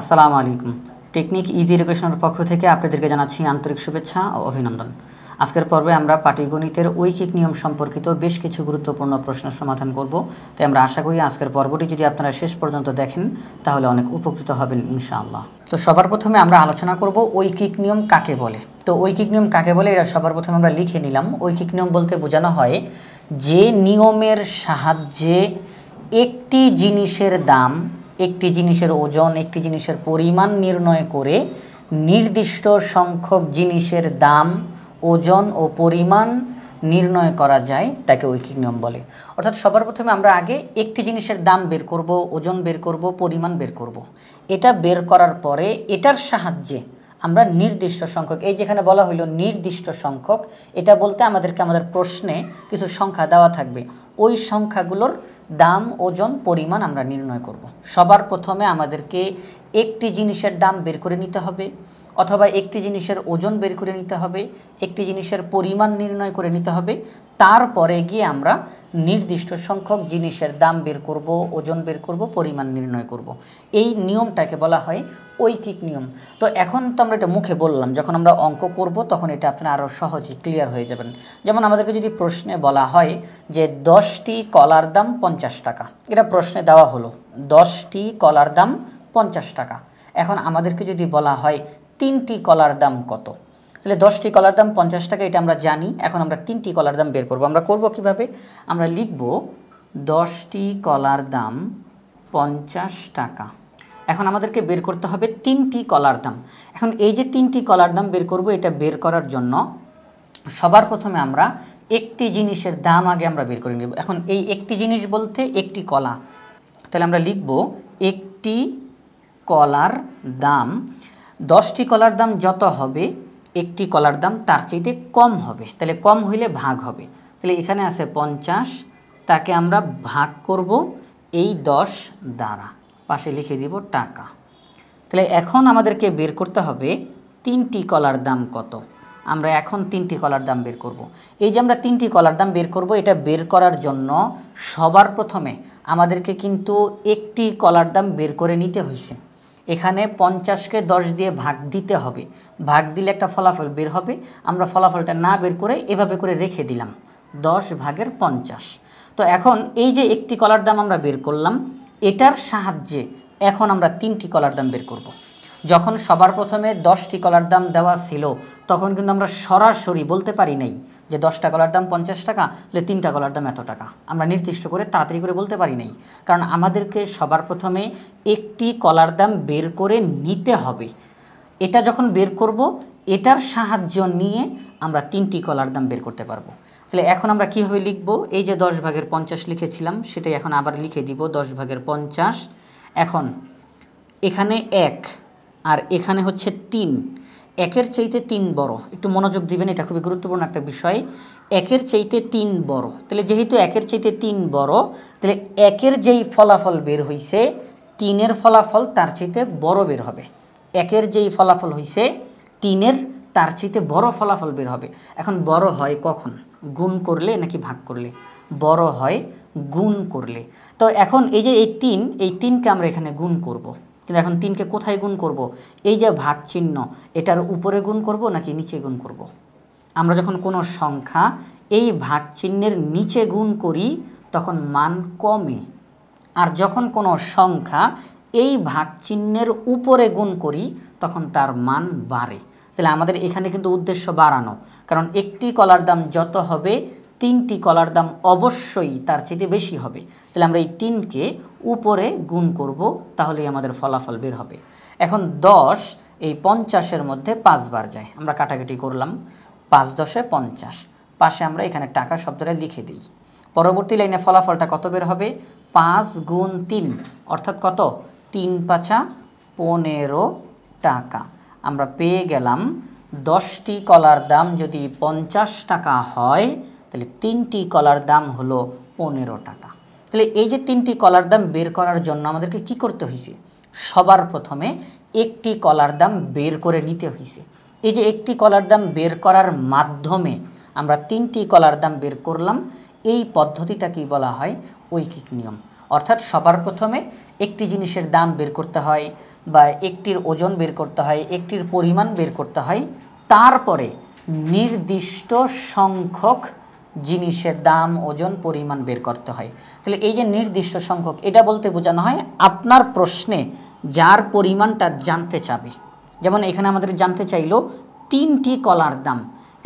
আসসালামু আলাইকুম technique easy এডুকেশনের পক্ষ থেকে আপনাদেরকে জানাচ্ছি আন্তরিক শুভেচ্ছা ও অভিনন্দন আজকের পর্বে আমরা পাটিগণিতের ঐকিক নিয়ম সম্পর্কিত বেশ কিছু গুরুত্বপূর্ণ প্রশ্ন সমাধান করব তাই আমরা আশা করি আজকের পর্বটি যদি আপনারা শেষ পর্যন্ত দেখেন তাহলে অনেক উপকৃত হবেন ইনশাআল্লাহ তো সবার প্রথমে আমরা আলোচনা করব ঐকিক নিয়ম কাকে বলে তো ঐকিক নিয়ম কাকে বলে এরা সবার প্রথমে আমরা লিখে নিলাম ঐকিক নিয়ম বলতে বোঝানো হয় যে নিয়মের সাহায্যে একটি জিনিসের দাম একটি জিনিসের ওজন একটি জিনিসের পরিমাণ নির্ণয় করে নির্দিষ্ট সংখ্যক জিনিসের দাম ওজন ও পরিমাণ নির্ণয় করা যায় তাকে ঐকিক নিয়ম বলে অর্থাৎ সবার প্রথমে আমরা আগে একটি জিনিসের দাম বের করব ওজন বের করব পরিমাণ বের করব। এটা বের করার পরে এটার সাহায্যে আমরা নির্দিষ্ট সংখ্যক এই যেখানে বলা হইল নির্দিষ্ট সংখ্যক এটা বলতে আমাদেরকে আমাদের প্রশ্নে কিছু সংখ্যা দেওয়া থাকবে ওই সংখ্যাগুলোর দাম ওজন পরিমাণ আমরা নির্ণয় করব। সবার প্রথমে আমাদেরকে একটি জিনিসের দাম বের করে নিতে হবে অথবা একটি জিনিসের ওজন বের করে নিতে হবে একটি জিনিসের পরিমাণ নির্ণয় করে নিতে হবে তারপরে গিয়ে আমরা নির্দিষ্ট সংখ্যক জিনিসের দাম বের করব ওজন বের করব পরিমাণ নির্ণয় করব। এই নিয়মটাকে বলা হয় ঐকিক নিয়ম তো এখন তো আমরা এটা মুখে বললাম যখন আমরা অঙ্ক করব তখন এটা আপনার আরও সহজে ক্লিয়ার হয়ে যাবেন যেমন আমাদেরকে যদি প্রশ্নে বলা হয় যে দশটি কলার দাম পঞ্চাশ টাকা এটা প্রশ্নে দেওয়া হলো দশটি কলার দাম পঞ্চাশ টাকা এখন আমাদেরকে যদি বলা হয় তিনটি কলার দাম কত তাহলে দশটি কলার দাম পঞ্চাশ টাকা এটা আমরা জানি এখন আমরা তিনটি কলার দাম বের করব আমরা করব কিভাবে আমরা লিখব দশটি কলার দাম পঞ্চাশ টাকা এখন আমাদেরকে বের করতে হবে তিনটি কলার দাম এখন এই যে তিনটি কলার দাম বের করব এটা বের করার জন্য সবার প্রথমে আমরা একটি জিনিসের দাম আগে আমরা বের করে নেব এখন এই একটি জিনিস বলতে একটি কলা তাহলে আমরা লিখব একটি কলার দাম দশটি কলার দাম যত হবে একটি কলার দাম তার চাইতে কম হবে তাহলে কম হইলে ভাগ হবে তাহলে এখানে আছে পঞ্চাশ তাকে আমরা ভাগ করব এই দশ দ্বারা পাশে লিখে দিব টাকা তাহলে এখন আমাদেরকে বের করতে হবে তিনটি কলার দাম কত আমরা এখন তিনটি কলার দাম বের করব। এই যে আমরা তিনটি কলার দাম বের করব এটা বের করার জন্য সবার প্রথমে আমাদেরকে কিন্তু একটি কলার দাম বের করে নিতে হয়েছে এখানে পঞ্চাশকে দশ দিয়ে ভাগ দিতে হবে ভাগ দিলে একটা ফলাফল বের হবে আমরা ফলাফলটা না বের করে এভাবে করে রেখে দিলাম দশ ভাগের পঞ্চাশ তো এখন এই যে একটি কলার দাম আমরা বের করলাম এটার সাহায্যে এখন আমরা তিনটি কলার দাম বের করব। যখন সবার প্রথমে দশটি কলার দাম দেওয়া ছিল তখন কিন্তু আমরা সরাসরি বলতে পারি নাই যে দশটা কলার দাম পঞ্চাশ টাকা তাহলে তিনটা কলার দাম এত টাকা আমরা নির্দিষ্ট করে তাড়াতাড়ি করে বলতে পারি নাই কারণ আমাদেরকে সবার প্রথমে একটি কলার দাম বের করে নিতে হবে এটা যখন বের করব এটার সাহায্য নিয়ে আমরা তিনটি কলার দাম বের করতে পারবো তাহলে এখন আমরা কীভাবে লিখব এই যে দশ ভাগের পঞ্চাশ লিখেছিলাম সেটাই এখন আবার লিখে দিব দশ ভাগের পঞ্চাশ এখন এখানে এক আর এখানে হচ্ছে তিন একের চাইতে তিন বড় একটু মনোযোগ দিবেন এটা খুবই গুরুত্বপূর্ণ একটা বিষয় একের চাইতে তিন বড় তাহলে যেহেতু একের চাইতে তিন বড় তাহলে একের যেই ফলাফল বের হইছে তিনের ফলাফল তার চাইতে বড় বের হবে একের যেই ফলাফল হইছে তিনের তার চাইতে বড় ফলাফল বের হবে এখন বড় হয় কখন গুণ করলে নাকি ভাগ করলে বড় হয় গুণ করলে তো এখন এই যে এই তিন এই তিনকে আমরা এখানে গুণ করব। কিন্তু এখন তিনকে কোথায় গুণ করব। এই যে ভাগ চিহ্ন এটার উপরে গুণ করব নাকি নিচে গুণ করব। আমরা যখন কোনো সংখ্যা এই ভাগ চিহ্নের নিচে গুণ করি তখন মান কমে আর যখন কোনো সংখ্যা এই ভাগ চিহ্নের উপরে গুণ করি তখন তার মান বাড়ে তাহলে আমাদের এখানে কিন্তু উদ্দেশ্য বাড়ানো কারণ একটি কলার দাম যত হবে তিনটি কলার দাম অবশ্যই তার চেয়ে বেশি হবে তাহলে আমরা এই তিনকে উপরে গুণ করব তাহলেই আমাদের ফলাফল বের হবে এখন দশ এই পঞ্চাশের মধ্যে পাঁচবার যায় আমরা কাটাকাটি করলাম পাঁচ দশে পঞ্চাশ পাশে আমরা এখানে টাকা শব্দটা লিখে দিই পরবর্তী লাইনে ফলাফলটা কত বের হবে পাঁচ গুণ তিন অর্থাৎ কত তিন পাঁচা পনেরো টাকা আমরা পেয়ে গেলাম দশটি কলার দাম যদি পঞ্চাশ টাকা হয় তাহলে তিনটি কলার দাম হলো পনেরো টাকা তাহলে এই যে তিনটি কলার দাম বের করার জন্য আমাদেরকে কি করতে হয়েছে সবার প্রথমে একটি কলার দাম বের করে নিতে হয়েছে এই যে একটি কলার দাম বের করার মাধ্যমে আমরা তিনটি কলার দাম বের করলাম এই পদ্ধতিটা কি বলা হয় ঐকিক নিয়ম অর্থাৎ সবার প্রথমে একটি জিনিসের দাম বের করতে হয় বা একটির ওজন বের করতে হয় একটির পরিমাণ বের করতে হয় তারপরে নির্দিষ্ট সংখ্যক জিনিসের দাম ওজন পরিমাণ বের করতে হয় তাহলে এই যে নির্দিষ্ট সংখ্যক এটা বলতে বোঝানো হয় আপনার প্রশ্নে যার পরিমাণটা জানতে চাবে যেমন এখানে আমাদের জানতে চাইল তিনটি কলার দাম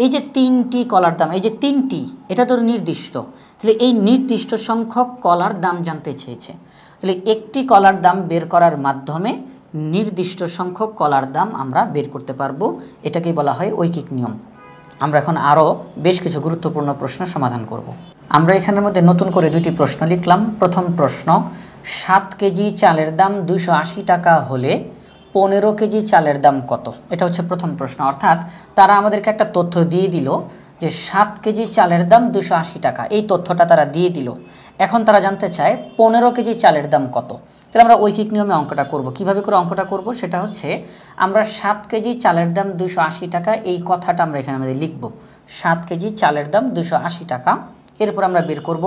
এই যে তিনটি কলার দাম এই যে তিনটি এটা তোর নির্দিষ্ট তাহলে এই নির্দিষ্ট সংখ্যক কলার দাম জানতে চেয়েছে তাহলে একটি কলার দাম বের করার মাধ্যমে নির্দিষ্ট সংখ্যক কলার দাম আমরা বের করতে পারবো এটাকেই বলা হয় ঐকিক নিয়ম আমরা এখন আরও বেশ কিছু গুরুত্বপূর্ণ প্রশ্ন সমাধান করব। আমরা এখানের মধ্যে নতুন করে দুটি প্রশ্ন লিখলাম প্রথম প্রশ্ন সাত কেজি চালের দাম দুশো টাকা হলে পনেরো কেজি চালের দাম কত এটা হচ্ছে প্রথম প্রশ্ন অর্থাৎ তারা আমাদেরকে একটা তথ্য দিয়ে দিল যে সাত কেজি চালের দাম দুশো টাকা এই তথ্যটা তারা দিয়ে দিল এখন তারা জানতে চায় পনেরো কেজি চালের দাম কত তাহলে আমরা ঐকিক নিয়মে অঙ্কটা করব কিভাবে করে অঙ্কটা করব সেটা হচ্ছে আমরা সাত কেজি চালের দাম দুশো টাকা এই কথাটা আমরা এখানে আমাদের লিখব সাত কেজি চালের দাম দুশো টাকা এরপর আমরা বের করব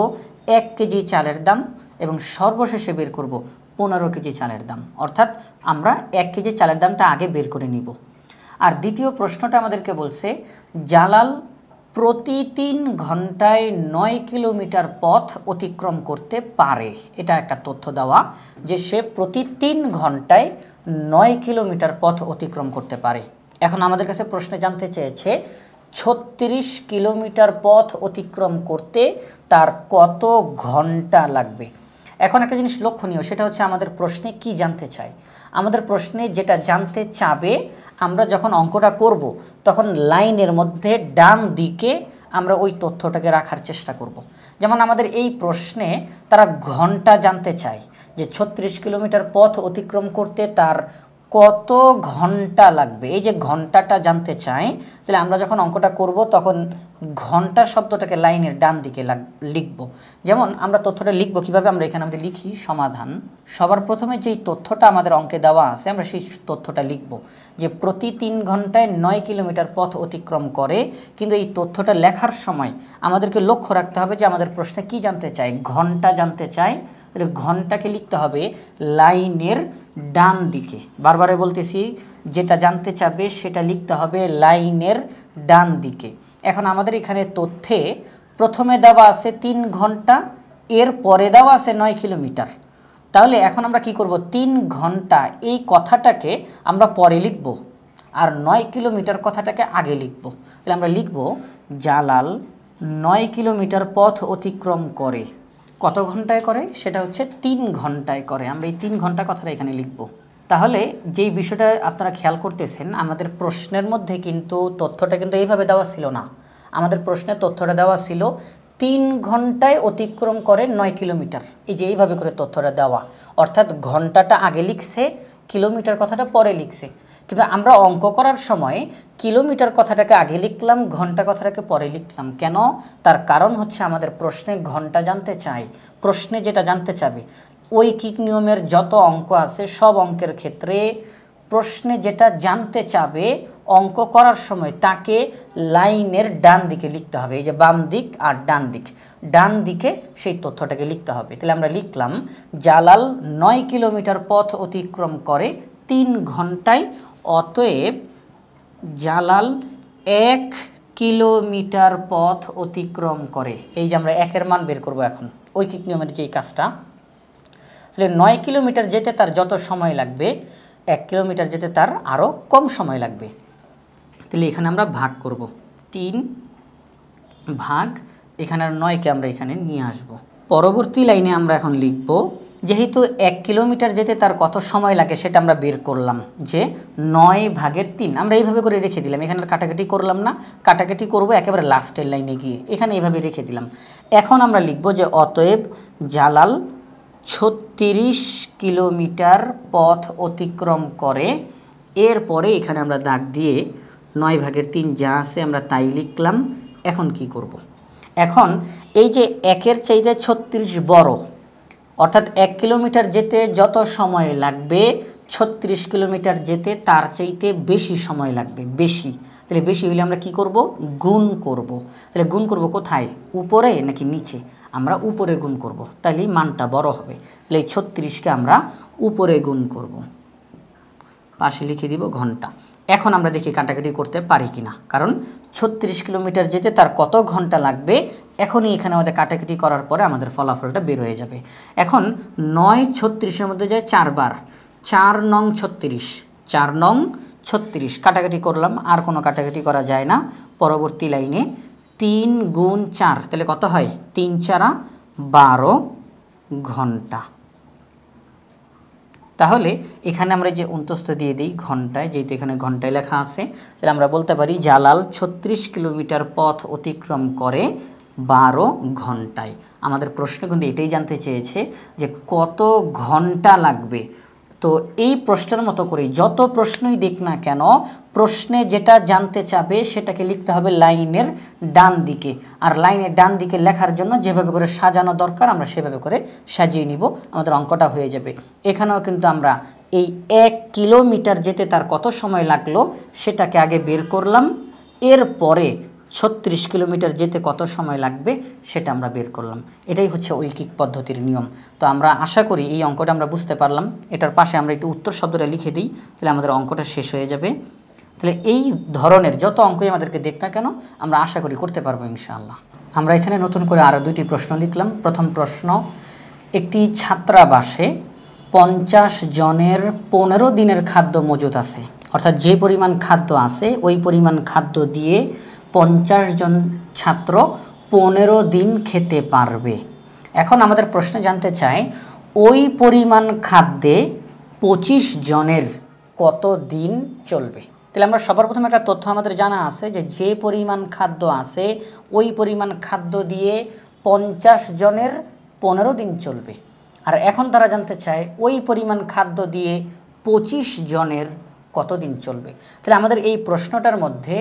এক কেজি চালের দাম এবং সর্বশেষে বের করব পনেরো কেজি চালের দাম অর্থাৎ আমরা এক কেজি চালের দামটা আগে বের করে নিব আর দ্বিতীয় প্রশ্নটা আমাদেরকে বলছে জালাল প্রতি তিন ঘন্টায় নয় কিলোমিটার পথ অতিক্রম করতে পারে এটা একটা তথ্য দেওয়া যে সে প্রতি তিন ঘন্টায় নয় কিলোমিটার পথ অতিক্রম করতে পারে এখন আমাদের কাছে প্রশ্নে জানতে চেয়েছে ছত্রিশ কিলোমিটার পথ অতিক্রম করতে তার কত ঘন্টা লাগবে এখন একটা জিনিস লক্ষণীয় সেটা হচ্ছে আমাদের প্রশ্নে কি জানতে চায় আমাদের প্রশ্নে যেটা জানতে চাবে আমরা যখন অঙ্কটা করব তখন লাইনের মধ্যে ডান দিকে আমরা ওই তথ্যটাকে রাখার চেষ্টা করব। যেমন আমাদের এই প্রশ্নে তারা ঘন্টা জানতে চায় যে ছত্রিশ কিলোমিটার পথ অতিক্রম করতে তার কত ঘন্টা লাগবে এই যে ঘন্টাটা জানতে চাই তাহলে আমরা যখন অঙ্কটা করব তখন ঘন্টা শব্দটাকে লাইনের ডান দিকে লিখব যেমন আমরা তথ্যটা লিখব কিভাবে আমরা এখানে আমাদের লিখি সমাধান সবার প্রথমে যেই তথ্যটা আমাদের অঙ্কে দেওয়া আছে আমরা সেই তথ্যটা লিখব যে প্রতি তিন ঘন্টায় নয় কিলোমিটার পথ অতিক্রম করে কিন্তু এই তথ্যটা লেখার সময় আমাদেরকে লক্ষ্য রাখতে হবে যে আমাদের প্রশ্নে কি জানতে চায় ঘন্টা জানতে চায় তাহলে ঘন্টাকে লিখতে হবে লাইনের ডান দিকে বারবারে বলতেছি যেটা জানতে চাবে সেটা লিখতে হবে লাইনের ডান দিকে এখন আমাদের এখানে তথ্যে প্রথমে দেওয়া আছে তিন ঘন্টা এর পরে দেওয়া আছে নয় কিলোমিটার তাহলে এখন আমরা কি করব তিন ঘন্টা এই কথাটাকে আমরা পরে লিখব আর নয় কিলোমিটার কথাটাকে আগে লিখব তাহলে আমরা লিখব জালাল নয় কিলোমিটার পথ অতিক্রম করে কত ঘন্টায় করে সেটা হচ্ছে তিন ঘন্টায় করে আমরা এই তিন ঘন্টা কথাটা এখানে লিখব তাহলে যেই বিষয়টা আপনারা খেয়াল করতেছেন আমাদের প্রশ্নের মধ্যে কিন্তু তথ্যটা কিন্তু এইভাবে দেওয়া ছিল না আমাদের প্রশ্নের তথ্যটা দেওয়া ছিল তিন ঘন্টায় অতিক্রম করে নয় কিলোমিটার এই যে এইভাবে করে তথ্যটা দেওয়া অর্থাৎ ঘন্টাটা আগে লিখছে কিলোমিটার কথাটা পরে লিখছে কিন্তু আমরা অঙ্ক করার সময় কিলোমিটার কথাটাকে আগে লিখলাম ঘন্টা কথাটাকে পরে লিখলাম কেন তার কারণ হচ্ছে আমাদের প্রশ্নে ঘন্টা জানতে চাই প্রশ্নে যেটা জানতে চাবে ওই কিক নিয়মের যত অঙ্ক আছে সব অঙ্কের ক্ষেত্রে প্রশ্নে যেটা জানতে চাবে অঙ্ক করার সময় তাকে লাইনের ডান দিকে লিখতে হবে এই যে বাম দিক আর ডান দিক ডান দিকে সেই তথ্যটাকে লিখতে হবে তাহলে আমরা লিখলাম জালাল নয় কিলোমিটার পথ অতিক্রম করে তিন ঘন্টায় অতএব জালাল এক কিলোমিটার পথ অতিক্রম করে এই যে আমরা একের মান বের করব এখন ঐকিক নিয়মের যে কাজটা আসলে নয় কিলোমিটার যেতে তার যত সময় লাগবে এক কিলোমিটার যেতে তার আরও কম সময় লাগবে তাহলে এখানে আমরা ভাগ করব তিন ভাগ এখানে আর নয়কে আমরা এখানে নিয়ে আসব পরবর্তী লাইনে আমরা এখন লিখব যেহেতু এক কিলোমিটার যেতে তার কত সময় লাগে সেটা আমরা বের করলাম যে নয় ভাগের তিন আমরা এইভাবে করে রেখে দিলাম এখানে কাটাকাটি করলাম না কাটাকাটি করব একেবারে লাস্টের লাইনে গিয়ে এখানে এইভাবে রেখে দিলাম এখন আমরা লিখব যে অতএব জালাল ছত্রিশ কিলোমিটার পথ অতিক্রম করে এরপরে এখানে আমরা দাগ দিয়ে নয় ভাগের তিন যা আছে আমরা তাই লিখলাম এখন কি করব। এখন এই যে একের চাইতে ছত্রিশ বড় অর্থাৎ এক কিলোমিটার যেতে যত সময় লাগবে ছত্রিশ কিলোমিটার যেতে তার চাইতে বেশি সময় লাগবে বেশি তাহলে বেশি হইলে আমরা কি করব গুণ করব। তাহলে গুণ করব কোথায় উপরে নাকি নিচে আমরা উপরে গুণ করব। তাহলে মানটা বড় হবে তাহলে এই ছত্রিশকে আমরা উপরে গুণ করব। পাশে লিখে দিব ঘন্টা এখন আমরা দেখি কাটাকাটি করতে পারি কি না কারণ ছত্রিশ কিলোমিটার যেতে তার কত ঘন্টা লাগবে এখনই এখানে আমাদের কাটাকাটি করার পরে আমাদের ফলাফলটা বের হয়ে যাবে এখন নয় ছত্রিশের মধ্যে যায় চারবার চার নং ছত্রিশ চার নং ছত্রিশ কাটাকাটি করলাম আর কোনো কাটাকাটি করা যায় না পরবর্তী লাইনে তিন গুণ চার তাহলে কত হয় তিন চারা বারো ঘন্টা তাহলে এখানে আমরা যে অন্তস্থ দিয়ে দিই ঘন্টায় যেহেতু এখানে ঘন্টায় লেখা আছে তাহলে আমরা বলতে পারি জালাল ছত্রিশ কিলোমিটার পথ অতিক্রম করে বারো ঘন্টায় আমাদের প্রশ্ন কিন্তু এটাই জানতে চেয়েছে যে কত ঘন্টা লাগবে তো এই প্রশ্নের মতো করে যত প্রশ্নই দেখ না কেন প্রশ্নে যেটা জানতে চাবে সেটাকে লিখতে হবে লাইনের ডান দিকে আর লাইনের ডান দিকে লেখার জন্য যেভাবে করে সাজানো দরকার আমরা সেভাবে করে সাজিয়ে নিব আমাদের অঙ্কটা হয়ে যাবে এখানেও কিন্তু আমরা এই এক কিলোমিটার যেতে তার কত সময় লাগলো সেটাকে আগে বের করলাম এরপরে ছত্রিশ কিলোমিটার যেতে কত সময় লাগবে সেটা আমরা বের করলাম এটাই হচ্ছে ঐকিক পদ্ধতির নিয়ম তো আমরা আশা করি এই অঙ্কটা আমরা বুঝতে পারলাম এটার পাশে আমরা একটু উত্তর শব্দটা লিখে দিই তাহলে আমাদের অঙ্কটা শেষ হয়ে যাবে তাহলে এই ধরনের যত অঙ্কই আমাদেরকে দেখ না কেন আমরা আশা করি করতে পারবো ইনশাআল্লাহ আমরা এখানে নতুন করে আরও দুইটি প্রশ্ন লিখলাম প্রথম প্রশ্ন একটি ছাত্রাবাসে পঞ্চাশ জনের পনেরো দিনের খাদ্য মজুত আছে অর্থাৎ যে পরিমাণ খাদ্য আছে ওই পরিমাণ খাদ্য দিয়ে পঞ্চাশ জন ছাত্র পনেরো দিন খেতে পারবে এখন আমাদের প্রশ্ন জানতে চাই ওই পরিমাণ খাদ্যে পঁচিশ জনের কত দিন চলবে তাহলে আমরা সবার প্রথমে একটা তথ্য আমাদের জানা আছে যে যে পরিমাণ খাদ্য আছে ওই পরিমাণ খাদ্য দিয়ে পঞ্চাশ জনের পনেরো দিন চলবে আর এখন তারা জানতে চায় ওই পরিমাণ খাদ্য দিয়ে পঁচিশ জনের কতদিন চলবে তাহলে আমাদের এই প্রশ্নটার মধ্যে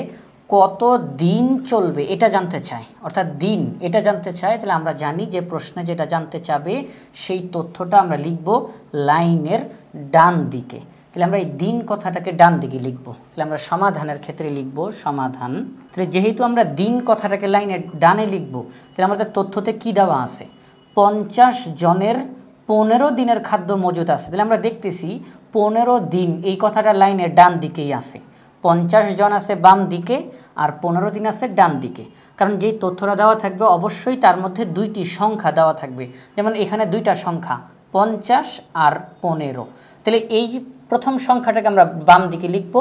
কত দিন চলবে এটা জানতে চায় অর্থাৎ দিন এটা জানতে চায় তাহলে আমরা জানি যে প্রশ্নে যেটা জানতে চাবে সেই তথ্যটা আমরা লিখব লাইনের ডান দিকে তাহলে আমরা এই দিন কথাটাকে ডান দিকে লিখব তাহলে আমরা সমাধানের ক্ষেত্রে লিখব সমাধান তাহলে যেহেতু আমরা দিন কথাটাকে লাইনে ডানে লিখব তাহলে আমাদের তথ্যতে কি দেওয়া আছে পঞ্চাশ জনের পনেরো দিনের খাদ্য মজুত আছে তাহলে আমরা দেখতেছি পনেরো দিন এই কথাটা লাইনের ডান দিকেই আছে পঞ্চাশ জন আছে বাম দিকে আর পনেরো দিন আছে ডান দিকে কারণ যেই তথ্যটা দেওয়া থাকবে অবশ্যই তার মধ্যে দুইটি সংখ্যা দেওয়া থাকবে যেমন এখানে দুইটা সংখ্যা পঞ্চাশ আর পনেরো তাহলে এই প্রথম সংখ্যাটাকে আমরা বাম দিকে লিখব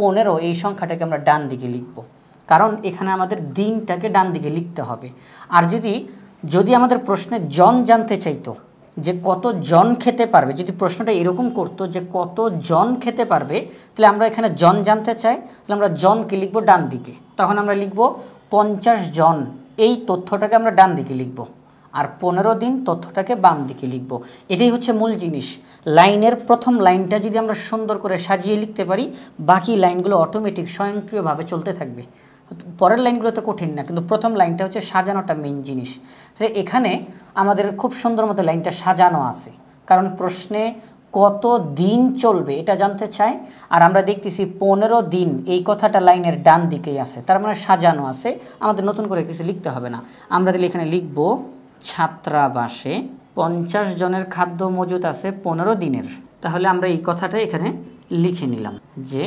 পনেরো এই সংখ্যাটাকে আমরা ডান দিকে লিখব কারণ এখানে আমাদের দিনটাকে ডান দিকে লিখতে হবে আর যদি যদি আমাদের প্রশ্নে জন জানতে চাইতো যে কত জন খেতে পারবে যদি প্রশ্নটা এরকম করতো যে কত জন খেতে পারবে তাহলে আমরা এখানে জন জানতে চাই তাহলে আমরা জনকে লিখবো ডান দিকে তখন আমরা লিখব পঞ্চাশ জন এই তথ্যটাকে আমরা ডান দিকে লিখব আর পনেরো দিন তথ্যটাকে বাম দিকে লিখব এটাই হচ্ছে মূল জিনিস লাইনের প্রথম লাইনটা যদি আমরা সুন্দর করে সাজিয়ে লিখতে পারি বাকি লাইনগুলো অটোমেটিক স্বয়ংক্রিয়ভাবে চলতে থাকবে পরের লাইনগুলো তো কঠিন না কিন্তু প্রথম লাইনটা হচ্ছে সাজানোটা মেন জিনিস তাহলে এখানে আমাদের খুব সুন্দর মতো লাইনটা সাজানো আছে কারণ প্রশ্নে কত দিন চলবে এটা জানতে চাই আর আমরা দেখতেছি পনেরো দিন এই কথাটা লাইনের ডান দিকেই আছে তার মানে সাজানো আছে আমাদের নতুন করে কিছু লিখতে হবে না আমরা তাহলে এখানে লিখব ছাত্রাবাসে পঞ্চাশ জনের খাদ্য মজুত আছে পনেরো দিনের তাহলে আমরা এই কথাটা এখানে লিখে নিলাম যে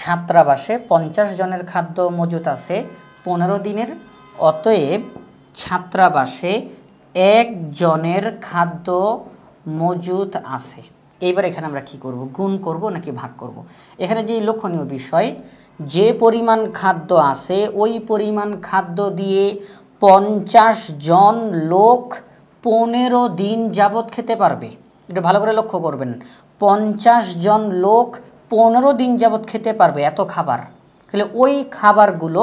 ছাত্রাবাসে পঞ্চাশ জনের খাদ্য মজুত আছে পনেরো দিনের অতএব ছাত্রাবাসে একজনের খাদ্য মজুত আছে এইবার এখানে আমরা কি করব গুণ করব নাকি ভাগ করব। এখানে যে লক্ষণীয় বিষয় যে পরিমাণ খাদ্য আছে ওই পরিমাণ খাদ্য দিয়ে পঞ্চাশ জন লোক পনেরো দিন যাবৎ খেতে পারবে এটা ভালো করে লক্ষ্য করবেন পঞ্চাশ জন লোক পনেরো দিন যাবৎ খেতে পারবে এত খাবার তাহলে ওই খাবারগুলো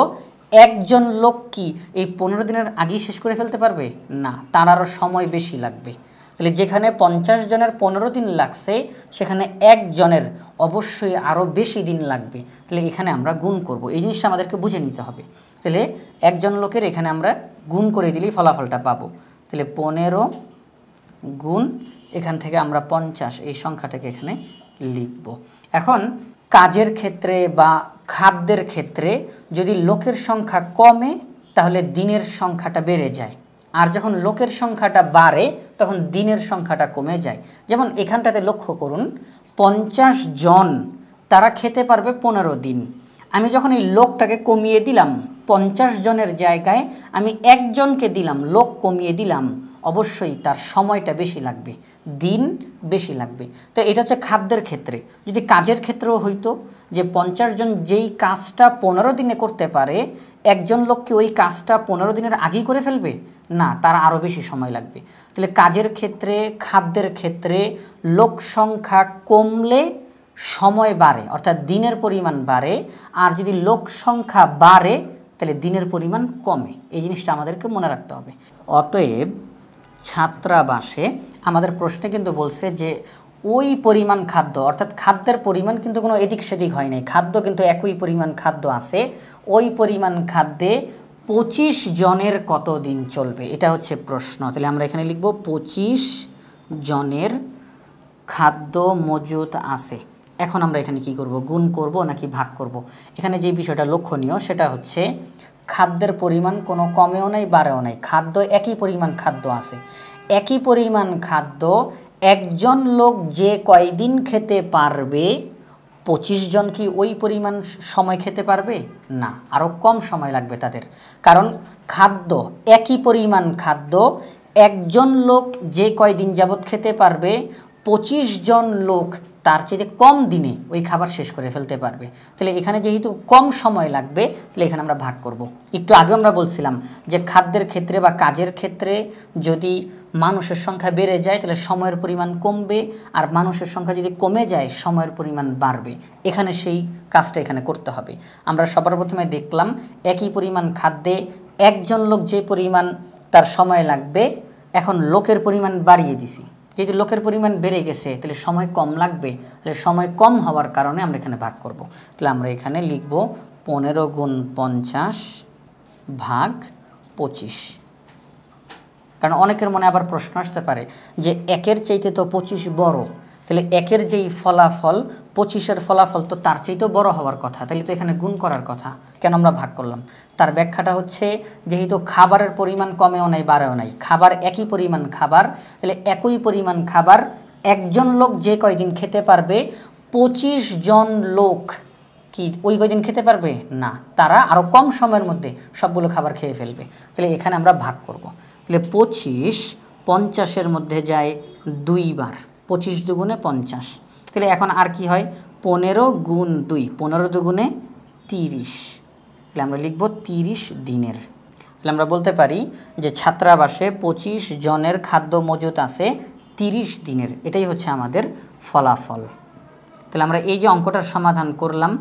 একজন লোক কি এই পনেরো দিনের আগেই শেষ করে ফেলতে পারবে না তার আরও সময় বেশি লাগবে তাহলে যেখানে পঞ্চাশ জনের পনেরো দিন লাগছে সেখানে একজনের অবশ্যই আরও বেশি দিন লাগবে তাহলে এখানে আমরা গুণ করব এই জিনিসটা আমাদেরকে বুঝে নিতে হবে তাহলে একজন লোকের এখানে আমরা গুণ করে দিলেই ফলাফলটা পাবো তাহলে পনেরো গুণ এখান থেকে আমরা পঞ্চাশ এই সংখ্যাটাকে এখানে লিখব এখন কাজের ক্ষেত্রে বা খাদ্যের ক্ষেত্রে যদি লোকের সংখ্যা কমে তাহলে দিনের সংখ্যাটা বেড়ে যায় আর যখন লোকের সংখ্যাটা বাড়ে তখন দিনের সংখ্যাটা কমে যায় যেমন এখানটাতে লক্ষ্য করুন পঞ্চাশ জন তারা খেতে পারবে পনেরো দিন আমি যখন এই লোকটাকে কমিয়ে দিলাম পঞ্চাশ জনের জায়গায় আমি একজনকে দিলাম লোক কমিয়ে দিলাম অবশ্যই তার সময়টা বেশি লাগবে দিন বেশি লাগবে তো এটা হচ্ছে খাদ্যের ক্ষেত্রে যদি কাজের ক্ষেত্রেও হইতো যে পঞ্চাশ জন যেই কাজটা পনেরো দিনে করতে পারে একজন লোককে ওই কাজটা পনেরো দিনের আগেই করে ফেলবে না তার আরও বেশি সময় লাগবে তাহলে কাজের ক্ষেত্রে খাদ্যের ক্ষেত্রে লোক সংখ্যা কমলে সময় বাড়ে অর্থাৎ দিনের পরিমাণ বাড়ে আর যদি লোক সংখ্যা বাড়ে তাহলে দিনের পরিমাণ কমে এই জিনিসটা আমাদেরকে মনে রাখতে হবে অতএব ছাত্রাবাসে আমাদের প্রশ্নে কিন্তু বলছে যে ওই পরিমাণ খাদ্য অর্থাৎ খাদ্যের পরিমাণ কিন্তু কোনো এদিক সেদিক হয় নাই খাদ্য কিন্তু একই পরিমাণ খাদ্য আছে ওই পরিমাণ খাদ্যে পঁচিশ জনের কত দিন চলবে এটা হচ্ছে প্রশ্ন তাহলে আমরা এখানে লিখব পঁচিশ জনের খাদ্য মজুত আছে এখন আমরা এখানে কি করব গুণ করব নাকি ভাগ করব এখানে যে বিষয়টা লক্ষণীয় সেটা হচ্ছে খাদ্যের পরিমাণ কোনো কমেও নাই বাড়েও নাই খাদ্য একই পরিমাণ খাদ্য আছে একই পরিমাণ খাদ্য একজন লোক যে কয়দিন খেতে পারবে পঁচিশ জন কি ওই পরিমাণ সময় খেতে পারবে না আরও কম সময় লাগবে তাদের কারণ খাদ্য একই পরিমাণ খাদ্য একজন লোক যে কয়দিন যাবৎ খেতে পারবে পঁচিশ জন লোক তার চেয়ে কম দিনে ওই খাবার শেষ করে ফেলতে পারবে তাহলে এখানে যেহেতু কম সময় লাগবে তাহলে এখানে আমরা ভাগ করব। একটু আগে আমরা বলছিলাম যে খাদ্যের ক্ষেত্রে বা কাজের ক্ষেত্রে যদি মানুষের সংখ্যা বেড়ে যায় তাহলে সময়ের পরিমাণ কমবে আর মানুষের সংখ্যা যদি কমে যায় সময়ের পরিমাণ বাড়বে এখানে সেই কাজটা এখানে করতে হবে আমরা সবার প্রথমে দেখলাম একই পরিমাণ খাদ্যে একজন লোক যে পরিমাণ তার সময় লাগবে এখন লোকের পরিমাণ বাড়িয়ে দিছি যদি লোকের পরিমাণ বেড়ে গেছে তাহলে সময় কম লাগবে তাহলে সময় কম হওয়ার কারণে আমরা এখানে ভাগ করব। তাহলে আমরা এখানে লিখব পনেরো গুণ পঞ্চাশ ভাগ পঁচিশ কারণ অনেকের মনে আবার প্রশ্ন আসতে পারে যে একের চাইতে তো পঁচিশ বড় তাহলে একের যেই ফলাফল পঁচিশের ফলাফল তো তার চাইতেও বড় হওয়ার কথা তাহলে তো এখানে গুণ করার কথা কেন আমরা ভাগ করলাম তার ব্যাখ্যাটা হচ্ছে যেহেতু খাবারের পরিমাণ কমেও নাই বাড়েও নাই খাবার একই পরিমাণ খাবার তাহলে একই পরিমাণ খাবার একজন লোক যে কয়দিন খেতে পারবে পঁচিশ জন লোক কি ওই কয়দিন খেতে পারবে না তারা আরও কম সময়ের মধ্যে সবগুলো খাবার খেয়ে ফেলবে তাহলে এখানে আমরা ভাগ করব। তাহলে পঁচিশ পঞ্চাশের মধ্যে যায় দুইবার পঁচিশ দুগুণে পঞ্চাশ তাহলে এখন আর কি হয় পনেরো গুণ দুই পনেরো দুগুণে তিরিশ তাহলে আমরা লিখব তিরিশ দিনের তাহলে আমরা বলতে পারি যে ছাত্রাবাসে ২৫ জনের খাদ্য মজুত আছে ৩০ দিনের এটাই হচ্ছে আমাদের ফলাফল তাহলে আমরা এই যে অঙ্কটার সমাধান করলাম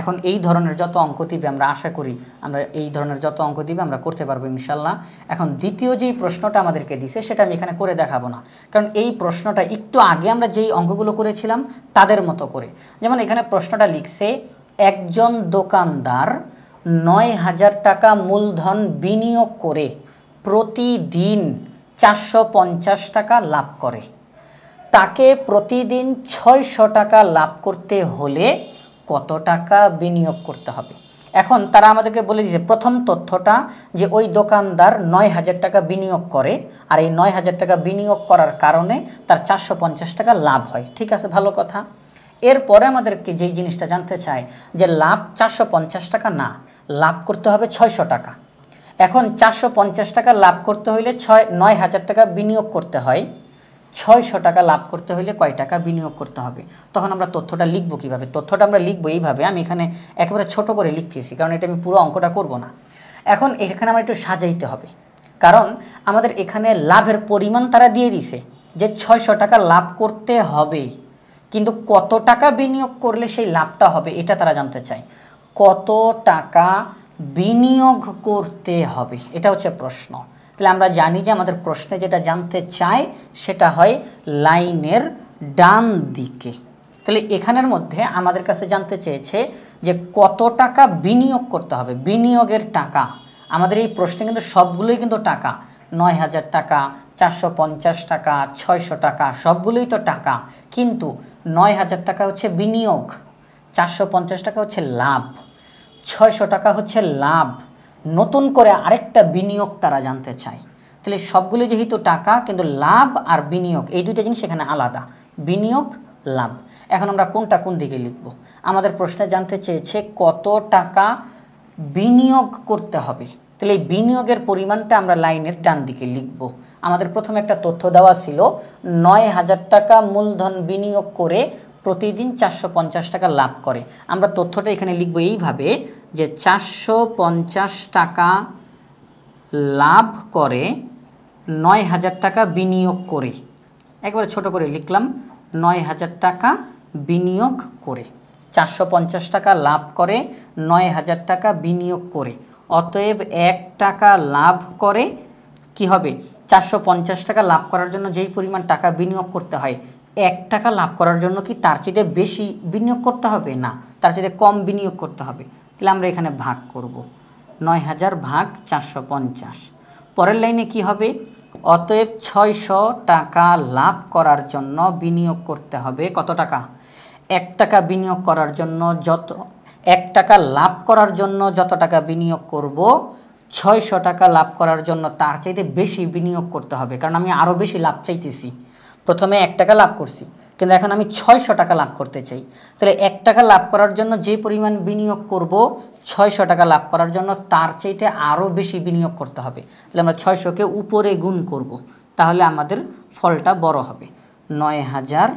এখন এই ধরনের যত অঙ্ক দিবে আমরা আশা করি আমরা এই ধরনের যত অঙ্ক দিবে আমরা করতে পারবো ইনশাল্লাহ এখন দ্বিতীয় যেই প্রশ্নটা আমাদেরকে দিছে সেটা আমি এখানে করে দেখাবো না কারণ এই প্রশ্নটা একটু আগে আমরা যেই অঙ্কগুলো করেছিলাম তাদের মতো করে যেমন এখানে প্রশ্নটা লিখছে একজন দোকানদার নয় হাজার টাকা মূলধন বিনিয়োগ করে প্রতিদিন চারশো পঞ্চাশ টাকা লাভ করে তাকে প্রতিদিন ছয়শো টাকা লাভ করতে হলে কত টাকা বিনিয়োগ করতে হবে এখন তারা আমাদেরকে বলে দিয়েছে প্রথম তথ্যটা যে ওই দোকানদার নয় হাজার টাকা বিনিয়োগ করে আর এই নয় হাজার টাকা বিনিয়োগ করার কারণে তার চারশো পঞ্চাশ টাকা লাভ হয় ঠিক আছে ভালো কথা এরপরে আমাদেরকে যেই জিনিসটা জানতে চায় যে লাভ চারশো পঞ্চাশ টাকা না লাভ করতে হবে ছয়শো টাকা এখন চারশো পঞ্চাশ টাকা লাভ করতে হইলে ছয় নয় হাজার টাকা বিনিয়োগ করতে হয় ছয়শো টাকা লাভ করতে হইলে কয় টাকা বিনিয়োগ করতে হবে তখন আমরা তথ্যটা লিখব কিভাবে তথ্যটা আমরা লিখবো এইভাবে আমি এখানে একেবারে ছোট করে লিখতেছি কারণ এটা আমি পুরো অঙ্কটা করব না এখন এখানে আমার একটু সাজাইতে হবে কারণ আমাদের এখানে লাভের পরিমাণ তারা দিয়ে দিছে যে ছয়শো টাকা লাভ করতে হবে কিন্তু কত টাকা বিনিয়োগ করলে সেই লাভটা হবে এটা তারা জানতে চায় কত টাকা বিনিয়োগ করতে হবে এটা হচ্ছে প্রশ্ন তাহলে আমরা জানি যে আমাদের প্রশ্নে যেটা জানতে চাই সেটা হয় লাইনের ডান দিকে তাহলে এখানের মধ্যে আমাদের কাছে জানতে চেয়েছে যে কত টাকা বিনিয়োগ করতে হবে বিনিয়োগের টাকা আমাদের এই প্রশ্নে কিন্তু সবগুলোই কিন্তু টাকা নয় হাজার টাকা চারশো পঞ্চাশ টাকা ছয়শো টাকা সবগুলোই তো টাকা কিন্তু নয় হাজার টাকা হচ্ছে বিনিয়োগ চারশো টাকা হচ্ছে লাভ ছয়শো টাকা হচ্ছে লাভ নতুন করে আরেকটা বিনিয়োগ তারা জানতে চায় তাহলে সবগুলো যেহেতু টাকা কিন্তু লাভ আর বিনিয়োগ এই দুইটা জিনিস এখানে আলাদা বিনিয়োগ লাভ এখন আমরা কোনটা কোন দিকে লিখব আমাদের প্রশ্নে জানতে চেয়েছে কত টাকা বিনিয়োগ করতে হবে তাহলে এই বিনিয়োগের পরিমাণটা আমরা লাইনের ডান দিকে লিখব আমাদের প্রথমে একটা তথ্য দেওয়া ছিল নয় হাজার টাকা মূলধন বিনিয়োগ করে প্রতিদিন চারশো টাকা লাভ করে আমরা তথ্যটা এখানে লিখব এইভাবে যে চারশো টাকা লাভ করে নয় হাজার টাকা বিনিয়োগ করে একবারে ছোট করে লিখলাম নয় হাজার টাকা বিনিয়োগ করে চারশো টাকা লাভ করে নয় হাজার টাকা বিনিয়োগ করে অতএব এক টাকা লাভ করে কি হবে চারশো টাকা লাভ করার জন্য যেই পরিমাণ টাকা বিনিয়োগ করতে হয় এক টাকা লাভ করার জন্য কি তার চেয়ে বেশি বিনিয়োগ করতে হবে না তার চেয়ে কম বিনিয়োগ করতে হবে তাহলে আমরা এখানে ভাগ করব নয় হাজার ভাগ চারশো পঞ্চাশ পরের লাইনে কি হবে অতএব ছয়শো টাকা লাভ করার জন্য বিনিয়োগ করতে হবে কত টাকা এক টাকা বিনিয়োগ করার জন্য যত এক টাকা লাভ করার জন্য যত টাকা বিনিয়োগ করব ছয়শো টাকা লাভ করার জন্য তার চাইতে বেশি বিনিয়োগ করতে হবে কারণ আমি আরও বেশি লাভ চাইতেছি প্রথমে এক টাকা লাভ করছি কিন্তু এখন আমি ছয়শো টাকা লাভ করতে চাই তাহলে এক টাকা লাভ করার জন্য যে পরিমাণ বিনিয়োগ করব ছয়শো টাকা লাভ করার জন্য তার চাইতে আরও বেশি বিনিয়োগ করতে হবে তাহলে আমরা ছয়শোকে উপরে গুণ করব। তাহলে আমাদের ফলটা বড় হবে নয় হাজার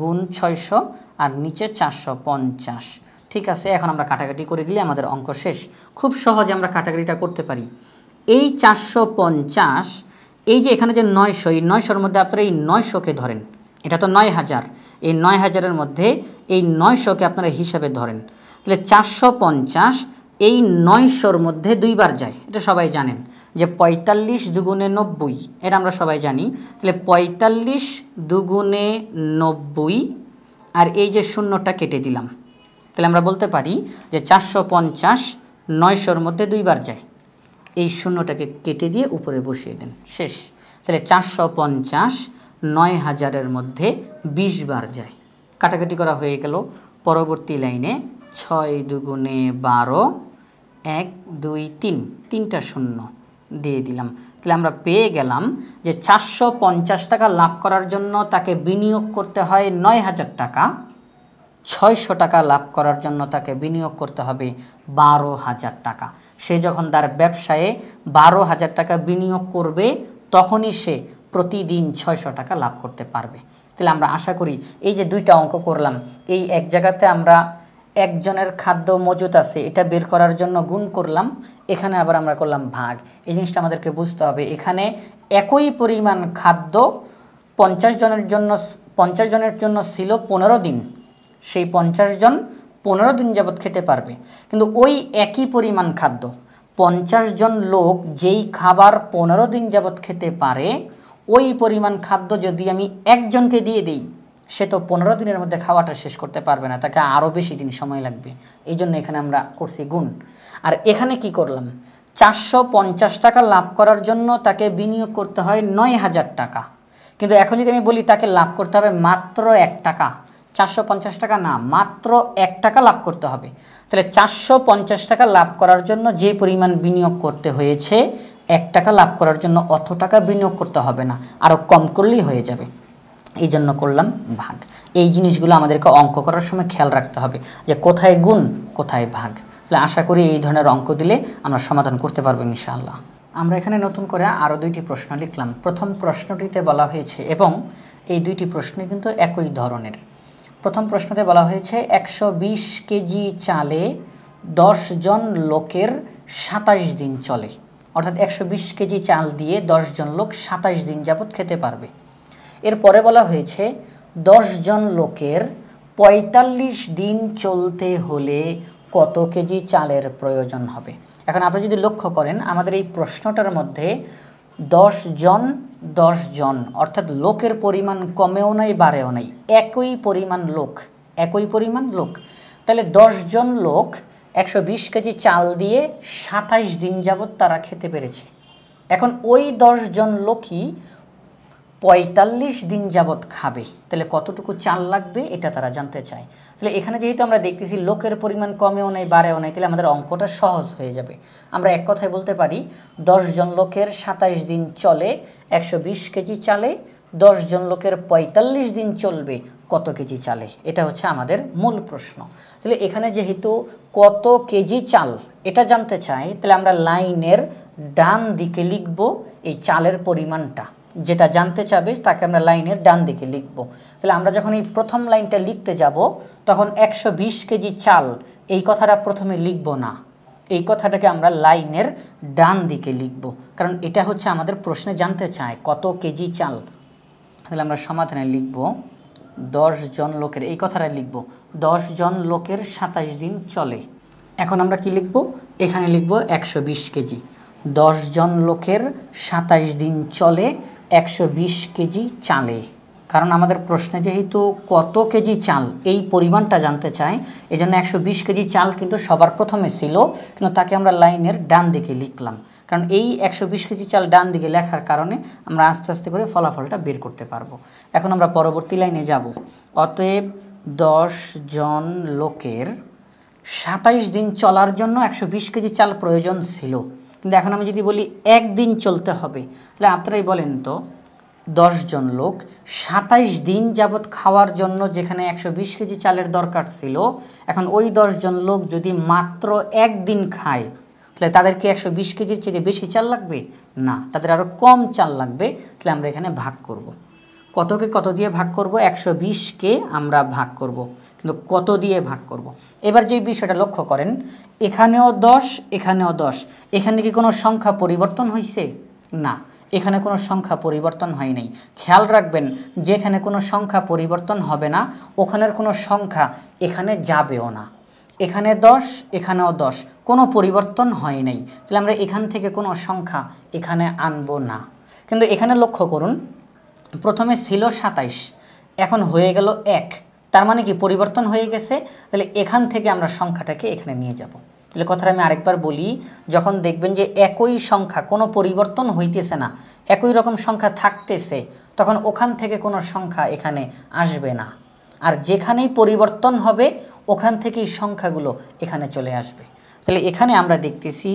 গুণ ছয়শো আর নিচে চারশো পঞ্চাশ ঠিক আছে এখন আমরা কাটাকাটি করে দিলে আমাদের অঙ্ক শেষ খুব সহজে আমরা কাটাকাটিটা করতে পারি এই চারশো পঞ্চাশ এই যে এখানে যে নয়শো এই নয়শোর মধ্যে আপনারা এই নয়শোকে ধরেন এটা তো নয় হাজার এই নয় হাজারের মধ্যে এই নয়শোকে আপনারা হিসাবে ধরেন তাহলে চারশো পঞ্চাশ এই নয়শোর মধ্যে দুইবার যায় এটা সবাই জানেন যে পঁয়তাল্লিশ দুগুণে নব্বই এটা আমরা সবাই জানি তাহলে পঁয়তাল্লিশ দুগুণে নব্বই আর এই যে শূন্যটা কেটে দিলাম তাহলে আমরা বলতে পারি যে চারশো পঞ্চাশ নয়শোর মধ্যে দুইবার যায় এই শূন্যটাকে কেটে দিয়ে উপরে বসিয়ে দেন শেষ তাহলে চারশো পঞ্চাশ নয় হাজারের মধ্যে ২০ বার যায় কাটাকাটি করা হয়ে গেল পরবর্তী লাইনে ছয় দুগুণে বারো এক দুই তিন তিনটা শূন্য দিয়ে দিলাম তাহলে আমরা পেয়ে গেলাম যে চারশো টাকা লাভ করার জন্য তাকে বিনিয়োগ করতে হয় নয় হাজার টাকা ছয়শো টাকা লাভ করার জন্য তাকে বিনিয়োগ করতে হবে বারো হাজার টাকা সে যখন তার ব্যবসায়ে বারো হাজার টাকা বিনিয়োগ করবে তখনই সে প্রতিদিন ছয়শো টাকা লাভ করতে পারবে তাহলে আমরা আশা করি এই যে দুইটা অঙ্ক করলাম এই এক জায়গাতে আমরা একজনের খাদ্য মজুত আছে এটা বের করার জন্য গুণ করলাম এখানে আবার আমরা করলাম ভাগ এই জিনিসটা আমাদেরকে বুঝতে হবে এখানে একই পরিমাণ খাদ্য পঞ্চাশ জনের জন্য পঞ্চাশ জনের জন্য ছিল পনেরো দিন সেই পঞ্চাশ জন পনেরো দিন যাবৎ খেতে পারবে কিন্তু ওই একই পরিমাণ খাদ্য পঞ্চাশ জন লোক যেই খাবার পনেরো দিন যাবৎ খেতে পারে ওই পরিমাণ খাদ্য যদি আমি একজনকে দিয়ে দিই সে তো পনেরো দিনের মধ্যে খাওয়াটা শেষ করতে পারবে না তাকে আরও বেশি দিন সময় লাগবে এই জন্য এখানে আমরা করছি গুণ আর এখানে কি করলাম চারশো পঞ্চাশ টাকা লাভ করার জন্য তাকে বিনিয়োগ করতে হয় নয় হাজার টাকা কিন্তু এখন যদি আমি বলি তাকে লাভ করতে হবে মাত্র এক টাকা চারশো টাকা না মাত্র এক টাকা লাভ করতে হবে তাহলে চারশো টাকা লাভ করার জন্য যে পরিমাণ বিনিয়োগ করতে হয়েছে এক টাকা লাভ করার জন্য অত টাকা বিনিয়োগ করতে হবে না আরও কম করলেই হয়ে যাবে এই জন্য করলাম ভাগ এই জিনিসগুলো আমাদেরকে অঙ্ক করার সময় খেয়াল রাখতে হবে যে কোথায় গুণ কোথায় ভাগ তাহলে আশা করি এই ধরনের অঙ্ক দিলে আমরা সমাধান করতে পারবো ইনশাআল্লাহ আমরা এখানে নতুন করে আরও দুইটি প্রশ্ন লিখলাম প্রথম প্রশ্নটিতে বলা হয়েছে এবং এই দুইটি প্রশ্ন কিন্তু একই ধরনের প্রথম প্রশ্নতে বলা হয়েছে একশো কেজি চালে জন লোকের সাতাশ দিন চলে অর্থাৎ একশো কেজি চাল দিয়ে জন লোক সাতাশ দিন যাবৎ খেতে পারবে এরপরে বলা হয়েছে জন লোকের পঁয়তাল্লিশ দিন চলতে হলে কত কেজি চালের প্রয়োজন হবে এখন আপনি যদি লক্ষ্য করেন আমাদের এই প্রশ্নটার মধ্যে দশ জন দশ জন অর্থাৎ লোকের পরিমাণ কমেও নাই বাড়েও নাই একই পরিমাণ লোক একই পরিমাণ লোক তাহলে জন লোক একশো বিশ কেজি চাল দিয়ে সাতাশ দিন যাবত তারা খেতে পেরেছে এখন ওই জন লোকই পঁয়তাল্লিশ দিন যাবৎ খাবে তাহলে কতটুকু চাল লাগবে এটা তারা জানতে চায় তাহলে এখানে যেহেতু আমরা দেখতেছি লোকের পরিমাণ কমেও নেই বাড়েও নেই তাহলে আমাদের অঙ্কটা সহজ হয়ে যাবে আমরা এক কথায় বলতে পারি জন লোকের সাতাইশ দিন চলে একশো কেজি চালে জন লোকের ৪৫ দিন চলবে কত কেজি চালে এটা হচ্ছে আমাদের মূল প্রশ্ন তাহলে এখানে যেহেতু কত কেজি চাল এটা জানতে চাই তাহলে আমরা লাইনের ডান দিকে লিখব এই চালের পরিমাণটা যেটা জানতে চাবে তাকে আমরা লাইনের ডান দিকে লিখব তাহলে আমরা যখন এই প্রথম লাইনটা লিখতে যাব তখন একশো কেজি চাল এই কথাটা প্রথমে লিখব না এই কথাটাকে আমরা লাইনের ডান দিকে লিখব কারণ এটা হচ্ছে আমাদের প্রশ্নে জানতে চায় কত কেজি চাল তাহলে আমরা সমাধানে লিখব দশ জন লোকের এই কথাটা লিখব দশ জন লোকের সাতাশ দিন চলে এখন আমরা কি লিখব এখানে লিখব একশো কেজি দশ জন লোকের সাতাশ দিন চলে একশো কেজি চালে কারণ আমাদের প্রশ্নে যেহেতু কত কেজি চাল এই পরিমাণটা জানতে চাই এই জন্য একশো কেজি চাল কিন্তু সবার প্রথমে ছিল কিন্তু তাকে আমরা লাইনের ডান দিকে লিখলাম কারণ এই একশো কেজি চাল ডান দিকে লেখার কারণে আমরা আস্তে আস্তে করে ফলাফলটা বের করতে পারবো এখন আমরা পরবর্তী লাইনে যাব অতএব দশ জন লোকের সাতাইশ দিন চলার জন্য একশো কেজি চাল প্রয়োজন ছিল কিন্তু এখন আমি যদি বলি একদিন চলতে হবে তাহলে আপনারাই বলেন তো জন লোক সাতাইশ দিন যাবৎ খাওয়ার জন্য যেখানে একশো বিশ কেজি চালের দরকার ছিল এখন ওই জন লোক যদি মাত্র একদিন খায় তাহলে তাদেরকে একশো বিশ কেজির চেয়ে বেশি চাল লাগবে না তাদের আরও কম চাল লাগবে তাহলে আমরা এখানে ভাগ করব। কতকে কত দিয়ে ভাগ করব একশো বিশকে আমরা ভাগ করব। কিন্তু কত দিয়ে ভাগ করব। এবার যে বিষয়টা লক্ষ্য করেন এখানেও দশ এখানেও দশ এখানে কি কোনো সংখ্যা পরিবর্তন হয়েছে না এখানে কোনো সংখ্যা পরিবর্তন হয় নাই খেয়াল রাখবেন যেখানে কোনো সংখ্যা পরিবর্তন হবে না ওখানের কোনো সংখ্যা এখানে যাবেও না এখানে দশ এখানেও দশ কোনো পরিবর্তন হয় নাই তাহলে আমরা এখান থেকে কোনো সংখ্যা এখানে আনব না কিন্তু এখানে লক্ষ্য করুন প্রথমে ছিল সাতাইশ এখন হয়ে গেল এক তার মানে কি পরিবর্তন হয়ে গেছে তাহলে এখান থেকে আমরা সংখ্যাটাকে এখানে নিয়ে যাব তাহলে কথাটা আমি আরেকবার বলি যখন দেখবেন যে একই সংখ্যা কোনো পরিবর্তন হইতেছে না একই রকম সংখ্যা থাকতেছে তখন ওখান থেকে কোনো সংখ্যা এখানে আসবে না আর যেখানেই পরিবর্তন হবে ওখান থেকেই সংখ্যাগুলো এখানে চলে আসবে তাহলে এখানে আমরা দেখতেছি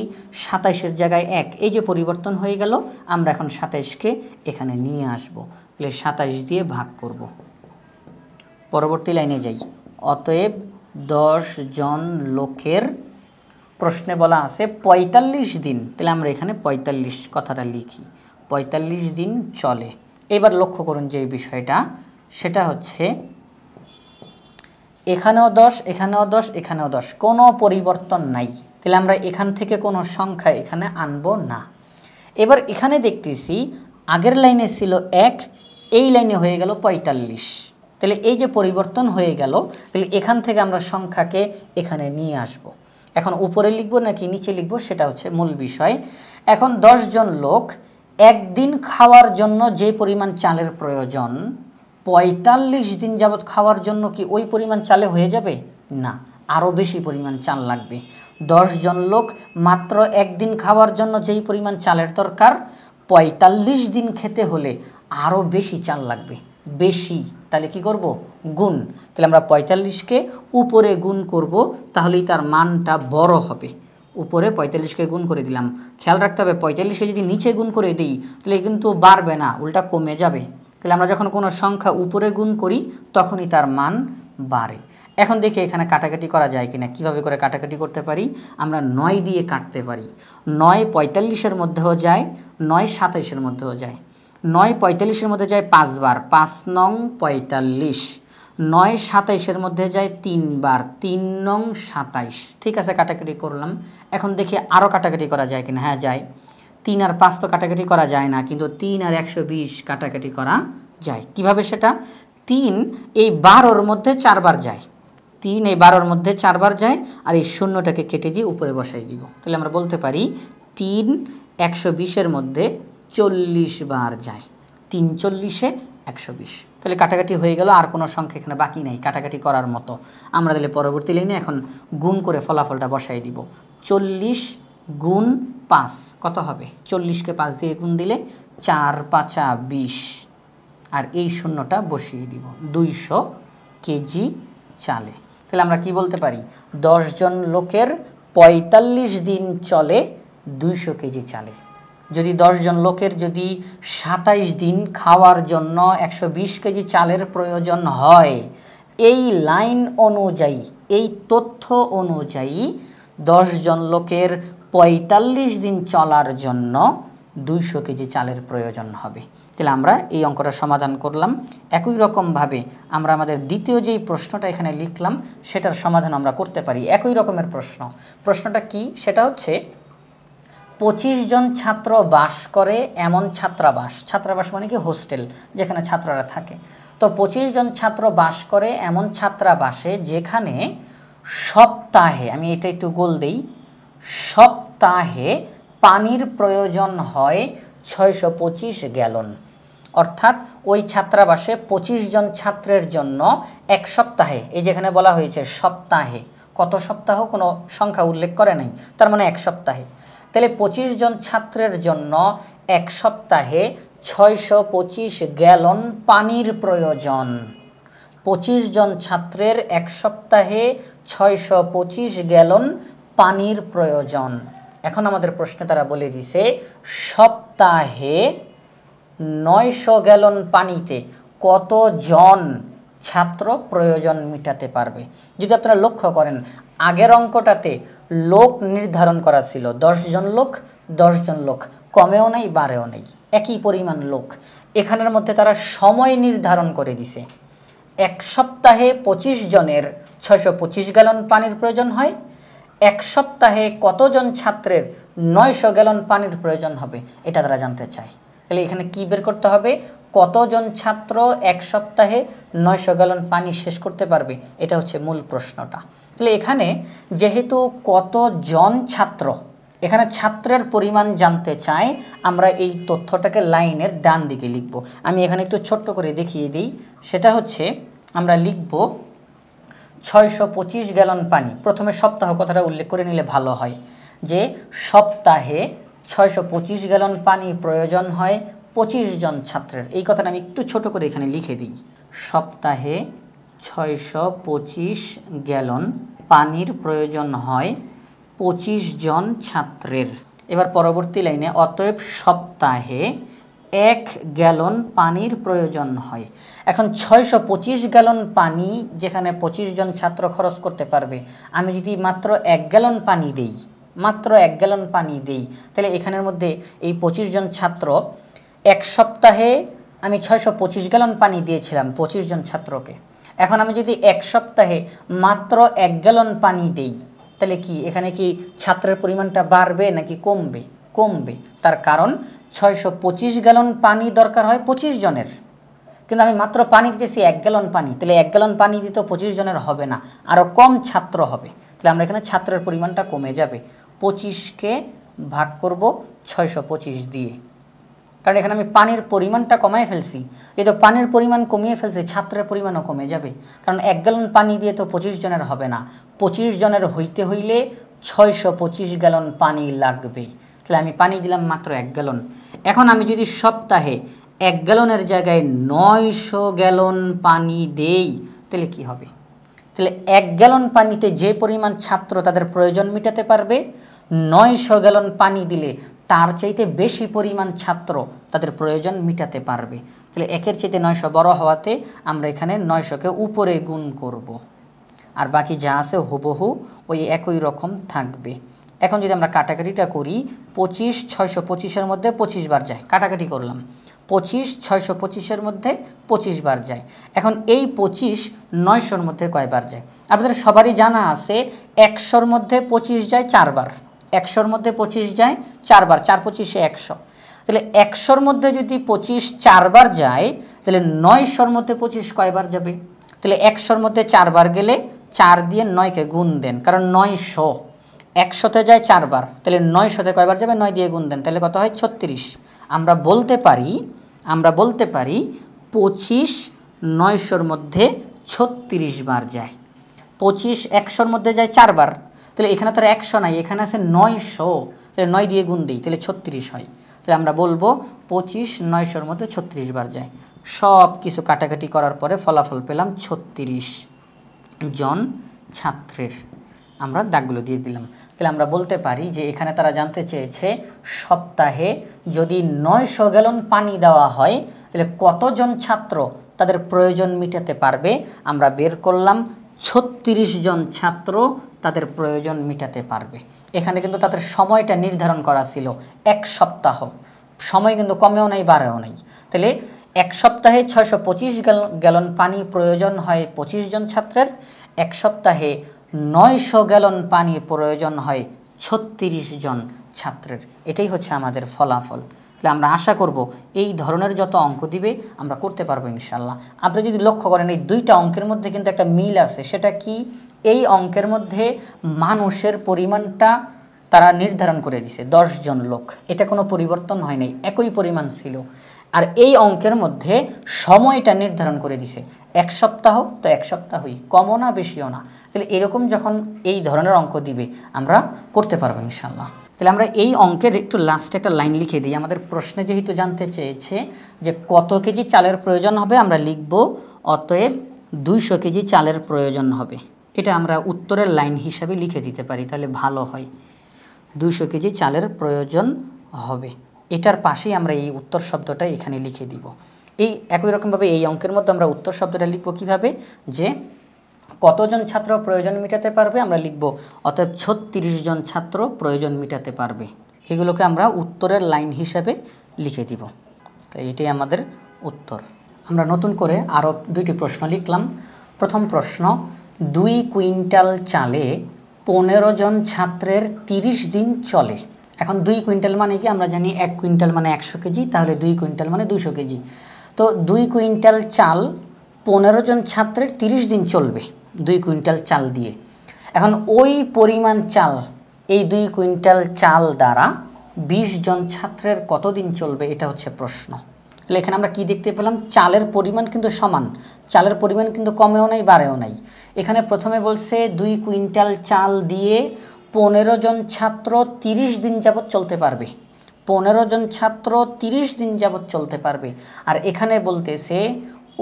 সাতাইশের জায়গায় এক এই যে পরিবর্তন হয়ে গেল আমরা এখন সাতাইশকে এখানে নিয়ে আসব তাহলে সাতাইশ দিয়ে ভাগ করব। পরবর্তী লাইনে যাই অতএব দশ জন লোকের প্রশ্নে বলা আছে ৪৫ দিন তাহলে আমরা এখানে ৪৫ কথাটা লিখি ৪৫ দিন চলে এবার লক্ষ্য করুন যে বিষয়টা সেটা হচ্ছে এখানেও দশ এখানেও দশ এখানেও দশ কোনো পরিবর্তন নাই তাহলে আমরা এখান থেকে কোনো সংখ্যা এখানে আনব না এবার এখানে দেখতেছি আগের লাইনে ছিল এক এই লাইনে হয়ে গেল পঁয়তাল্লিশ তাহলে এই যে পরিবর্তন হয়ে গেল তাহলে এখান থেকে আমরা সংখ্যাকে এখানে নিয়ে আসব। এখন উপরে লিখব নাকি নিচে লিখব সেটা হচ্ছে মূল বিষয় এখন জন লোক একদিন খাওয়ার জন্য যে পরিমাণ চালের প্রয়োজন পঁয়তাল্লিশ দিন যাবৎ খাওয়ার জন্য কি ওই পরিমাণ চালে হয়ে যাবে না আরও বেশি পরিমাণ চাল লাগবে জন লোক মাত্র একদিন খাওয়ার জন্য যেই পরিমাণ চালের দরকার পঁয়তাল্লিশ দিন খেতে হলে আরও বেশি চাল লাগবে বেশি তাহলে কি করব গুণ তাহলে আমরা পঁয়তাল্লিশকে উপরে গুণ করব তাহলেই তার মানটা বড় হবে উপরে পঁয়তাল্লিশকে গুণ করে দিলাম খেয়াল রাখতে হবে পঁয়তাল্লিশকে যদি নিচে গুণ করে দিই তাহলে কিন্তু বাড়বে না উল্টা কমে যাবে তাহলে আমরা যখন কোনো সংখ্যা উপরে গুণ করি তখনই তার মান বাড়ে এখন দেখি এখানে কাটাকাটি করা যায় কিনা কিভাবে করে কাটাকাটি করতে পারি আমরা নয় দিয়ে কাটতে পারি নয় পঁয়তাল্লিশের মধ্যেও যায় নয় সাতাইশের মধ্যেও যায় নয় পঁয়তাল্লিশের মধ্যে যায় পাঁচবার পাঁচ নং পঁয়তাল্লিশ নয় সাতাইশের মধ্যে যায় তিনবার তিন নং সাতাইশ ঠিক আছে কাটাকাটি করলাম এখন দেখি আরও কাটাকাটি করা যায় কিনা হ্যাঁ যায় তিন আর পাঁচ তো কাটাকাটি করা যায় না কিন্তু তিন আর একশো বিশ কাটাকাটি করা যায় কিভাবে সেটা তিন এই বারোর মধ্যে চারবার যায় তিন এই বারোর মধ্যে চারবার যায় আর এই শূন্যটাকে কেটে দিয়ে উপরে বসাই দিব তাহলে আমরা বলতে পারি তিন একশো বিশের মধ্যে চল্লিশ বার যায় তিন চল্লিশে একশো বিশ তাহলে কাটাকাটি হয়ে গেল আর কোনো সংখ্যা এখানে বাকি নাই কাটাকাটি করার মতো আমরা তাহলে পরবর্তী লাইনে এখন গুণ করে ফলাফলটা বসাই দিব চল্লিশ গুণ পাঁচ কত হবে চল্লিশকে পাঁচ দিয়ে গুণ দিলে চার পাঁচা বিশ আর এই শূন্যটা বসিয়ে দিব দুইশো কেজি চালে তাহলে আমরা কি বলতে পারি জন লোকের পঁয়তাল্লিশ দিন চলে দুইশো কেজি চালে যদি জন লোকের যদি সাতাইশ দিন খাওয়ার জন্য একশো বিশ কেজি চালের প্রয়োজন হয় এই লাইন অনুযায়ী এই তথ্য অনুযায়ী জন লোকের পঁয়তাল্লিশ দিন চলার জন্য দুইশো কেজি চালের প্রয়োজন হবে তাহলে আমরা এই অঙ্কটা সমাধান করলাম একই রকমভাবে আমরা আমাদের দ্বিতীয় যেই প্রশ্নটা এখানে লিখলাম সেটার সমাধান আমরা করতে পারি একই রকমের প্রশ্ন প্রশ্নটা কি সেটা হচ্ছে পঁচিশ জন ছাত্র বাস করে এমন ছাত্রাবাস ছাত্রাবাস মানে কি হোস্টেল যেখানে ছাত্ররা থাকে তো পঁচিশ জন ছাত্র বাস করে এমন ছাত্রাবাসে যেখানে সপ্তাহে আমি এটা একটু গোল দিই সপ্তাহে পানির প্রয়োজন হয় ছয়শো পঁচিশ গ্যালন অর্থাৎ ওই ছাত্রাবাসে ২৫ জন ছাত্রের জন্য এক সপ্তাহে এই যেখানে বলা হয়েছে সপ্তাহে কত সপ্তাহ কোনো সংখ্যা উল্লেখ করে নাই তার মানে এক সপ্তাহে তাহলে পঁচিশ জন ছাত্রের জন্য এক সপ্তাহে ছয়শো পঁচিশ গ্যালন পানির প্রয়োজন পঁচিশ জন ছাত্রের এক সপ্তাহে ছয়শো পঁচিশ গ্যালন পানির প্রয়োজন এখন আমাদের প্রশ্নে তারা বলে দিছে সপ্তাহে নয়শো গ্যালন পানিতে কতজন ছাত্র প্রয়োজন মিটাতে পারবে যদি আপনারা লক্ষ্য করেন আগের অঙ্কটাতে লোক নির্ধারণ করা ছিল জন লোক জন লোক কমেও নেই বাড়েও নেই একই পরিমাণ লোক এখানের মধ্যে তারা সময় নির্ধারণ করে দিছে এক সপ্তাহে ২৫ জনের পঁচিশ গ্যালন পানির প্রয়োজন হয় এক সপ্তাহে কতজন ছাত্রের নয়শো গ্যালন পানির প্রয়োজন হবে এটা তারা জানতে চায় তাহলে এখানে কি বের করতে হবে কতজন ছাত্র এক সপ্তাহে নয়শো গ্যালন পানি শেষ করতে পারবে এটা হচ্ছে মূল প্রশ্নটা তাহলে এখানে যেহেতু কতজন ছাত্র এখানে ছাত্রের পরিমাণ জানতে চাই আমরা এই তথ্যটাকে লাইনের ডান দিকে লিখব আমি এখানে একটু ছোট্ট করে দেখিয়ে দিই সেটা হচ্ছে আমরা লিখব ছয়শো গ্যালন পানি প্রথমে সপ্তাহ কথাটা উল্লেখ করে নিলে ভালো হয় যে সপ্তাহে ছয়শো গ্যালন পানি প্রয়োজন হয় পঁচিশ জন ছাত্রের এই কথাটা আমি একটু ছোট করে এখানে লিখে দিই সপ্তাহে ছয়শো গ্যালন পানির প্রয়োজন হয় পঁচিশ জন ছাত্রের এবার পরবর্তী লাইনে অতএব সপ্তাহে এক গ্যালন পানির প্রয়োজন হয় এখন ছয়শো পঁচিশ গ্যালন পানি যেখানে পঁচিশ জন ছাত্র খরচ করতে পারবে আমি যদি মাত্র এক গ্যালন পানি দিই মাত্র এক গ্যালন পানি দেই তাহলে এখানের মধ্যে এই পঁচিশ জন ছাত্র এক সপ্তাহে আমি ছয়শো পঁচিশ গ্যালন পানি দিয়েছিলাম পঁচিশ জন ছাত্রকে এখন আমি যদি এক সপ্তাহে মাত্র এক গ্যালন পানি দেই তাহলে কি এখানে কি ছাত্রের পরিমাণটা বাড়বে নাকি কমবে কমবে তার কারণ ছয়শো পঁচিশ গ্যালন পানি দরকার হয় পঁচিশ জনের কিন্তু আমি মাত্র পানি দিতেছি এক গ্যালন পানি তাহলে এক গ্যালন পানি দিতে পঁচিশ জনের হবে না আরও কম ছাত্র হবে তাহলে আমরা এখানে ছাত্রের পরিমাণটা কমে যাবে পঁচিশকে ভাগ করব ছয়শো পঁচিশ দিয়ে কারণ এখানে আমি পানির পরিমাণটা কমায় ফেলছি তো পানির পরিমাণ কমিয়ে ফেলছি ছাত্রের পরিমাণও কমে যাবে কারণ এক গ্যালন পানি দিয়ে তো পঁচিশ জনের হবে না পঁচিশ জনের হইতে হইলে ছয়শো পঁচিশ গ্যালন পানি লাগবে তাহলে আমি পানি দিলাম মাত্র এক গ্যালন এখন আমি যদি সপ্তাহে এক গ্যালনের জায়গায় নয়শো গ্যালন পানি দেই তাহলে কি হবে তাহলে এক গ্যালন পানিতে যে পরিমাণ ছাত্র তাদের প্রয়োজন মেটাতে পারবে নয়শো গ্যালন পানি দিলে তার চাইতে বেশি পরিমাণ ছাত্র তাদের প্রয়োজন মিটাতে পারবে তাহলে একের চাইতে নয়শো বড় হওয়াতে আমরা এখানে নয়শোকে উপরে গুণ করব। আর বাকি যা আছে হুবহু ওই একই রকম থাকবে এখন যদি আমরা কাটাকাটিটা করি পঁচিশ ছয়শো পঁচিশের মধ্যে পঁচিশ বার যায় কাটাকাটি করলাম পঁচিশ ছয়শো পঁচিশের মধ্যে পঁচিশ বার যায় এখন এই পঁচিশ নয়শোর মধ্যে কয়বার যায় আপনাদের সবারই জানা আছে একশোর মধ্যে পঁচিশ যায় চারবার একশোর মধ্যে পঁচিশ যায় চারবার চার পঁচিশে একশো তাহলে একশোর মধ্যে যদি পঁচিশ চারবার যায় তাহলে নয়শোর মধ্যে পঁচিশ কয়বার যাবে তাহলে একশোর মধ্যে চারবার গেলে চার দিয়ে নয়কে গুণ দেন কারণ নয়শো একশোতে যায় চারবার তাহলে নয়শোতে কয়বার যাবে নয় দিয়ে গুণ দেন তাহলে কত হয় ছত্রিশ আমরা বলতে পারি আমরা বলতে পারি পঁচিশ নয়শোর মধ্যে ছত্রিশ বার যায় পঁচিশ একশোর মধ্যে যায় চারবার তাহলে এখানে তো একশো নাই এখানে আছে নয়শো তাহলে নয় দিয়ে গুণ দিই তাহলে ছত্রিশ হয় তাহলে আমরা বলবো পঁচিশ নয়শোর মধ্যে ছত্রিশ বার যায় সব কিছু কাটাকাটি করার পরে ফলাফল পেলাম ছত্রিশ জন ছাত্রের আমরা দাগগুলো দিয়ে দিলাম তাহলে আমরা বলতে পারি যে এখানে তারা জানতে চেয়েছে সপ্তাহে যদি নয়শো গ্যালন পানি দেওয়া হয় তাহলে কতজন ছাত্র তাদের প্রয়োজন মেটাতে পারবে আমরা বের করলাম ছত্রিশ জন ছাত্র তাদের প্রয়োজন মেটাতে পারবে এখানে কিন্তু তাদের সময়টা নির্ধারণ করা ছিল এক সপ্তাহ সময় কিন্তু কমেও নাই বাড়েও নাই তাহলে এক সপ্তাহে ছয়শো পঁচিশ গ্যালন পানি প্রয়োজন হয় পঁচিশ জন ছাত্রের এক সপ্তাহে নয়শো গ্যালন পানি প্রয়োজন হয় ছত্রিশ জন ছাত্রের এটাই হচ্ছে আমাদের ফলাফল তাহলে আমরা আশা করব এই ধরনের যত অঙ্ক দিবে আমরা করতে পারবো ইনশাল্লাহ আপনি যদি লক্ষ্য করেন এই দুইটা অঙ্কের মধ্যে কিন্তু একটা মিল আছে সেটা কি এই অঙ্কের মধ্যে মানুষের পরিমাণটা তারা নির্ধারণ করে দিছে জন লোক এটা কোনো পরিবর্তন হয় নাই একই পরিমাণ ছিল আর এই অঙ্কের মধ্যে সময়টা নির্ধারণ করে দিছে এক সপ্তাহ তো এক সপ্তাহই কমও না বেশিও না তাহলে এরকম যখন এই ধরনের অঙ্ক দিবে আমরা করতে পারবো ইনশাল্লাহ তাহলে আমরা এই অঙ্কের একটু লাস্টে একটা লাইন লিখে দিই আমাদের প্রশ্নে যেহেতু জানতে চেয়েছে যে কত কেজি চালের প্রয়োজন হবে আমরা লিখব অতএব দুইশো কেজি চালের প্রয়োজন হবে এটা আমরা উত্তরের লাইন হিসাবে লিখে দিতে পারি তাহলে ভালো হয় দুইশো কেজি চালের প্রয়োজন হবে এটার পাশেই আমরা এই উত্তর শব্দটা এখানে লিখে দিব এই একই রকমভাবে এই অঙ্কের মধ্যে আমরা উত্তর শব্দটা লিখব কীভাবে যে কতজন ছাত্র প্রয়োজন মেটাতে পারবে আমরা লিখব অতএব ছত্রিশ জন ছাত্র প্রয়োজন মেটাতে পারবে এগুলোকে আমরা উত্তরের লাইন হিসাবে লিখে দিব তো এটাই আমাদের উত্তর আমরা নতুন করে আরও দুইটি প্রশ্ন লিখলাম প্রথম প্রশ্ন দুই কুইন্টাল চালে পনেরো জন ছাত্রের ৩০ দিন চলে এখন দুই কুইন্টাল মানে কি আমরা জানি এক কুইন্টাল মানে একশো কেজি তাহলে দুই কুইন্টাল মানে দুশো কেজি তো দুই কুইন্টাল চাল পনেরো জন ছাত্রের তিরিশ দিন চলবে দুই কুইন্টাল চাল দিয়ে এখন ওই পরিমাণ চাল এই দুই কুইন্টাল চাল দ্বারা বিশ জন ছাত্রের কতদিন চলবে এটা হচ্ছে প্রশ্ন তাহলে এখানে আমরা কি দেখতে পেলাম চালের পরিমাণ কিন্তু সমান চালের পরিমাণ কিন্তু কমেও নাই বাড়েও নাই এখানে প্রথমে বলছে দুই কুইন্টাল চাল দিয়ে পনেরো জন ছাত্র তিরিশ দিন যাবৎ চলতে পারবে পনেরো জন ছাত্র তিরিশ দিন যাবৎ চলতে পারবে আর এখানে বলতেছে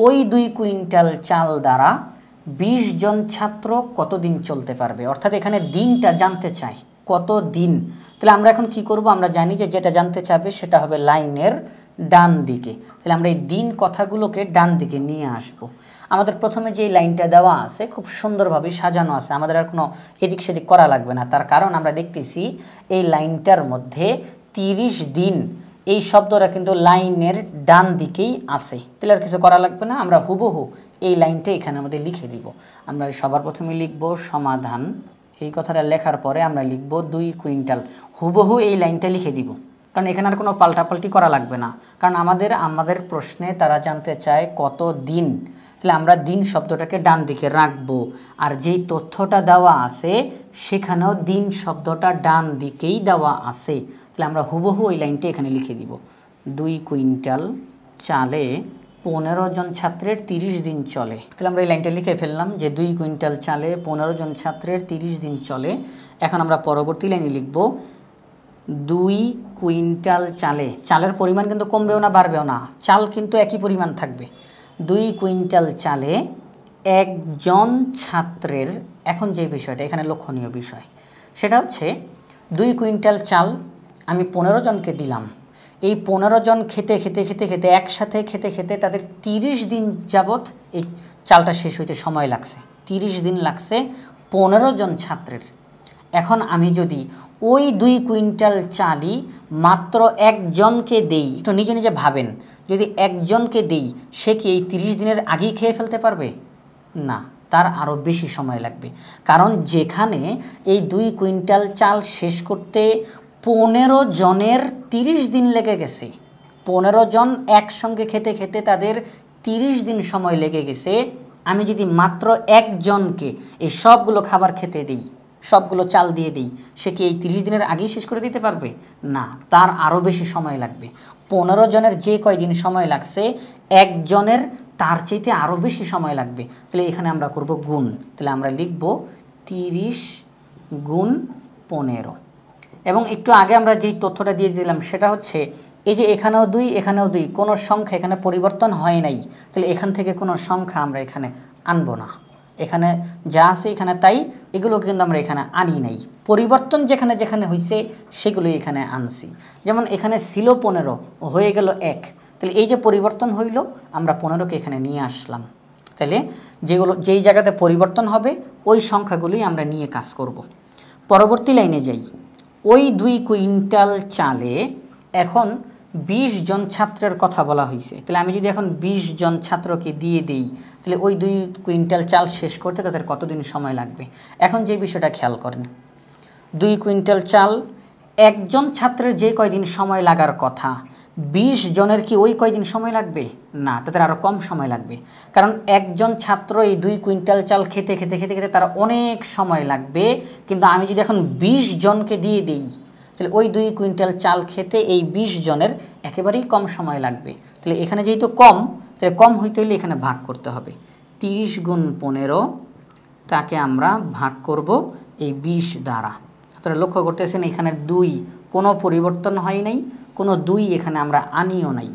ওই দুই কুইন্টাল চাল দ্বারা ২০ জন ছাত্র কতদিন চলতে পারবে অর্থাৎ এখানে দিনটা জানতে চাই কত দিন তাহলে আমরা এখন কি করব আমরা জানি যে যেটা জানতে চাবে সেটা হবে লাইনের ডান দিকে তাহলে আমরা এই দিন কথাগুলোকে ডান দিকে নিয়ে আসবো আমাদের প্রথমে যে লাইনটা দেওয়া আছে খুব সুন্দরভাবে সাজানো আছে আমাদের আর কোনো এদিক সেদিক করা লাগবে না তার কারণ আমরা দেখতেছি এই লাইনটার মধ্যে তিরিশ দিন এই শব্দটা কিন্তু লাইনের ডান দিকেই আছে তাহলে আর কিছু করা লাগবে না আমরা হুবহু এই লাইনটা এখানের মধ্যে লিখে দিব আমরা সবার প্রথমে লিখব সমাধান এই কথাটা লেখার পরে আমরা লিখব দুই কুইন্টাল হুবহু এই লাইনটা লিখে দিব কারণ এখানে আর কোনো পাল্টাপাল্টি করা লাগবে না কারণ আমাদের আমাদের প্রশ্নে তারা জানতে চায় কত দিন তাহলে আমরা দিন শব্দটাকে ডান দিকে রাখব আর যেই তথ্যটা দেওয়া আছে সেখানেও দিন শব্দটা ডান দিকেই দেওয়া আছে তাহলে আমরা হুবহু ওই লাইনটা এখানে লিখে দিব দুই কুইন্টাল চালে পনেরো জন ছাত্রের তিরিশ দিন চলে তাহলে আমরা এই লাইনটা লিখে ফেললাম যে দুই কুইন্টাল চালে পনেরো জন ছাত্রের তিরিশ দিন চলে এখন আমরা পরবর্তী লাইনে লিখব দুই কুইন্টাল চালে চালের পরিমাণ কিন্তু কমবেও না বাড়বেও না চাল কিন্তু একই পরিমাণ থাকবে দুই কুইন্টাল চালে একজন ছাত্রের এখন যে বিষয়টা এখানে লক্ষণীয় বিষয় সেটা হচ্ছে দুই কুইন্টাল চাল আমি পনেরো জনকে দিলাম এই পনেরো জন খেতে খেতে খেতে খেতে একসাথে খেতে খেতে তাদের তিরিশ দিন যাবৎ এই চালটা শেষ হইতে সময় লাগছে তিরিশ দিন লাগছে পনেরো জন ছাত্রের এখন আমি যদি ওই দুই কুইন্টাল চালই মাত্র একজনকে দেই তো নিজে নিজে ভাবেন যদি একজনকে দেই সে কি এই তিরিশ দিনের আগেই খেয়ে ফেলতে পারবে না তার আরও বেশি সময় লাগবে কারণ যেখানে এই দুই কুইন্টাল চাল শেষ করতে পনেরো জনের তিরিশ দিন লেগে গেছে পনেরো জন একসঙ্গে খেতে খেতে তাদের তিরিশ দিন সময় লেগে গেছে আমি যদি মাত্র একজনকে এই সবগুলো খাবার খেতে দিই সবগুলো চাল দিয়ে দিই সে কি এই তিরিশ দিনের আগেই শেষ করে দিতে পারবে না তার আরও বেশি সময় লাগবে পনেরো জনের যে কয়দিন সময় লাগছে একজনের তার চাইতে আরও বেশি সময় লাগবে তাহলে এখানে আমরা করব গুণ তাহলে আমরা লিখব তিরিশ গুণ পনেরো এবং একটু আগে আমরা যেই তথ্যটা দিয়ে দিলাম সেটা হচ্ছে এই যে এখানেও দুই এখানেও দুই কোনো সংখ্যা এখানে পরিবর্তন হয় নাই তাহলে এখান থেকে কোনো সংখ্যা আমরা এখানে আনবো না এখানে যা আছে এখানে তাই এগুলো কিন্তু আমরা এখানে আনি নাই পরিবর্তন যেখানে যেখানে হয়েছে সেগুলো এখানে আনছি যেমন এখানে ছিল পনেরো হয়ে গেল এক তাহলে এই যে পরিবর্তন হইল আমরা পনেরোকে এখানে নিয়ে আসলাম তাহলে যেগুলো যেই জায়গাতে পরিবর্তন হবে ওই সংখ্যাগুলোই আমরা নিয়ে কাজ করব। পরবর্তী লাইনে যাই ওই দুই কুইন্টাল চালে এখন ২০ জন ছাত্রের কথা বলা হয়েছে তাহলে আমি যদি এখন ২০ জন ছাত্রকে দিয়ে দিই তাহলে ওই দুই কুইন্টাল চাল শেষ করতে তাদের কতদিন সময় লাগবে এখন যে বিষয়টা খেয়াল করেন দুই কুইন্টাল চাল একজন ছাত্রের যে কয়দিন সময় লাগার কথা বিশ জনের কি ওই কয়দিন সময় লাগবে না তাদের আরও কম সময় লাগবে কারণ একজন ছাত্র এই দুই কুইন্টাল চাল খেতে খেতে খেতে খেতে তার অনেক সময় লাগবে কিন্তু আমি যদি এখন বিশ জনকে দিয়ে দিই তাহলে ওই দুই কুইন্টাল চাল খেতে এই ২০ জনের একেবারেই কম সময় লাগবে তাহলে এখানে যেহেতু কম তাহলে কম হইতে হলে এখানে ভাগ করতে হবে 30 গুণ পনেরো তাকে আমরা ভাগ করব এই ২০ দ্বারা আপনারা লক্ষ্য করতেছেন এখানে দুই কোনো পরিবর্তন হয় নাই কোনো দুই এখানে আমরা আনিও নাই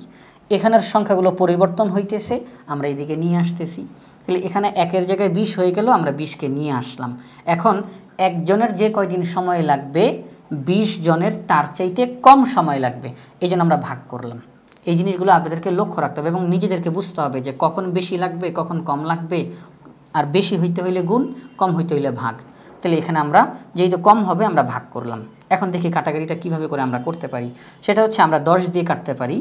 এখানের সংখ্যাগুলো পরিবর্তন হইতেছে আমরা এদিকে নিয়ে আসতেছি তাহলে এখানে একের জায়গায় বিশ হয়ে গেল আমরা বিশকে নিয়ে আসলাম এখন একজনের যে কয়দিন সময় লাগবে ২০ জনের তার চাইতে কম সময় লাগবে এই জন্য আমরা ভাগ করলাম এই জিনিসগুলো আপনাদেরকে লক্ষ্য রাখতে হবে এবং নিজেদেরকে বুঝতে হবে যে কখন বেশি লাগবে কখন কম লাগবে আর বেশি হইতে হইলে গুণ কম হইতে হইলে ভাগ তাহলে এখানে আমরা যেহেতু কম হবে আমরা ভাগ করলাম এখন দেখি কাটাকাটিটা কিভাবে করে আমরা করতে পারি সেটা হচ্ছে আমরা দশ দিয়ে কাটতে পারি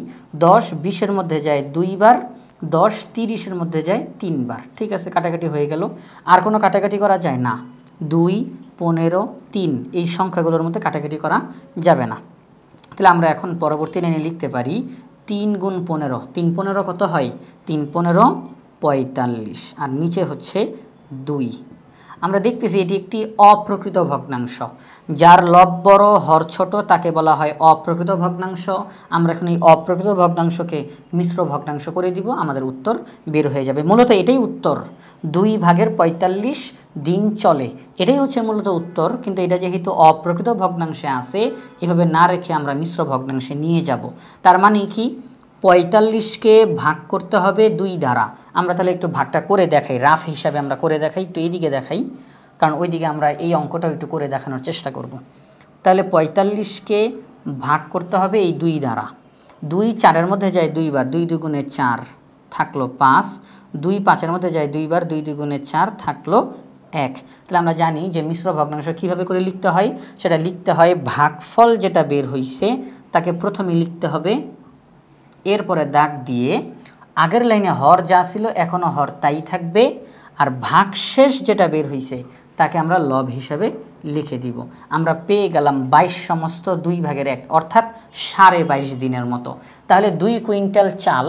দশ বিশের মধ্যে যায় দুইবার দশ তিরিশের মধ্যে যায় তিনবার ঠিক আছে কাটাকাটি হয়ে গেল আর কোনো কাটাকাটি করা যায় না দুই পনেরো তিন এই সংখ্যাগুলোর মধ্যে কাটাকাটি করা যাবে না তাহলে আমরা এখন পরবর্তী নিয়ে লিখতে পারি তিন গুণ পনেরো তিন পনেরো কত হয় তিন পনেরো পঁয়তাল্লিশ আর নিচে হচ্ছে দুই আমরা দেখতেছি এটি একটি অপ্রকৃত ভগ্নাংশ যার লব বড় হর ছোট তাকে বলা হয় অপ্রকৃত ভগ্নাংশ আমরা এখন এই অপ্রকৃত ভগ্নাংশকে মিশ্র ভগ্নাংশ করে দিব আমাদের উত্তর বের হয়ে যাবে মূলত এটাই উত্তর দুই ভাগের ৪৫ দিন চলে এটাই হচ্ছে মূলত উত্তর কিন্তু এটা যেহেতু অপ্রকৃত ভগ্নাংশে আছে এভাবে না রেখে আমরা মিশ্র ভগ্নাংশে নিয়ে যাব তার মানে কি পঁয়তাল্লিশকে ভাগ করতে হবে দুই দ্বারা আমরা তাহলে একটু ভাগটা করে দেখাই রাফ হিসাবে আমরা করে দেখাই একটু এইদিকে দেখাই কারণ ওইদিকে আমরা এই অঙ্কটাও একটু করে দেখানোর চেষ্টা করব। তাহলে পঁয়তাল্লিশকে ভাগ করতে হবে এই দুই দ্বারা দুই চারের মধ্যে যায় দুইবার দুই দুগুণে চার থাকলো পাঁচ দুই পাঁচের মধ্যে যায় দুইবার দুই দুগুণে চার থাকলো এক তাহলে আমরা জানি যে মিশ্র ভগ্নাংশ কীভাবে করে লিখতে হয় সেটা লিখতে হয় ভাগফল যেটা বের হইছে তাকে প্রথমে লিখতে হবে এরপরে দাগ দিয়ে আগের লাইনে হর যা ছিল এখনও হর তাই থাকবে আর ভাগ শেষ যেটা বের হয়েছে তাকে আমরা লব হিসাবে লিখে দিব আমরা পেয়ে গেলাম বাইশ সমস্ত দুই ভাগের এক অর্থাৎ সাড়ে বাইশ দিনের মতো তাহলে দুই কুইন্টাল চাল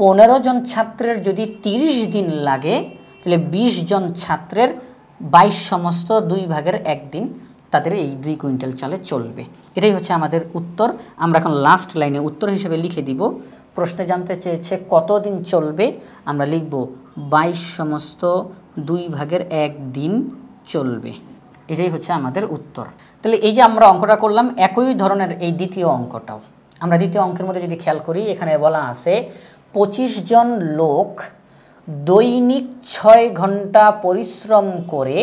পনেরো জন ছাত্রের যদি ৩০ দিন লাগে তাহলে ২০ জন ছাত্রের বাইশ সমস্ত দুই ভাগের একদিন তাদের এই দুই কুইন্টাল চালে চলবে এটাই হচ্ছে আমাদের উত্তর আমরা এখন লাস্ট লাইনে উত্তর হিসেবে লিখে দিব প্রশ্নে জানতে চেয়েছে কতদিন চলবে আমরা লিখব বাইশ সমস্ত দুই ভাগের এক দিন চলবে এটাই হচ্ছে আমাদের উত্তর তাহলে এই যে আমরা অঙ্কটা করলাম একই ধরনের এই দ্বিতীয় অঙ্কটাও আমরা দ্বিতীয় অঙ্কের মধ্যে যদি খেয়াল করি এখানে বলা আছে পঁচিশ জন লোক দৈনিক ছয় ঘন্টা পরিশ্রম করে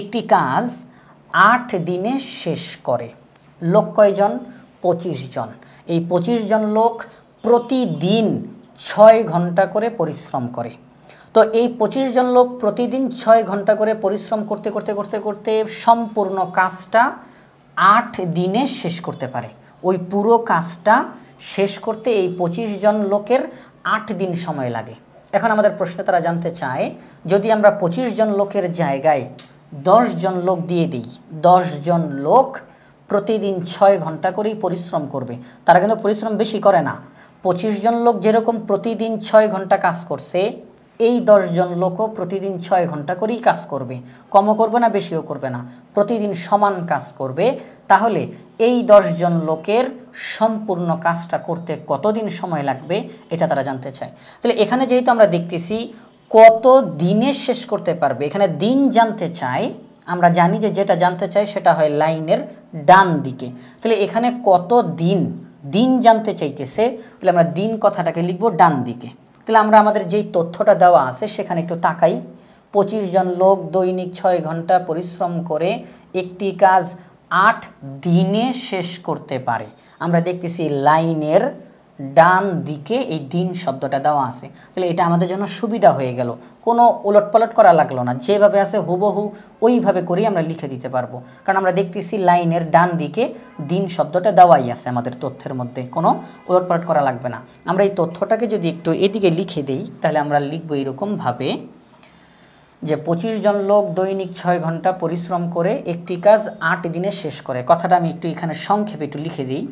একটি কাজ আট দিনে শেষ করে লোক কয়জন পঁচিশ জন এই পঁচিশ জন লোক প্রতিদিন ছয় ঘন্টা করে পরিশ্রম করে তো এই পঁচিশ জন লোক প্রতিদিন ছয় ঘন্টা করে পরিশ্রম করতে করতে করতে করতে সম্পূর্ণ কাজটা আট দিনে শেষ করতে পারে ওই পুরো কাজটা শেষ করতে এই পঁচিশ জন লোকের আট দিন সময় লাগে এখন আমাদের প্রশ্নে তারা জানতে চায় যদি আমরা পঁচিশ জন লোকের জায়গায় জন লোক দিয়ে দিই জন লোক প্রতিদিন ছয় ঘন্টা করেই পরিশ্রম করবে তারা কিন্তু পরিশ্রম বেশি করে না পঁচিশ জন লোক যেরকম প্রতিদিন ছয় ঘন্টা কাজ করছে এই জন লোকও প্রতিদিন ছয় ঘন্টা করেই কাজ করবে কমও করবে না বেশিও করবে না প্রতিদিন সমান কাজ করবে তাহলে এই জন লোকের সম্পূর্ণ কাজটা করতে কতদিন সময় লাগবে এটা তারা জানতে চায় তাহলে এখানে যেহেতু আমরা দেখতেছি কত দিনে শেষ করতে পারবে এখানে দিন জানতে চাই আমরা জানি যে যেটা জানতে চাই সেটা হয় লাইনের ডান দিকে তাহলে এখানে কত দিন দিন জানতে চাইতেছে তাহলে আমরা দিন কথাটাকে লিখব ডান দিকে তাহলে আমরা আমাদের যেই তথ্যটা দেওয়া আছে সেখানে একটু তাকাই পঁচিশ জন লোক দৈনিক ছয় ঘন্টা পরিশ্রম করে একটি কাজ আট দিনে শেষ করতে পারে আমরা দেখতেছি লাইনের ডান দিকে এই দিন শব্দটা দেওয়া আছে তাহলে এটা আমাদের জন্য সুবিধা হয়ে গেল কোনো উলটপালট করা লাগলো না যেভাবে আছে হুবহু ওইভাবে করেই আমরা লিখে দিতে পারবো কারণ আমরা দেখতেছি লাইনের ডান দিকে দিন শব্দটা দেওয়াই আছে আমাদের তথ্যের মধ্যে কোনো উলটপালট করা লাগবে না আমরা এই তথ্যটাকে যদি একটু এদিকে লিখে দেই তাহলে আমরা লিখবো এরকমভাবে যে পঁচিশ জন লোক দৈনিক ছয় ঘন্টা পরিশ্রম করে একটি কাজ আট দিনে শেষ করে কথাটা আমি একটু এখানে সংক্ষেপে একটু লিখে দিই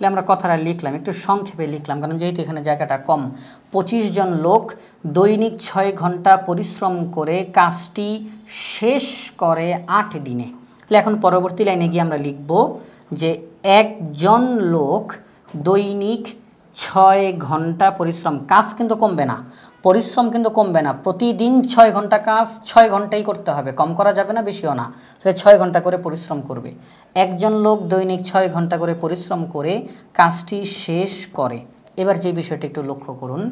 তাহলে আমরা কথাটা লিখলাম একটু সংক্ষেপে লিখলাম কারণ যেহেতু এখানে জায়গাটা কম পঁচিশ জন লোক দৈনিক ছয় ঘন্টা পরিশ্রম করে কাজটি শেষ করে আট দিনে তাহলে এখন পরবর্তী লাইনে গিয়ে আমরা লিখব যে একজন লোক দৈনিক ছয় ঘন্টা পরিশ্রম কাজ কিন্তু কমবে না পরিশ্রম কিন্তু কমবে না প্রতিদিন ছয় ঘন্টা কাজ ছয় ঘন্টাই করতে হবে কম করা যাবে না বেশিও না সে ছয় ঘন্টা করে পরিশ্রম করবে একজন লোক দৈনিক ছয় ঘন্টা করে পরিশ্রম করে কাজটি শেষ করে এবার যে বিষয়টি একটু লক্ষ্য করুন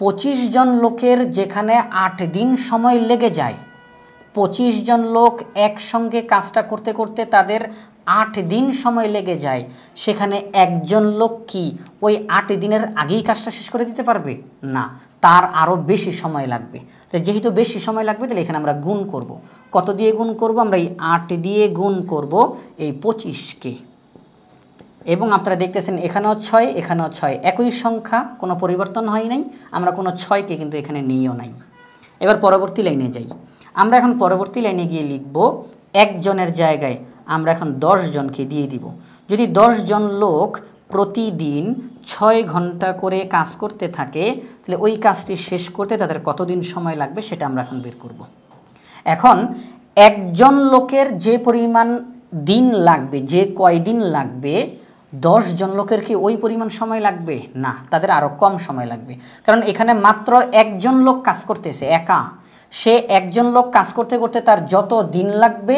পঁচিশ জন লোকের যেখানে আট দিন সময় লেগে যায় পঁচিশ জন লোক একসঙ্গে কাজটা করতে করতে তাদের আট দিন সময় লেগে যায় সেখানে একজন লোক কি ওই আট দিনের আগেই কাজটা শেষ করে দিতে পারবে না তার আরও বেশি সময় লাগবে যেহেতু বেশি সময় লাগবে তাহলে এখানে আমরা গুণ করব। কত দিয়ে গুণ করব আমরা এই আট দিয়ে গুণ করব এই পঁচিশকে এবং আপনারা দেখতেছেন এখানেও ছয় এখানেও ছয় একই সংখ্যা কোনো পরিবর্তন হয় নাই আমরা কোনো ছয়কে কিন্তু এখানে নিয়েও নাই এবার পরবর্তী লাইনে যাই আমরা এখন পরবর্তী লাইনে গিয়ে লিখব একজনের জায়গায় আমরা এখন দশ জনকে দিয়ে দিব যদি দশ জন লোক প্রতিদিন ছয় ঘন্টা করে কাজ করতে থাকে তাহলে ওই কাজটি শেষ করতে তাদের কতদিন সময় লাগবে সেটা আমরা এখন বের করব। এখন একজন লোকের যে পরিমাণ দিন লাগবে যে কয়দিন লাগবে দশ জন লোকের কি ওই পরিমাণ সময় লাগবে না তাদের আরও কম সময় লাগবে কারণ এখানে মাত্র একজন লোক কাজ করতেছে একা সে একজন লোক কাজ করতে করতে তার যত দিন লাগবে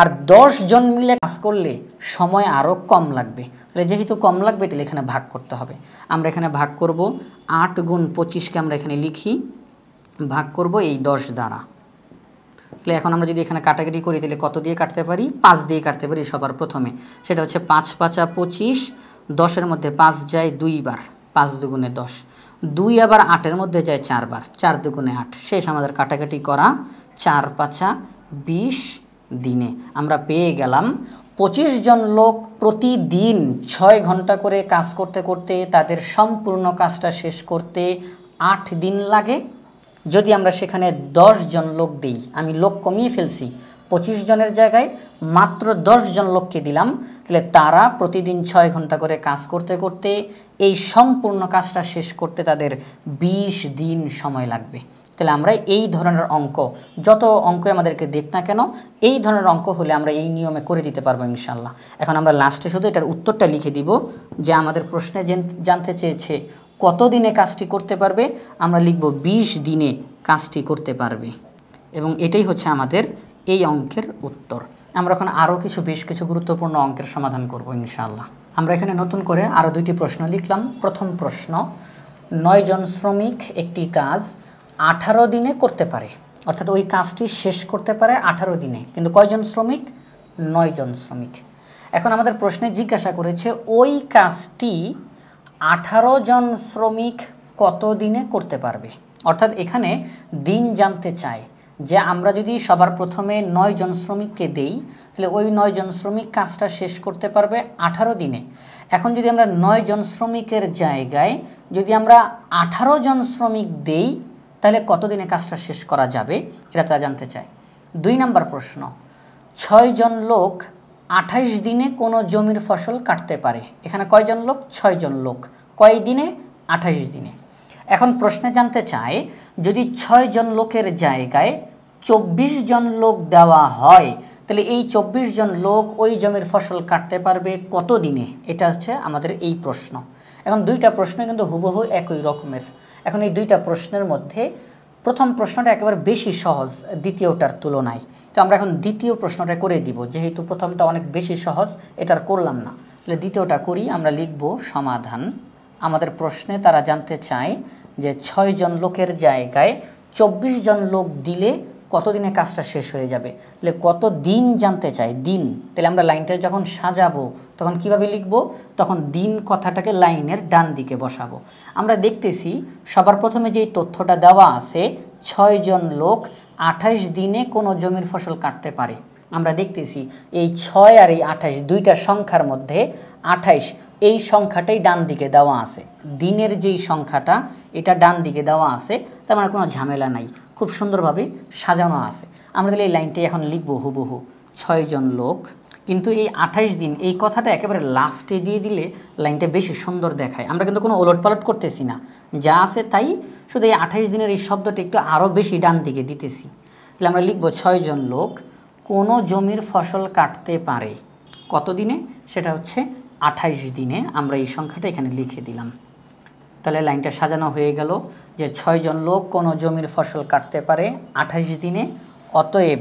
আর দশ জন মিলে কাজ করলে সময় আরও কম লাগবে তাহলে যেহেতু কম লাগবে তাহলে এখানে ভাগ করতে হবে আমরা এখানে ভাগ করব আট গুণ পঁচিশকে আমরা এখানে লিখি ভাগ করব এই দশ দ্বারা তাহলে এখন আমরা যদি এখানে কাটাকাটি করি তাহলে কত দিয়ে কাটতে পারি পাঁচ দিয়ে কাটতে পারি সবার প্রথমে সেটা হচ্ছে পাঁচ পাঁচা পঁচিশ দশের মধ্যে পাঁচ যায় দুইবার পাঁচ দুগুণে দশ দুই আবার আটের মধ্যে যায় চারবার চার দুগুণে আট শেষ আমাদের কাটাকাটি করা চার পাঁচা বিশ দিনে আমরা পেয়ে গেলাম পঁচিশ জন লোক প্রতিদিন ছয় ঘন্টা করে কাজ করতে করতে তাদের সম্পূর্ণ কাজটা শেষ করতে আট দিন লাগে যদি আমরা সেখানে দশ জন লোক দিই আমি লোক কমিয়ে ফেলছি পঁচিশ জনের জায়গায় মাত্র জন লোককে দিলাম তাহলে তারা প্রতিদিন ছয় ঘন্টা করে কাজ করতে করতে এই সম্পূর্ণ কাজটা শেষ করতে তাদের ২০ দিন সময় লাগবে তাহলে আমরা এই ধরনের অঙ্ক যত অঙ্ক আমাদেরকে দেখ না কেন এই ধরনের অঙ্ক হলে আমরা এই নিয়মে করে দিতে পারবো ইনশাল্লাহ এখন আমরা লাস্টে শুধু এটার উত্তরটা লিখে দিব যে আমাদের প্রশ্নে জানতে চেয়েছে কত দিনে কাজটি করতে পারবে আমরা লিখব ২০ দিনে কাজটি করতে পারবে এবং এটাই হচ্ছে আমাদের এই অঙ্কের উত্তর আমরা এখন আরও কিছু বেশ কিছু গুরুত্বপূর্ণ অঙ্কের সমাধান করব ইনশাআল্লাহ আমরা এখানে নতুন করে আরও দুইটি প্রশ্ন লিখলাম প্রথম প্রশ্ন নয়জন শ্রমিক একটি কাজ আঠারো দিনে করতে পারে অর্থাৎ ওই কাজটি শেষ করতে পারে আঠারো দিনে কিন্তু কয়জন শ্রমিক নয়জন শ্রমিক এখন আমাদের প্রশ্নে জিজ্ঞাসা করেছে ওই কাজটি আঠারো জন শ্রমিক কত দিনে করতে পারবে অর্থাৎ এখানে দিন জানতে চায় যে আমরা যদি সবার প্রথমে নয় জন শ্রমিককে দেই তাহলে ওই নয় জন শ্রমিক কাজটা শেষ করতে পারবে আঠারো দিনে এখন যদি আমরা নয় জন শ্রমিকের জায়গায় যদি আমরা আঠারো জন শ্রমিক দেই তাহলে কতদিনে কাজটা শেষ করা যাবে এটা তারা জানতে চায় দুই নম্বর প্রশ্ন ছয় জন লোক আঠাশ দিনে কোনো জমির ফসল কাটতে পারে এখানে কয়জন লোক ছয়জন লোক কয় দিনে আঠাশ দিনে এখন প্রশ্নে জানতে চায় যদি ছয়জন লোকের জায়গায় চব্বিশ জন লোক দেওয়া হয় তাহলে এই চব্বিশ জন লোক ওই জমির ফসল কাটতে পারবে কত দিনে এটা হচ্ছে আমাদের এই প্রশ্ন এখন দুইটা প্রশ্ন কিন্তু হুবহু একই রকমের এখন এই দুইটা প্রশ্নের মধ্যে প্রথম প্রশ্নটা একেবারে বেশি সহজ দ্বিতীয়টার তুলনায় তো আমরা এখন দ্বিতীয় প্রশ্নটা করে দিব যেহেতু প্রথমটা অনেক বেশি সহজ এটার করলাম না তাহলে দ্বিতীয়টা করি আমরা লিখব সমাধান আমাদের প্রশ্নে তারা জানতে চায় যে ছয়জন লোকের জায়গায় চব্বিশ জন লোক দিলে কতদিনে কাজটা শেষ হয়ে যাবে তাহলে কত দিন জানতে চাই দিন তাহলে আমরা লাইনটা যখন সাজাবো তখন কিভাবে লিখব তখন দিন কথাটাকে লাইনের ডান দিকে বসাবো আমরা দেখতেছি সবার প্রথমে যেই তথ্যটা দেওয়া আছে ছয়জন লোক আঠাশ দিনে কোনো জমির ফসল কাটতে পারে আমরা দেখতেছি এই ছয় আর এই আঠাশ দুইটা সংখ্যার মধ্যে আঠাইশ এই সংখ্যাটাই ডান দিকে দেওয়া আছে দিনের যেই সংখ্যাটা এটা ডান দিকে দেওয়া আছে তার মানে কোনো ঝামেলা নাই খুব সুন্দরভাবে সাজানো আছে আমরা তাহলে এই লাইনটি এখন লিখব হুবহু ছয়জন লোক কিন্তু এই আঠাশ দিন এই কথাটা একেবারে লাস্টে দিয়ে দিলে লাইনটা বেশি সুন্দর দেখায় আমরা কিন্তু কোনো ওলটপালট করতেছি না যা আছে তাই শুধু এই আঠাশ দিনের এই শব্দটা একটু আরও বেশি ডান দিকে দিতেছি তাহলে আমরা লিখব ছয়জন লোক কোনো জমির ফসল কাটতে পারে কত দিনে সেটা হচ্ছে আঠাইশ দিনে আমরা এই সংখ্যাটা এখানে লিখে দিলাম তাহলে লাইনটা সাজানো হয়ে গেল যে ছয়জন লোক কোনো জমির ফসল কাটতে পারে আঠাশ দিনে অতএব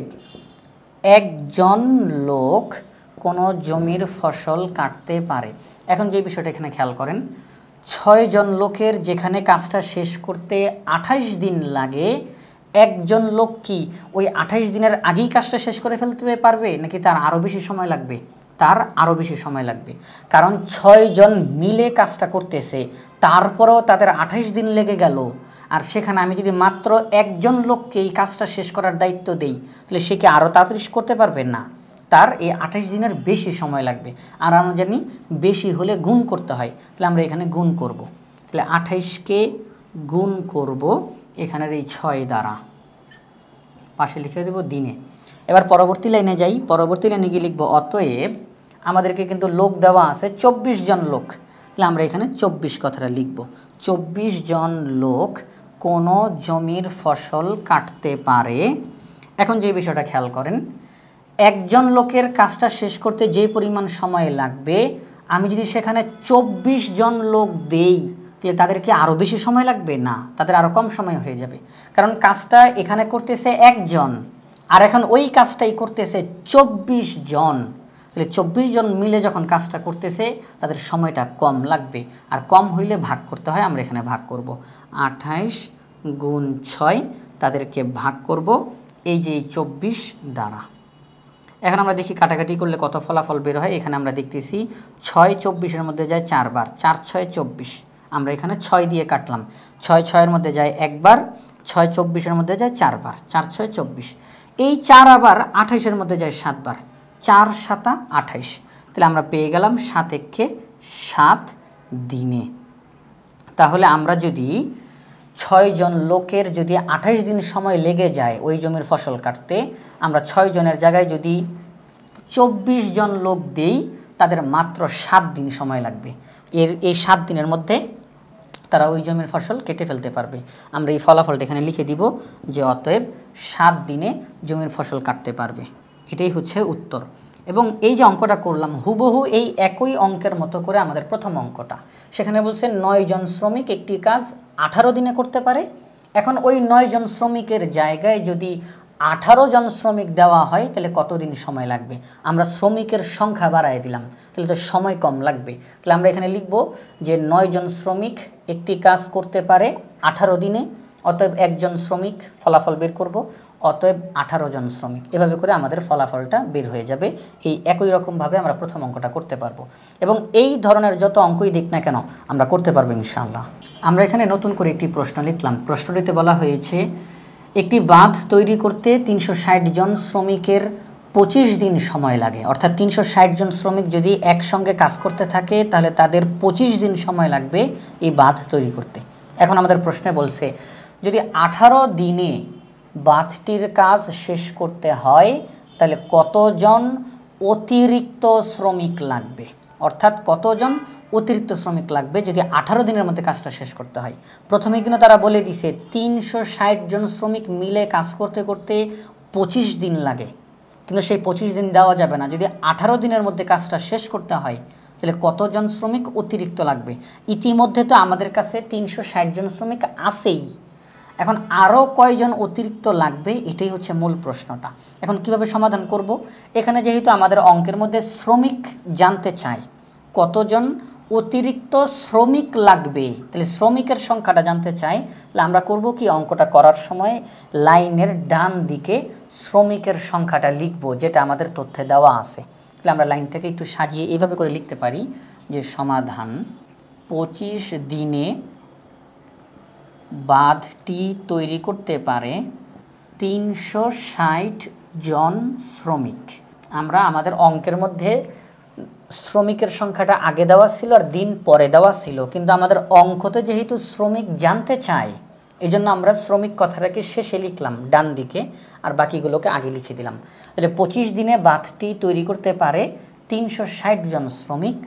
একজন লোক কোনো জমির ফসল কাটতে পারে এখন যে বিষয়টা এখানে খেয়াল করেন ছয়জন লোকের যেখানে কাজটা শেষ করতে আঠাশ দিন লাগে একজন লোক কি ওই আঠাশ দিনের আগেই কাজটা শেষ করে ফেলতে পারবে নাকি তার আরও বেশি সময় লাগবে তার আরও বেশি সময় লাগবে কারণ ছয়জন মিলে কাজটা করতেছে তারপরেও তাদের আঠাশ দিন লেগে গেল আর সেখানে আমি যদি মাত্র একজন লোককে এই কাজটা শেষ করার দায়িত্ব দেই তাহলে সে কি আরও তাড়াতাড়ি করতে পারবে না তার এই আঠাশ দিনের বেশি সময় লাগবে আর আমরা জানি বেশি হলে গুণ করতে হয় তাহলে আমরা এখানে গুণ করব। তাহলে আঠাইশকে গুণ করব এখানের এই ছয় দ্বারা পাশে লিখে দেব দিনে এবার পরবর্তী লাইনে যাই পরবর্তী লাইনে গিয়ে লিখব অতএব আমাদেরকে কিন্তু লোক দেওয়া আছে চব্বিশ জন লোক তাহলে আমরা এখানে চব্বিশ কথাটা লিখব চব্বিশ জন লোক কোনো জমির ফসল কাটতে পারে এখন যে বিষয়টা খেয়াল করেন একজন লোকের কাজটা শেষ করতে যে পরিমাণ সময় লাগবে আমি যদি সেখানে চব্বিশ জন লোক দেই তাহলে তাদেরকে আরও বেশি সময় লাগবে না তাদের আরও কম সময় হয়ে যাবে কারণ কাজটা এখানে করতেছে একজন আর এখন ওই কাজটাই করতেছে চব্বিশ জন তাহলে চব্বিশ জন মিলে যখন কাজটা করতেছে তাদের সময়টা কম লাগবে আর কম হইলে ভাগ করতে হয় আমরা এখানে ভাগ করব আঠাইশ গুণ ছয় তাদেরকে ভাগ করব এই যে এই চব্বিশ দ্বারা এখন আমরা দেখি কাটাকাটি করলে কত ফলাফল বের হয় এখানে আমরা দেখতেছি ছয় চব্বিশের মধ্যে যায় চারবার চার ছয় চব্বিশ আমরা এখানে ছয় দিয়ে কাটলাম ছয় ছয়ের মধ্যে যায় একবার ছয় চব্বিশের মধ্যে যায় চারবার চার ছয় চব্বিশ এই চার আবার আঠাশের মধ্যে যায় সাতবার চার সাতা আঠাইশ তাহলে আমরা পেয়ে গেলাম সাত একে সাত দিনে তাহলে আমরা যদি ছয়জন লোকের যদি আঠাইশ দিন সময় লেগে যায় ওই জমির ফসল কাটতে আমরা ছয়জনের জায়গায় যদি চব্বিশ জন লোক দেই তাদের মাত্র সাত দিন সময় লাগবে এর এই সাত দিনের মধ্যে তারা ওই জমির ফসল কেটে ফেলতে পারবে আমরা এই ফলাফলটা এখানে লিখে দিব যে অতএব সাত দিনে জমির ফসল কাটতে পারবে এটাই হচ্ছে উত্তর এবং এই যে অঙ্কটা করলাম হুবহু এই একই অঙ্কের মতো করে আমাদের প্রথম অঙ্কটা সেখানে বলছে নয়জন শ্রমিক একটি কাজ আঠারো দিনে করতে পারে এখন ওই নয়জন শ্রমিকের জায়গায় যদি আঠারো জন শ্রমিক দেওয়া হয় তাহলে কতদিন সময় লাগবে আমরা শ্রমিকের সংখ্যা বাড়াই দিলাম তাহলে তো সময় কম লাগবে তাহলে আমরা এখানে লিখব যে নয়জন শ্রমিক একটি কাজ করতে পারে আঠারো দিনে অতএব একজন শ্রমিক ফলাফল বের করব অতএব আঠারো জন শ্রমিক এভাবে করে আমাদের ফলাফলটা বের হয়ে যাবে এই একই রকমভাবে আমরা প্রথম অঙ্কটা করতে পারবো এবং এই ধরনের যত অঙ্কই দিক না কেন আমরা করতে পারবো ইনশাআল্লাহ আমরা এখানে নতুন করে একটি প্রশ্ন লিখলাম প্রশ্নটিতে বলা হয়েছে একটি বাঁধ তৈরি করতে তিনশো জন শ্রমিকের পঁচিশ দিন সময় লাগে অর্থাৎ তিনশো জন শ্রমিক যদি একসঙ্গে কাজ করতে থাকে তাহলে তাদের পঁচিশ দিন সময় লাগবে এই বাঁধ তৈরি করতে এখন আমাদের প্রশ্নে বলছে যদি আঠারো দিনে বাঁধটির কাজ শেষ করতে হয় তাহলে কতজন অতিরিক্ত শ্রমিক লাগবে অর্থাৎ কতজন অতিরিক্ত শ্রমিক লাগবে যদি আঠারো দিনের মধ্যে কাজটা শেষ করতে হয় প্রথমে কিন্তু তারা বলে দিছে তিনশো জন শ্রমিক মিলে কাজ করতে করতে পঁচিশ দিন লাগে কিন্তু সেই পঁচিশ দিন দেওয়া যাবে না যদি আঠারো দিনের মধ্যে কাজটা শেষ করতে হয় তাহলে কতজন শ্রমিক অতিরিক্ত লাগবে ইতিমধ্যে তো আমাদের কাছে তিনশো জন শ্রমিক আছেই এখন আরও কয়জন অতিরিক্ত লাগবে এটাই হচ্ছে মূল প্রশ্নটা এখন কিভাবে সমাধান করব এখানে যেহেতু আমাদের অঙ্কের মধ্যে শ্রমিক জানতে চাই কতজন অতিরিক্ত শ্রমিক লাগবে তাহলে শ্রমিকের সংখ্যাটা জানতে চাই তাহলে আমরা করব কি অঙ্কটা করার সময় লাইনের ডান দিকে শ্রমিকের সংখ্যাটা লিখব যেটা আমাদের তথ্যে দেওয়া আছে তাহলে আমরা লাইনটাকে একটু সাজিয়ে এইভাবে করে লিখতে পারি যে সমাধান পঁচিশ দিনে বাঁধটি তৈরি করতে পারে তিনশো ষাট জন শ্রমিক আমরা আমাদের অঙ্কের মধ্যে শ্রমিকের সংখ্যাটা আগে দেওয়া ছিল আর দিন পরে দেওয়া ছিল কিন্তু আমাদের অঙ্কতে যেহেতু শ্রমিক জানতে চায় এই জন্য আমরা শ্রমিক কথাটাকে শেষে লিখলাম ডান দিকে আর বাকিগুলোকে আগে লিখে দিলাম তাহলে পঁচিশ দিনে বাঁধটি তৈরি করতে পারে তিনশো জন শ্রমিক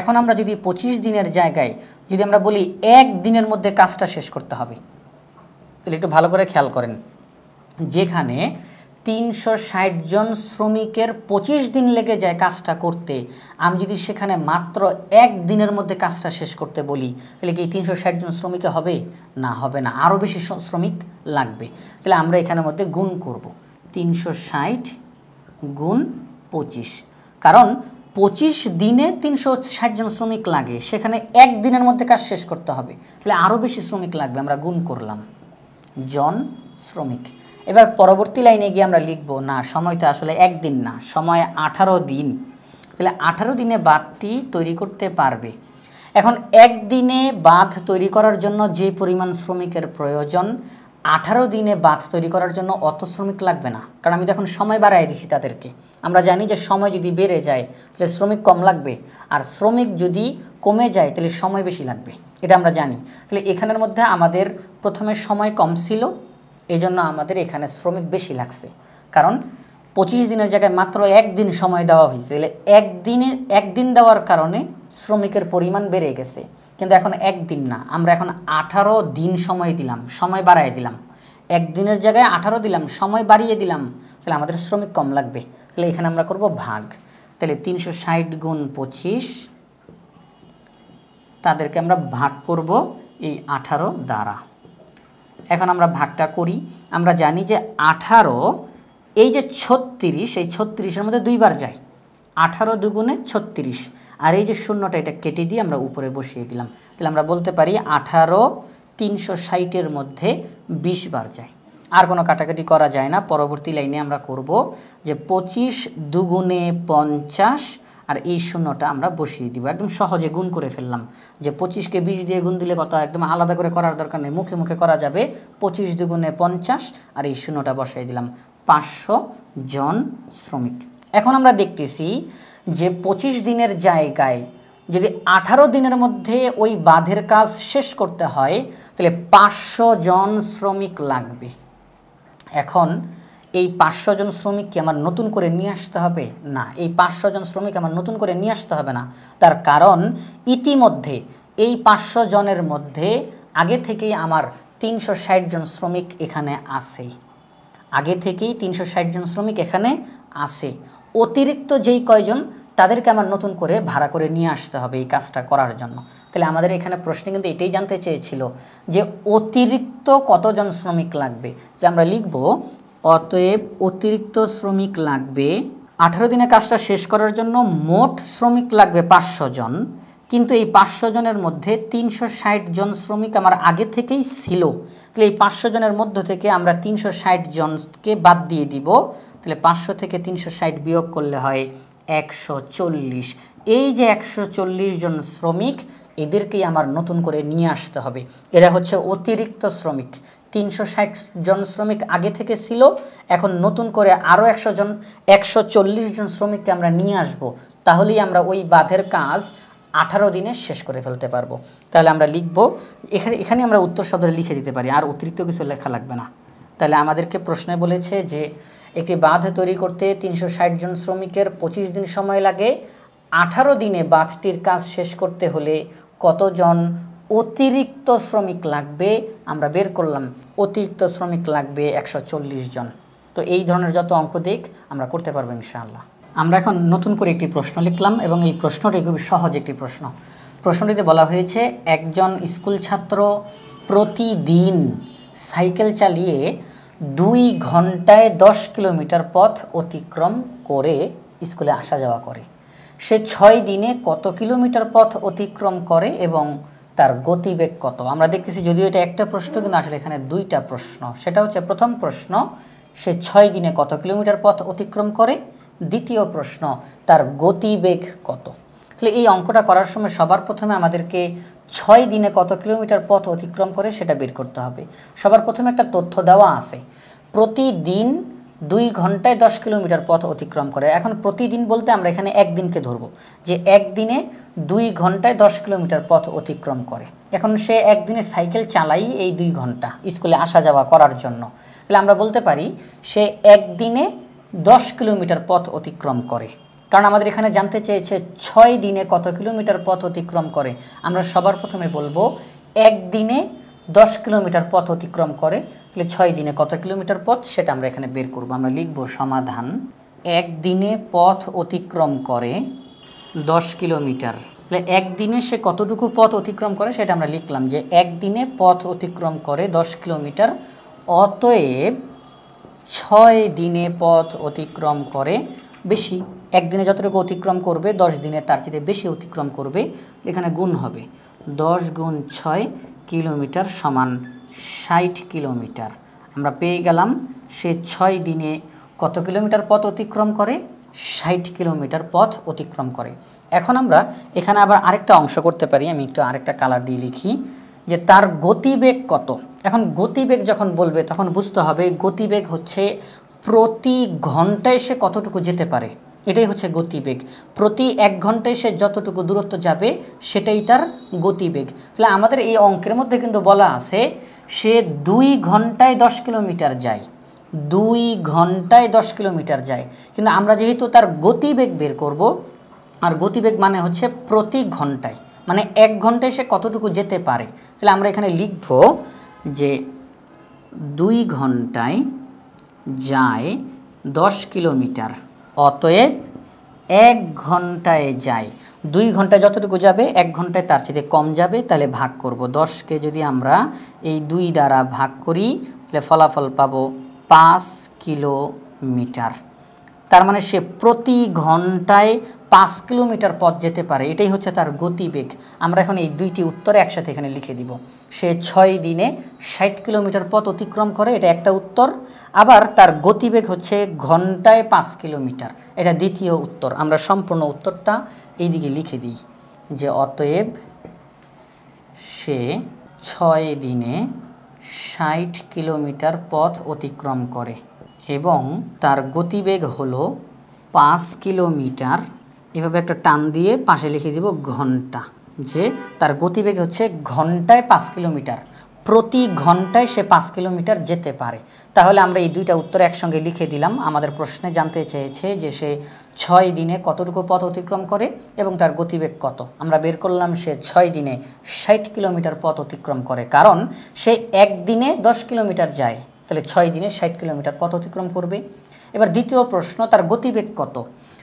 এখন আমরা যদি ২৫ দিনের জায়গায় যদি আমরা বলি এক দিনের মধ্যে কাজটা শেষ করতে হবে তাহলে একটু ভালো করে খেয়াল করেন যেখানে তিনশো জন শ্রমিকের ২৫ দিন লেগে যায় কাজটা করতে আমি যদি সেখানে মাত্র এক দিনের মধ্যে কাজটা শেষ করতে বলি তাহলে কি তিনশো জন শ্রমিকে হবে না হবে না আরও বেশি শ্রমিক লাগবে তাহলে আমরা এখানের মধ্যে গুণ করব তিনশো গুণ পঁচিশ কারণ পঁচিশ দিনে তিনশো ষাটজন শ্রমিক লাগে সেখানে এক দিনের মধ্যে কাজ শেষ করতে হবে তাহলে আরও বেশি শ্রমিক লাগবে আমরা গুণ করলাম জন শ্রমিক এবার পরবর্তী লাইনে গিয়ে আমরা লিখব না সময় তো আসলে একদিন না সময় আঠারো দিন তাহলে আঠারো দিনে বাঁধটি তৈরি করতে পারবে এখন একদিনে বাঁধ তৈরি করার জন্য যে পরিমাণ শ্রমিকের প্রয়োজন আঠারো দিনে বাঁধ তৈরি করার জন্য অত শ্রমিক লাগবে না কারণ আমি যখন সময় বাড়াই দিছি তাদেরকে আমরা জানি যে সময় যদি বেড়ে যায় তাহলে শ্রমিক কম লাগবে আর শ্রমিক যদি কমে যায় তাহলে সময় বেশি লাগবে এটা আমরা জানি তাহলে এখানের মধ্যে আমাদের প্রথমে সময় কম ছিল এই জন্য আমাদের এখানে শ্রমিক বেশি লাগছে কারণ পঁচিশ দিনের জায়গায় মাত্র একদিন সময় দেওয়া হয়েছে তাহলে একদিনে একদিন দেওয়ার কারণে শ্রমিকের পরিমাণ বেড়ে গেছে কিন্তু এখন একদিন না আমরা এখন আঠারো দিন সময় দিলাম সময় বাড়াই দিলাম একদিনের জায়গায় আঠারো দিলাম সময় বাড়িয়ে দিলাম তাহলে আমাদের শ্রমিক কম লাগবে তাহলে এখানে আমরা করব ভাগ তাহলে তিনশো ষাট গুণ পঁচিশ তাদেরকে আমরা ভাগ করব এই আঠারো দ্বারা এখন আমরা ভাগটা করি আমরা জানি যে আঠারো এই যে ছত্রিশ এই ছত্রিশের মধ্যে দুইবার যায় আঠারো দুগুণে ছত্রিশ আর এই যে শূন্যটা এটা কেটে দিয়ে আমরা উপরে বসিয়ে দিলাম তাহলে আমরা বলতে পারি আঠারো তিনশো ষাটের মধ্যে ২০ বার যায় আর কোনো কাটাকাটি করা যায় না পরবর্তী লাইনে আমরা করব যে পঁচিশ দুগুণে পঞ্চাশ আর এই শূন্যটা আমরা বসিয়ে দিব একদম সহজে গুণ করে ফেললাম যে পঁচিশকে বিশ দিয়ে গুণ দিলে কত একদম আলাদা করে করার দরকার নেই মুখে মুখে করা যাবে পঁচিশ দুগুণে পঞ্চাশ আর এই শূন্যটা বসিয়ে দিলাম পাঁচশো জন শ্রমিক এখন আমরা দেখতেছি যে ২৫ দিনের জায়গায় যদি ১৮ দিনের মধ্যে ওই বাঁধের কাজ শেষ করতে হয় তাহলে পাঁচশো জন শ্রমিক লাগবে এখন এই পাঁচশো জন শ্রমিককে আমার নতুন করে নিয়ে আসতে হবে না এই পাঁচশো জন শ্রমিক আমার নতুন করে নিয়ে আসতে হবে না তার কারণ ইতিমধ্যে এই পাঁচশো জনের মধ্যে আগে থেকেই আমার তিনশো জন শ্রমিক এখানে আছে আগে থেকেই তিনশো জন শ্রমিক এখানে আছে অতিরিক্ত যেই কয়জন তাদেরকে আমার নতুন করে ভাড়া করে নিয়ে আসতে হবে এই কাজটা করার জন্য তাহলে আমাদের এখানে প্রশ্ন কিন্তু এটাই জানতে চেয়েছিল যে অতিরিক্ত কতজন শ্রমিক লাগবে যে আমরা লিখব অতএব অতিরিক্ত শ্রমিক লাগবে আঠারো দিনে কাজটা শেষ করার জন্য মোট শ্রমিক লাগবে পাঁচশো জন কিন্তু এই পাঁচশো জনের মধ্যে তিনশো ষাট জন শ্রমিক আমার আগে থেকেই ছিল তাহলে এই পাঁচশো জনের মধ্য থেকে আমরা তিনশো ষাট জনকে বাদ দিয়ে দিব তাহলে পাঁচশো থেকে তিনশো ষাট বিয়োগ করলে হয় একশো চল্লিশ এই যে একশো চল্লিশ জন শ্রমিক এদেরকেই আমার নতুন করে নিয়ে আসতে হবে এরা হচ্ছে অতিরিক্ত শ্রমিক তিনশো ষাট জন শ্রমিক আগে থেকে ছিল এখন নতুন করে আরও একশো জন একশো চল্লিশ জন শ্রমিককে আমরা নিয়ে আসব তাহলেই আমরা ওই বাঁধের কাজ আঠারো দিনে শেষ করে ফেলতে পারবো তাহলে আমরা লিখব এখানে এখানে আমরা উত্তর শব্দ লিখে দিতে পারি আর অতিরিক্ত কিছু লেখা লাগবে না তাহলে আমাদেরকে প্রশ্নে বলেছে যে একটি বাঁধ তৈরি করতে তিনশো জন শ্রমিকের ২৫ দিন সময় লাগে আঠারো দিনে বাঁধটির কাজ শেষ করতে হলে কতজন অতিরিক্ত শ্রমিক লাগবে আমরা বের করলাম অতিরিক্ত শ্রমিক লাগবে একশো জন তো এই ধরনের যত অঙ্ক দিক আমরা করতে পারবো ইনশাআল্লাহ আমরা এখন নতুন করে একটি প্রশ্ন লিখলাম এবং এই প্রশ্নটি খুবই সহজ একটি প্রশ্ন প্রশ্নটিতে বলা হয়েছে একজন স্কুল ছাত্র প্রতিদিন সাইকেল চালিয়ে দুই ঘন্টায় দশ কিলোমিটার পথ অতিক্রম করে স্কুলে আসা যাওয়া করে সে ছয় দিনে কত কিলোমিটার পথ অতিক্রম করে এবং তার গতিবেগ কত আমরা দেখতেছি যদিও এটা একটা প্রশ্ন কিন্তু আসলে এখানে দুইটা প্রশ্ন সেটা হচ্ছে প্রথম প্রশ্ন সে ছয় দিনে কত কিলোমিটার পথ অতিক্রম করে দ্বিতীয় প্রশ্ন তার গতিবেগ কত তাহলে এই অঙ্কটা করার সময় সবার প্রথমে আমাদেরকে ছয় দিনে কত কিলোমিটার পথ অতিক্রম করে সেটা বের করতে হবে সবার প্রথমে একটা তথ্য দেওয়া আছে প্রতিদিন দুই ঘন্টায় দশ কিলোমিটার পথ অতিক্রম করে এখন প্রতিদিন বলতে আমরা এখানে একদিনকে ধরব যে একদিনে দুই ঘন্টায় দশ কিলোমিটার পথ অতিক্রম করে এখন সে একদিনে সাইকেল চালাই এই দুই ঘন্টা স্কুলে আসা যাওয়া করার জন্য তাহলে আমরা বলতে পারি সে একদিনে দশ কিলোমিটার পথ অতিক্রম করে কারণ আমাদের এখানে জানতে চেয়েছে ছয় দিনে কত কিলোমিটার পথ অতিক্রম করে আমরা সবার প্রথমে বলবো একদিনে দশ কিলোমিটার পথ অতিক্রম করে তাহলে ছয় দিনে কত কিলোমিটার পথ সেটা আমরা এখানে বের করব আমরা লিখব সমাধান একদিনে পথ অতিক্রম করে দশ কিলোমিটার তাহলে একদিনে সে কতটুকু পথ অতিক্রম করে সেটা আমরা লিখলাম যে একদিনে পথ অতিক্রম করে দশ কিলোমিটার অতএব ছয় দিনে পথ অতিক্রম করে বেশি একদিনে যতটুকু অতিক্রম করবে দশ দিনে তার চেয়ে বেশি অতিক্রম করবে এখানে গুণ হবে দশ গুণ ছয় কিলোমিটার সমান ষাট কিলোমিটার আমরা পেয়ে গেলাম সে ছয় দিনে কত কিলোমিটার পথ অতিক্রম করে ষাট কিলোমিটার পথ অতিক্রম করে এখন আমরা এখানে আবার আরেকটা অংশ করতে পারি আমি একটু আরেকটা কালার দিয়ে লিখি যে তার গতিবেগ কত এখন গতিবেগ যখন বলবে তখন বুঝতে হবে গতিবেগ হচ্ছে প্রতি ঘন্টায় সে কতটুকু যেতে পারে এটাই হচ্ছে গতিবেগ প্রতি এক ঘন্টায় সে যতটুকু দূরত্ব যাবে সেটাই তার গতিবেগ তাহলে আমাদের এই অঙ্কের মধ্যে কিন্তু বলা আছে সে দুই ঘন্টায় দশ কিলোমিটার যায় দুই ঘন্টায় দশ কিলোমিটার যায় কিন্তু আমরা যেহেতু তার গতিবেগ বের করব আর গতিবেগ মানে হচ্ছে প্রতি ঘন্টায় মানে এক ঘন্টায় সে কতটুকু যেতে পারে তাহলে আমরা এখানে লিখব যে দুই ঘন্টায় যায় দশ কিলোমিটার অতএব এক ঘন্টায় যায় দুই ঘন্টায় যতটুকু যাবে এক ঘন্টায় তার চেয়ে কম যাবে তাহলে ভাগ করব দশকে যদি আমরা এই দুই দ্বারা ভাগ করি তাহলে ফলাফল পাবো পাঁচ কিলোমিটার তার মানে সে প্রতি ঘন্টায় পাঁচ কিলোমিটার পথ যেতে পারে এটাই হচ্ছে তার গতিবেগ আমরা এখন এই দুইটি উত্তরে একসাথে এখানে লিখে দিব সে ছয় দিনে ষাট কিলোমিটার পথ অতিক্রম করে এটা একটা উত্তর আবার তার গতিবেগ হচ্ছে ঘন্টায় পাঁচ কিলোমিটার এটা দ্বিতীয় উত্তর আমরা সম্পূর্ণ উত্তরটা এইদিকে লিখে দিই যে অতএব সে ছয় দিনে ষাট কিলোমিটার পথ অতিক্রম করে এবং তার গতিবেগ হলো পাঁচ কিলোমিটার এভাবে একটা টান দিয়ে পাশে লিখে দিব ঘন্টা যে তার গতিবেগ হচ্ছে ঘন্টায় পাঁচ কিলোমিটার প্রতি ঘন্টায় সে পাঁচ কিলোমিটার যেতে পারে তাহলে আমরা এই দুইটা উত্তর একসঙ্গে লিখে দিলাম আমাদের প্রশ্নে জানতে চেয়েছে যে সে ছয় দিনে কতটুকু পথ অতিক্রম করে এবং তার গতিবেগ কত আমরা বের করলাম সে ছয় দিনে ষাট কিলোমিটার পথ অতিক্রম করে কারণ সে একদিনে দশ কিলোমিটার যায় তাহলে ছয় দিনে ষাট কিলোমিটার পথ অতিক্রম করবে এবার দ্বিতীয় প্রশ্ন তার গতিবেগ কত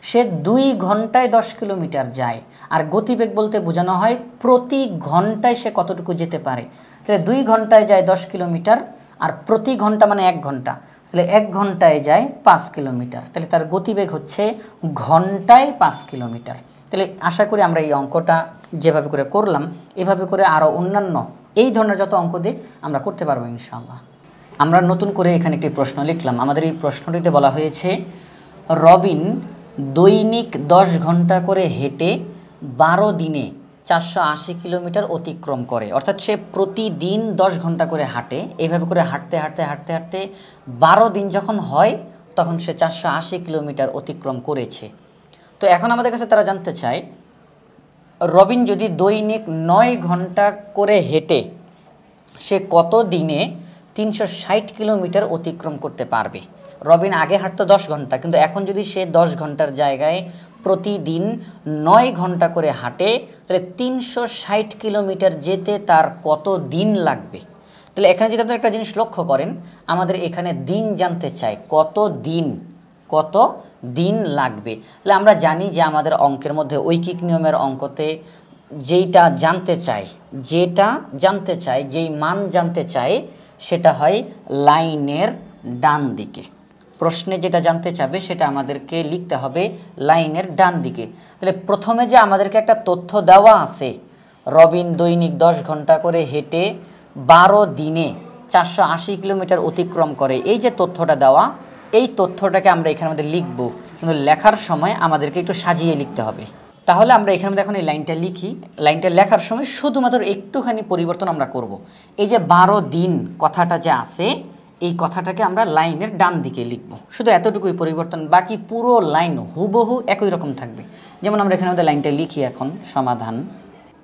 সে দুই ঘন্টায় দশ কিলোমিটার যায় আর গতিবেগ বলতে বোঝানো হয় প্রতি ঘন্টায় সে কতটুকু যেতে পারে তাহলে দুই ঘন্টায় যায় দশ কিলোমিটার আর প্রতি ঘন্টা মানে এক ঘন্টা তাহলে এক ঘন্টায় যায় পাঁচ কিলোমিটার তাহলে তার গতিবেগ হচ্ছে ঘন্টায় পাঁচ কিলোমিটার তাহলে আশা করি আমরা এই অঙ্কটা যেভাবে করে করলাম এভাবে করে আরও অন্যান্য এই ধরনের যত অঙ্ক দিক আমরা করতে পারবো ইনশাআল্লাহ আমরা নতুন করে এখানে একটি প্রশ্ন লিখলাম আমাদের এই প্রশ্নটিতে বলা হয়েছে রবিন দৈনিক দশ ঘন্টা করে হেঁটে বারো দিনে চারশো আশি কিলোমিটার অতিক্রম করে অর্থাৎ সে প্রতিদিন দশ ঘন্টা করে হাঁটে এইভাবে করে হাঁটতে হাঁটতে হাঁটতে হাঁটতে বারো দিন যখন হয় তখন সে চারশো আশি কিলোমিটার অতিক্রম করেছে তো এখন আমাদের কাছে তারা জানতে চায় রবিন যদি দৈনিক নয় ঘন্টা করে হেঁটে সে কত দিনে তিনশো ষাট কিলোমিটার অতিক্রম করতে পারবে রবিন আগে হাঁটতো দশ ঘন্টা কিন্তু এখন যদি সে দশ ঘন্টার জায়গায় প্রতিদিন নয় ঘন্টা করে হাঁটে তাহলে তিনশো ষাট কিলোমিটার যেতে তার কত দিন লাগবে তাহলে এখানে যদি আপনি একটা জিনিস লক্ষ্য করেন আমাদের এখানে দিন জানতে চাই কত দিন কত দিন লাগবে তাহলে আমরা জানি যে আমাদের অঙ্কের মধ্যে ঐকিক নিয়মের অঙ্কতে যেইটা জানতে চাই যেটা জানতে চাই যেই মান জানতে চাই সেটা হয় লাইনের ডান দিকে প্রশ্নে যেটা জানতে চাবে সেটা আমাদেরকে লিখতে হবে লাইনের ডান দিকে তাহলে প্রথমে যে আমাদেরকে একটা তথ্য দেওয়া আছে রবিন দৈনিক দশ ঘন্টা করে হেঁটে বারো দিনে চারশো আশি কিলোমিটার অতিক্রম করে এই যে তথ্যটা দেওয়া এই তথ্যটাকে আমরা এখানে আমাদের লিখব কিন্তু লেখার সময় আমাদেরকে একটু সাজিয়ে লিখতে হবে তাহলে আমরা এখানে এখন এই লাইনটা লিখি লাইনটা লেখার সময় শুধুমাত্র একটুখানি পরিবর্তন আমরা করব। এই যে বারো দিন কথাটা যে আছে এই কথাটাকে আমরা লাইনের ডান দিকে লিখব শুধু এতটুকুই পরিবর্তন বাকি পুরো লাইন হুবহু একই রকম থাকবে যেমন আমরা এখানে আমাদের লাইনটা লিখি এখন সমাধান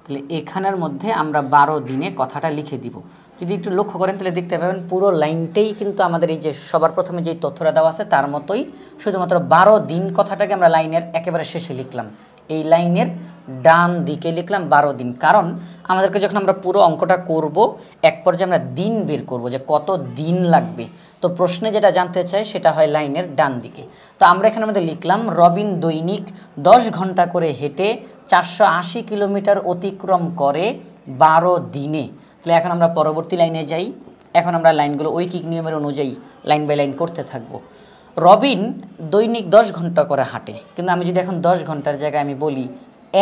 তাহলে এখানের মধ্যে আমরা বারো দিনে কথাটা লিখে দিব যদি একটু লক্ষ্য করেন তাহলে দেখতে পাবেন পুরো লাইনটাই কিন্তু আমাদের এই যে সবার প্রথমে যেই তথ্যটা দেওয়া আছে তার মতোই শুধুমাত্র বারো দিন কথাটাকে আমরা লাইনের একেবারে শেষে লিখলাম এই লাইনের ডান দিকে লিখলাম বারো দিন কারণ আমাদেরকে যখন আমরা পুরো অঙ্কটা করব এক পর্যায়ে আমরা দিন বের করব যে কত দিন লাগবে তো প্রশ্নে যেটা জানতে চাই সেটা হয় লাইনের ডান দিকে তো আমরা এখানে আমাদের লিখলাম রবিন দৈনিক দশ ঘন্টা করে হেঁটে চারশো কিলোমিটার অতিক্রম করে বারো দিনে তাহলে এখন আমরা পরবর্তী লাইনে যাই এখন আমরা লাইনগুলো ঐকিক নিয়মের অনুযায়ী লাইন বাই লাইন করতে থাকবো রবিন দৈনিক দশ ঘন্টা করে হাঁটে কিন্তু আমি যদি এখন দশ ঘন্টার জায়গায় আমি বলি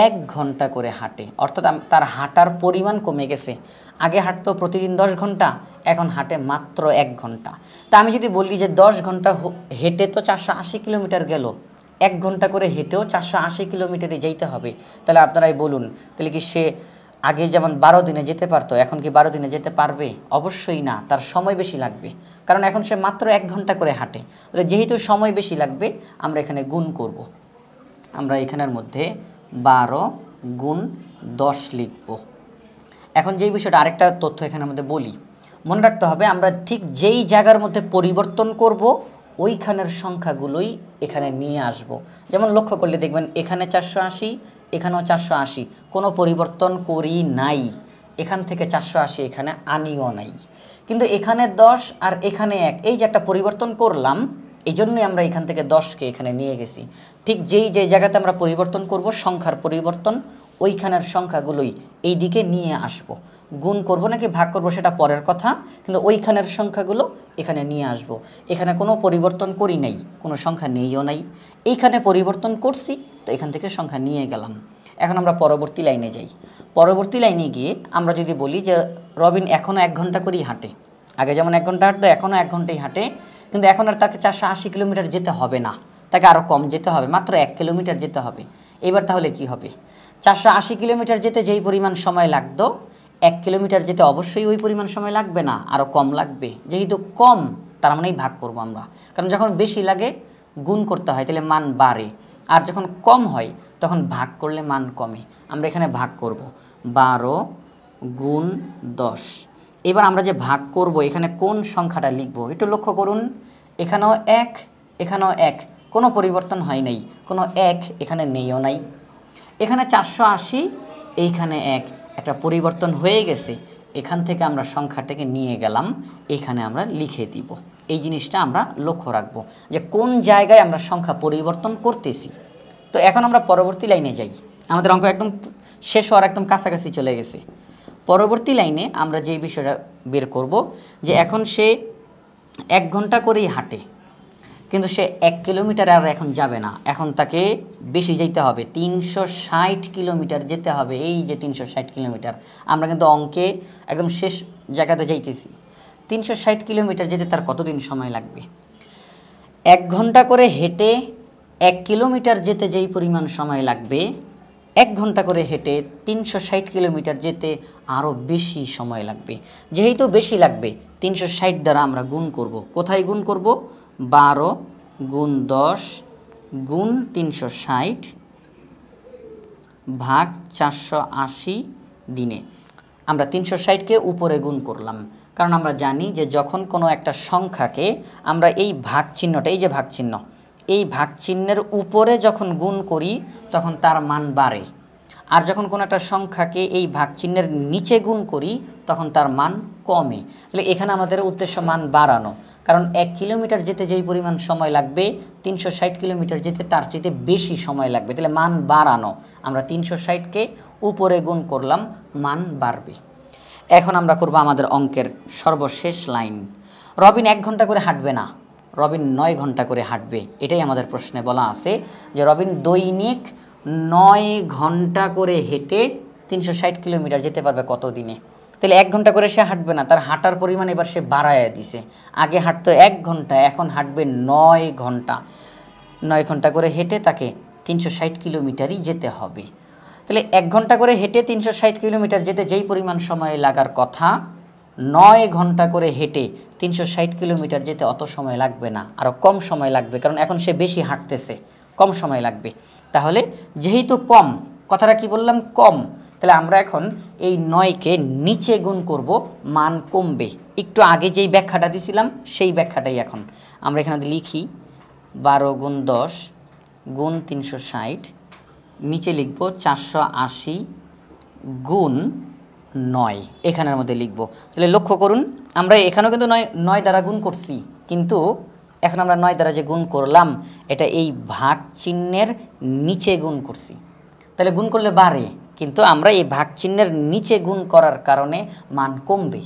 এক ঘন্টা করে হাঁটে অর্থাৎ তার হাঁটার পরিমাণ কমে গেছে আগে হাঁটতো প্রতিদিন দশ ঘন্টা এখন হাঁটে মাত্র এক ঘন্টা তা আমি যদি বলি যে দশ ঘন্টা হেঁটে তো চারশো আশি কিলোমিটার গেল এক ঘন্টা করে হেঁটেও চারশো আশি কিলোমিটারে যেতে হবে তাহলে আপনারাই বলুন তাহলে কি সে আগে যেমন বারো দিনে যেতে পারতো এখন কি বারো দিনে যেতে পারবে অবশ্যই না তার সময় বেশি লাগবে কারণ এখন সে মাত্র এক ঘন্টা করে হাঁটে যেহেতু সময় বেশি লাগবে আমরা এখানে গুণ করব। আমরা এখানের মধ্যে বারো গুণ দশ লিখব এখন যেই বিষয়টা আরেকটা তথ্য এখানের মধ্যে বলি মনে রাখতে হবে আমরা ঠিক যেই জায়গার মধ্যে পরিবর্তন করব ওইখানের সংখ্যাগুলোই এখানে নিয়ে আসব যেমন লক্ষ্য করলে দেখবেন এখানে চারশো আশি এখানেও চারশো আশি কোনো পরিবর্তন করি নাই এখান থেকে চারশো আশি এখানে আনিও নাই কিন্তু এখানে দশ আর এখানে এক এই যে একটা পরিবর্তন করলাম এই জন্যই আমরা এখান থেকে দশকে এখানে নিয়ে গেছি ঠিক যেই যে জায়গাতে আমরা পরিবর্তন করব সংখ্যার পরিবর্তন ওইখানের সংখ্যাগুলোই এই দিকে নিয়ে আসব। গুণ করব নাকি ভাগ করব সেটা পরের কথা কিন্তু ওইখানের সংখ্যাগুলো এখানে নিয়ে আসব। এখানে কোনো পরিবর্তন করি নাই কোনো সংখ্যা নেইও নাই এইখানে পরিবর্তন করছি তো এখান থেকে সংখ্যা নিয়ে গেলাম এখন আমরা পরবর্তী লাইনে যাই পরবর্তী লাইনে গিয়ে আমরা যদি বলি যে রবিন এখনও এক ঘন্টা করেই হাঁটে আগে যেমন এক ঘন্টা হাঁটতো এখনও এক ঘন্টাই হাঁটে কিন্তু এখন আর তাকে চারশো আশি কিলোমিটার যেতে হবে না তাকে আরও কম যেতে হবে মাত্র এক কিলোমিটার যেতে হবে এবার তাহলে কি হবে চারশো আশি কিলোমিটার যেতে যেই পরিমাণ সময় লাগতো এক কিলোমিটার যেতে অবশ্যই ওই পরিমাণ সময় লাগবে না আরও কম লাগবে যেহেতু কম তার মানেই ভাগ করব আমরা কারণ যখন বেশি লাগে গুণ করতে হয় তাহলে মান বাড়ে আর যখন কম হয় তখন ভাগ করলে মান কমে আমরা এখানে ভাগ করব বারো গুণ দশ এবার আমরা যে ভাগ করব এখানে কোন সংখ্যাটা লিখব একটু লক্ষ্য করুন এখানেও এক এখানেও এক কোনো পরিবর্তন হয় নাই কোনো এক এখানে নেইও নাই এখানে চারশো আশি এইখানে এক একটা পরিবর্তন হয়ে গেছে এখান থেকে আমরা সংখ্যাটাকে নিয়ে গেলাম এখানে আমরা লিখে দিব এই জিনিসটা আমরা লক্ষ্য রাখব যে কোন জায়গায় আমরা সংখ্যা পরিবর্তন করতেছি তো এখন আমরা পরবর্তী লাইনে যাই আমাদের অঙ্ক একদম শেষ হওয়ার একদম কাছাকাছি চলে গেছে পরবর্তী লাইনে আমরা যে বিষয়টা বের করব যে এখন সে এক ঘন্টা করেই হাঁটে কিন্তু সে এক কিলোমিটার আর এখন যাবে না এখন তাকে বেশি যেতে হবে তিনশো ষাট কিলোমিটার যেতে হবে এই যে তিনশো ষাট কিলোমিটার আমরা কিন্তু অঙ্কে একদম শেষ জায়গাতে যাইতেছি তিনশো ষাট কিলোমিটার যেতে তার কতদিন সময় লাগবে এক ঘন্টা করে হেঁটে এক কিলোমিটার যেতে যেই পরিমাণ সময় লাগবে এক ঘন্টা করে হেঁটে তিনশো ষাট কিলোমিটার যেতে আরও বেশি সময় লাগবে যেহেতু বেশি লাগবে তিনশো ষাট দ্বারা আমরা গুণ করব। কোথায় গুণ করব বারো গুণ দশ গুণ তিনশো ষাট ভাগ চারশো আশি দিনে আমরা তিনশো ষাটকে উপরে গুণ করলাম কারণ আমরা জানি যে যখন কোনো একটা সংখ্যাকে আমরা এই ভাগ চিহ্নটা এই যে ভাগ চিহ্ন এই ভাগ চিহ্নের উপরে যখন গুণ করি তখন তার মান বাড়ে আর যখন কোনো একটা সংখ্যাকে এই ভাগ চিহ্নের নিচে গুণ করি তখন তার মান কমে তাহলে এখানে আমাদের উদ্দেশ্য মান বাড়ানো কারণ এক কিলোমিটার যেতে যেই পরিমাণ সময় লাগবে তিনশো ষাট কিলোমিটার যেতে তার চেয়ে বেশি সময় লাগবে তাহলে মান বাড়ানো আমরা তিনশো ষাটকে উপরে গুণ করলাম মান বাড়বে এখন আমরা করব আমাদের অঙ্কের সর্বশেষ লাইন রবিন এক ঘন্টা করে হাঁটবে না রবিন নয় ঘন্টা করে হাঁটবে এটাই আমাদের প্রশ্নে বলা আছে যে রবিন দৈনিক নয় ঘন্টা করে হেঁটে তিনশো ষাট কিলোমিটার যেতে পারবে কত দিনে তাহলে এক ঘন্টা করে সে হাঁটবে না তার হাঁটার পরিমাণ এবার সে বাড়ায় দিছে আগে হাঁটতো এক ঘন্টা এখন হাঁটবে নয় ঘন্টা নয় ঘন্টা করে হেঁটে তাকে তিনশো ষাট কিলোমিটারই যেতে হবে তাহলে এক ঘন্টা করে হেঁটে তিনশো ষাট কিলোমিটার যেতে যেই পরিমাণ সময় লাগার কথা নয় ঘন্টা করে হেঁটে তিনশো কিলোমিটার যেতে অত সময় লাগবে না আরও কম সময় লাগবে কারণ এখন সে বেশি হাঁটতেছে কম সময় লাগবে তাহলে যেহেতু কম কথাটা কি বললাম কম তাহলে আমরা এখন এই নয়কে নিচে গুণ করব মান কমবে একটু আগে যেই ব্যাখ্যাটা দিছিলাম সেই ব্যাখ্যাটাই এখন আমরা এখানে লিখি বারো গুণ দশ গুণ তিনশো ষাট নিচে লিখব চারশো আশি গুণ নয় এখানের মধ্যে লিখব তাহলে লক্ষ্য করুন আমরা এখানেও কিন্তু নয় নয় দ্বারা গুণ করছি কিন্তু এখন আমরা নয় দ্বারা যে গুণ করলাম এটা এই ভাগ চিহ্নের নিচে গুণ করছি তাহলে গুণ করলে বাড়ে কিন্তু আমরা এই ভাগ চিহ্নের নিচে গুণ করার কারণে মান কমবে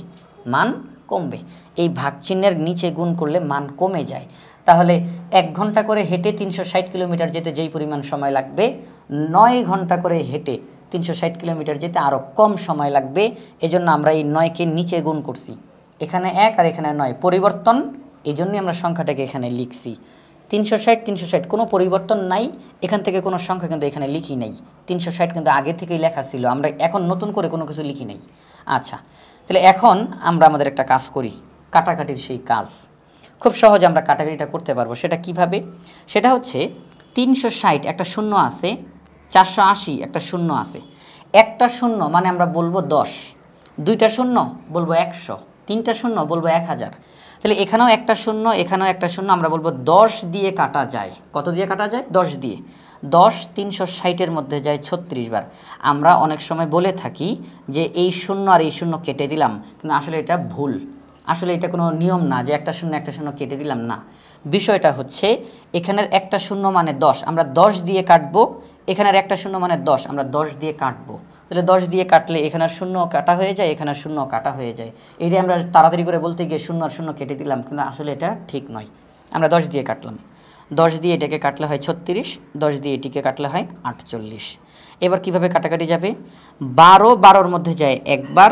মান কমবে এই ভাগ চিহ্নের নিচে গুণ করলে মান কমে যায় তাহলে এক ঘন্টা করে হেঁটে তিনশো কিলোমিটার যেতে যেই পরিমাণ সময় লাগবে নয় ঘন্টা করে হেঁটে তিনশো ষাট কিলোমিটার যেতে আরও কম সময় লাগবে এজন্য আমরা এই নয়কে নিচে গুণ করছি এখানে এক আর এখানে নয় পরিবর্তন এই জন্যই আমরা সংখ্যাটাকে এখানে লিখছি তিনশো ষাট তিনশো ষাট কোনো পরিবর্তন নাই এখান থেকে কোনো সংখ্যা কিন্তু এখানে লিখি নাই তিনশো ষাট কিন্তু আগে থেকেই লেখা ছিল আমরা এখন নতুন করে কোনো কিছু লিখি নাই আচ্ছা তাহলে এখন আমরা আমাদের একটা কাজ করি কাটাকাটির সেই কাজ খুব সহজে আমরা কাটাকাটিটা করতে পারবো সেটা কিভাবে সেটা হচ্ছে তিনশো ষাট একটা শূন্য আছে চারশো আশি একটা শূন্য আছে একটা শূন্য মানে আমরা বলবো দশ দুইটা শূন্য বলবো একশো তিনটা শূন্য বলবো এক হাজার তাহলে এখানেও একটা শূন্য এখানেও একটা শূন্য আমরা বলবো দশ দিয়ে কাটা যায় কত দিয়ে কাটা যায় দশ দিয়ে দশ তিনশো ষাটের মধ্যে যায় ছত্রিশ বার আমরা অনেক সময় বলে থাকি যে এই শূন্য আর এই শূন্য কেটে দিলাম কিন্তু আসলে এটা ভুল আসলে এটা কোনো নিয়ম না যে একটা শূন্য একটা শূন্য কেটে দিলাম না বিষয়টা হচ্ছে এখানের একটা শূন্য মানে দশ আমরা দশ দিয়ে কাটবো এখানের একটা শূন্য মানে দশ আমরা দশ দিয়ে কাটবো তাহলে দশ দিয়ে কাটলে এখানে শূন্য কাটা হয়ে যায় এখানে শূন্য কাটা হয়ে যায় এটাই আমরা তাড়াতাড়ি করে বলতে গিয়ে শূন্য আর শূন্য কেটে দিলাম কিন্তু আসলে এটা ঠিক নয় আমরা দশ দিয়ে কাটলাম দশ দিয়ে এটাকে কাটলে হয় ছত্রিশ দশ দিয়ে এটিকে কাটলে হয় আটচল্লিশ এবার কিভাবে কাটাকাটি যাবে বারো বারোর মধ্যে যায় একবার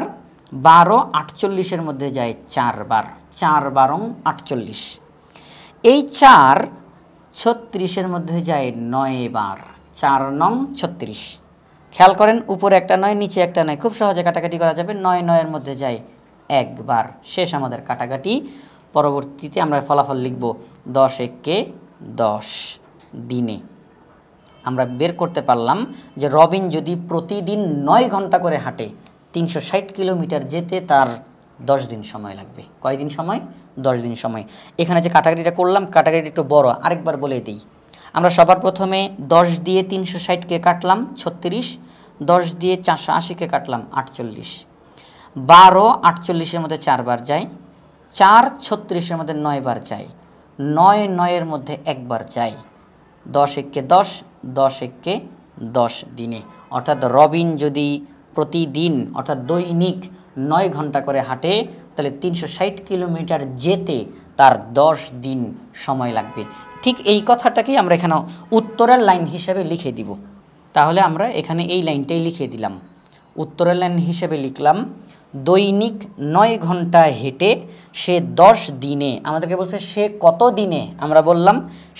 বারো আটচল্লিশের মধ্যে যায় চারবার চার বারং আটচল্লিশ এই চার ছত্রিশের মধ্যে যায় নয় বার চার নং ছত্রিশ খেয়াল করেন উপরে একটা নয় নিচে একটা নয় খুব সহজে কাটাকাটি করা যাবে নয় নয়ের মধ্যে যায় একবার শেষ আমাদের কাটাকাটি পরবর্তীতে আমরা ফলাফল লিখব দশ এককে দশ দিনে আমরা বের করতে পারলাম যে রবিন যদি প্রতিদিন নয় ঘন্টা করে হাঁটে তিনশো কিলোমিটার যেতে তার দশ দিন সময় লাগবে কয়দিন সময় দশ দিন সময় এখানে যে কাটাকাটিটা করলাম কাটাকাটি একটু বড় আরেকবার বলে দিই আমরা সবার প্রথমে 10 দিয়ে তিনশো ষাটকে কাটলাম ছত্রিশ 10 দিয়ে চারশো আশিকে কাটলাম আটচল্লিশ বারো আটচল্লিশের মধ্যে চারবার যায় চার ছত্রিশের মধ্যে নয়বার যায় নয় নয়ের মধ্যে একবার যায় দশ এককে দশ দশ এককে দশ দিনে অর্থাৎ রবিন যদি প্রতিদিন অর্থাৎ দৈনিক নয় ঘন্টা করে হাঁটে তাহলে তিনশো কিলোমিটার যেতে তার দশ দিন সময় লাগবে ঠিক এই কথাটাকেই আমরা এখানে উত্তরের লাইন হিসাবে লিখে দিব তাহলে আমরা এখানে এই লাইনটাই লিখে দিলাম উত্তরের লাইন হিসেবে লিখলাম দৈনিক নয় ঘন্টা হেঁটে সে দশ দিনে আমাদেরকে বলছে সে কত দিনে আমরা বললাম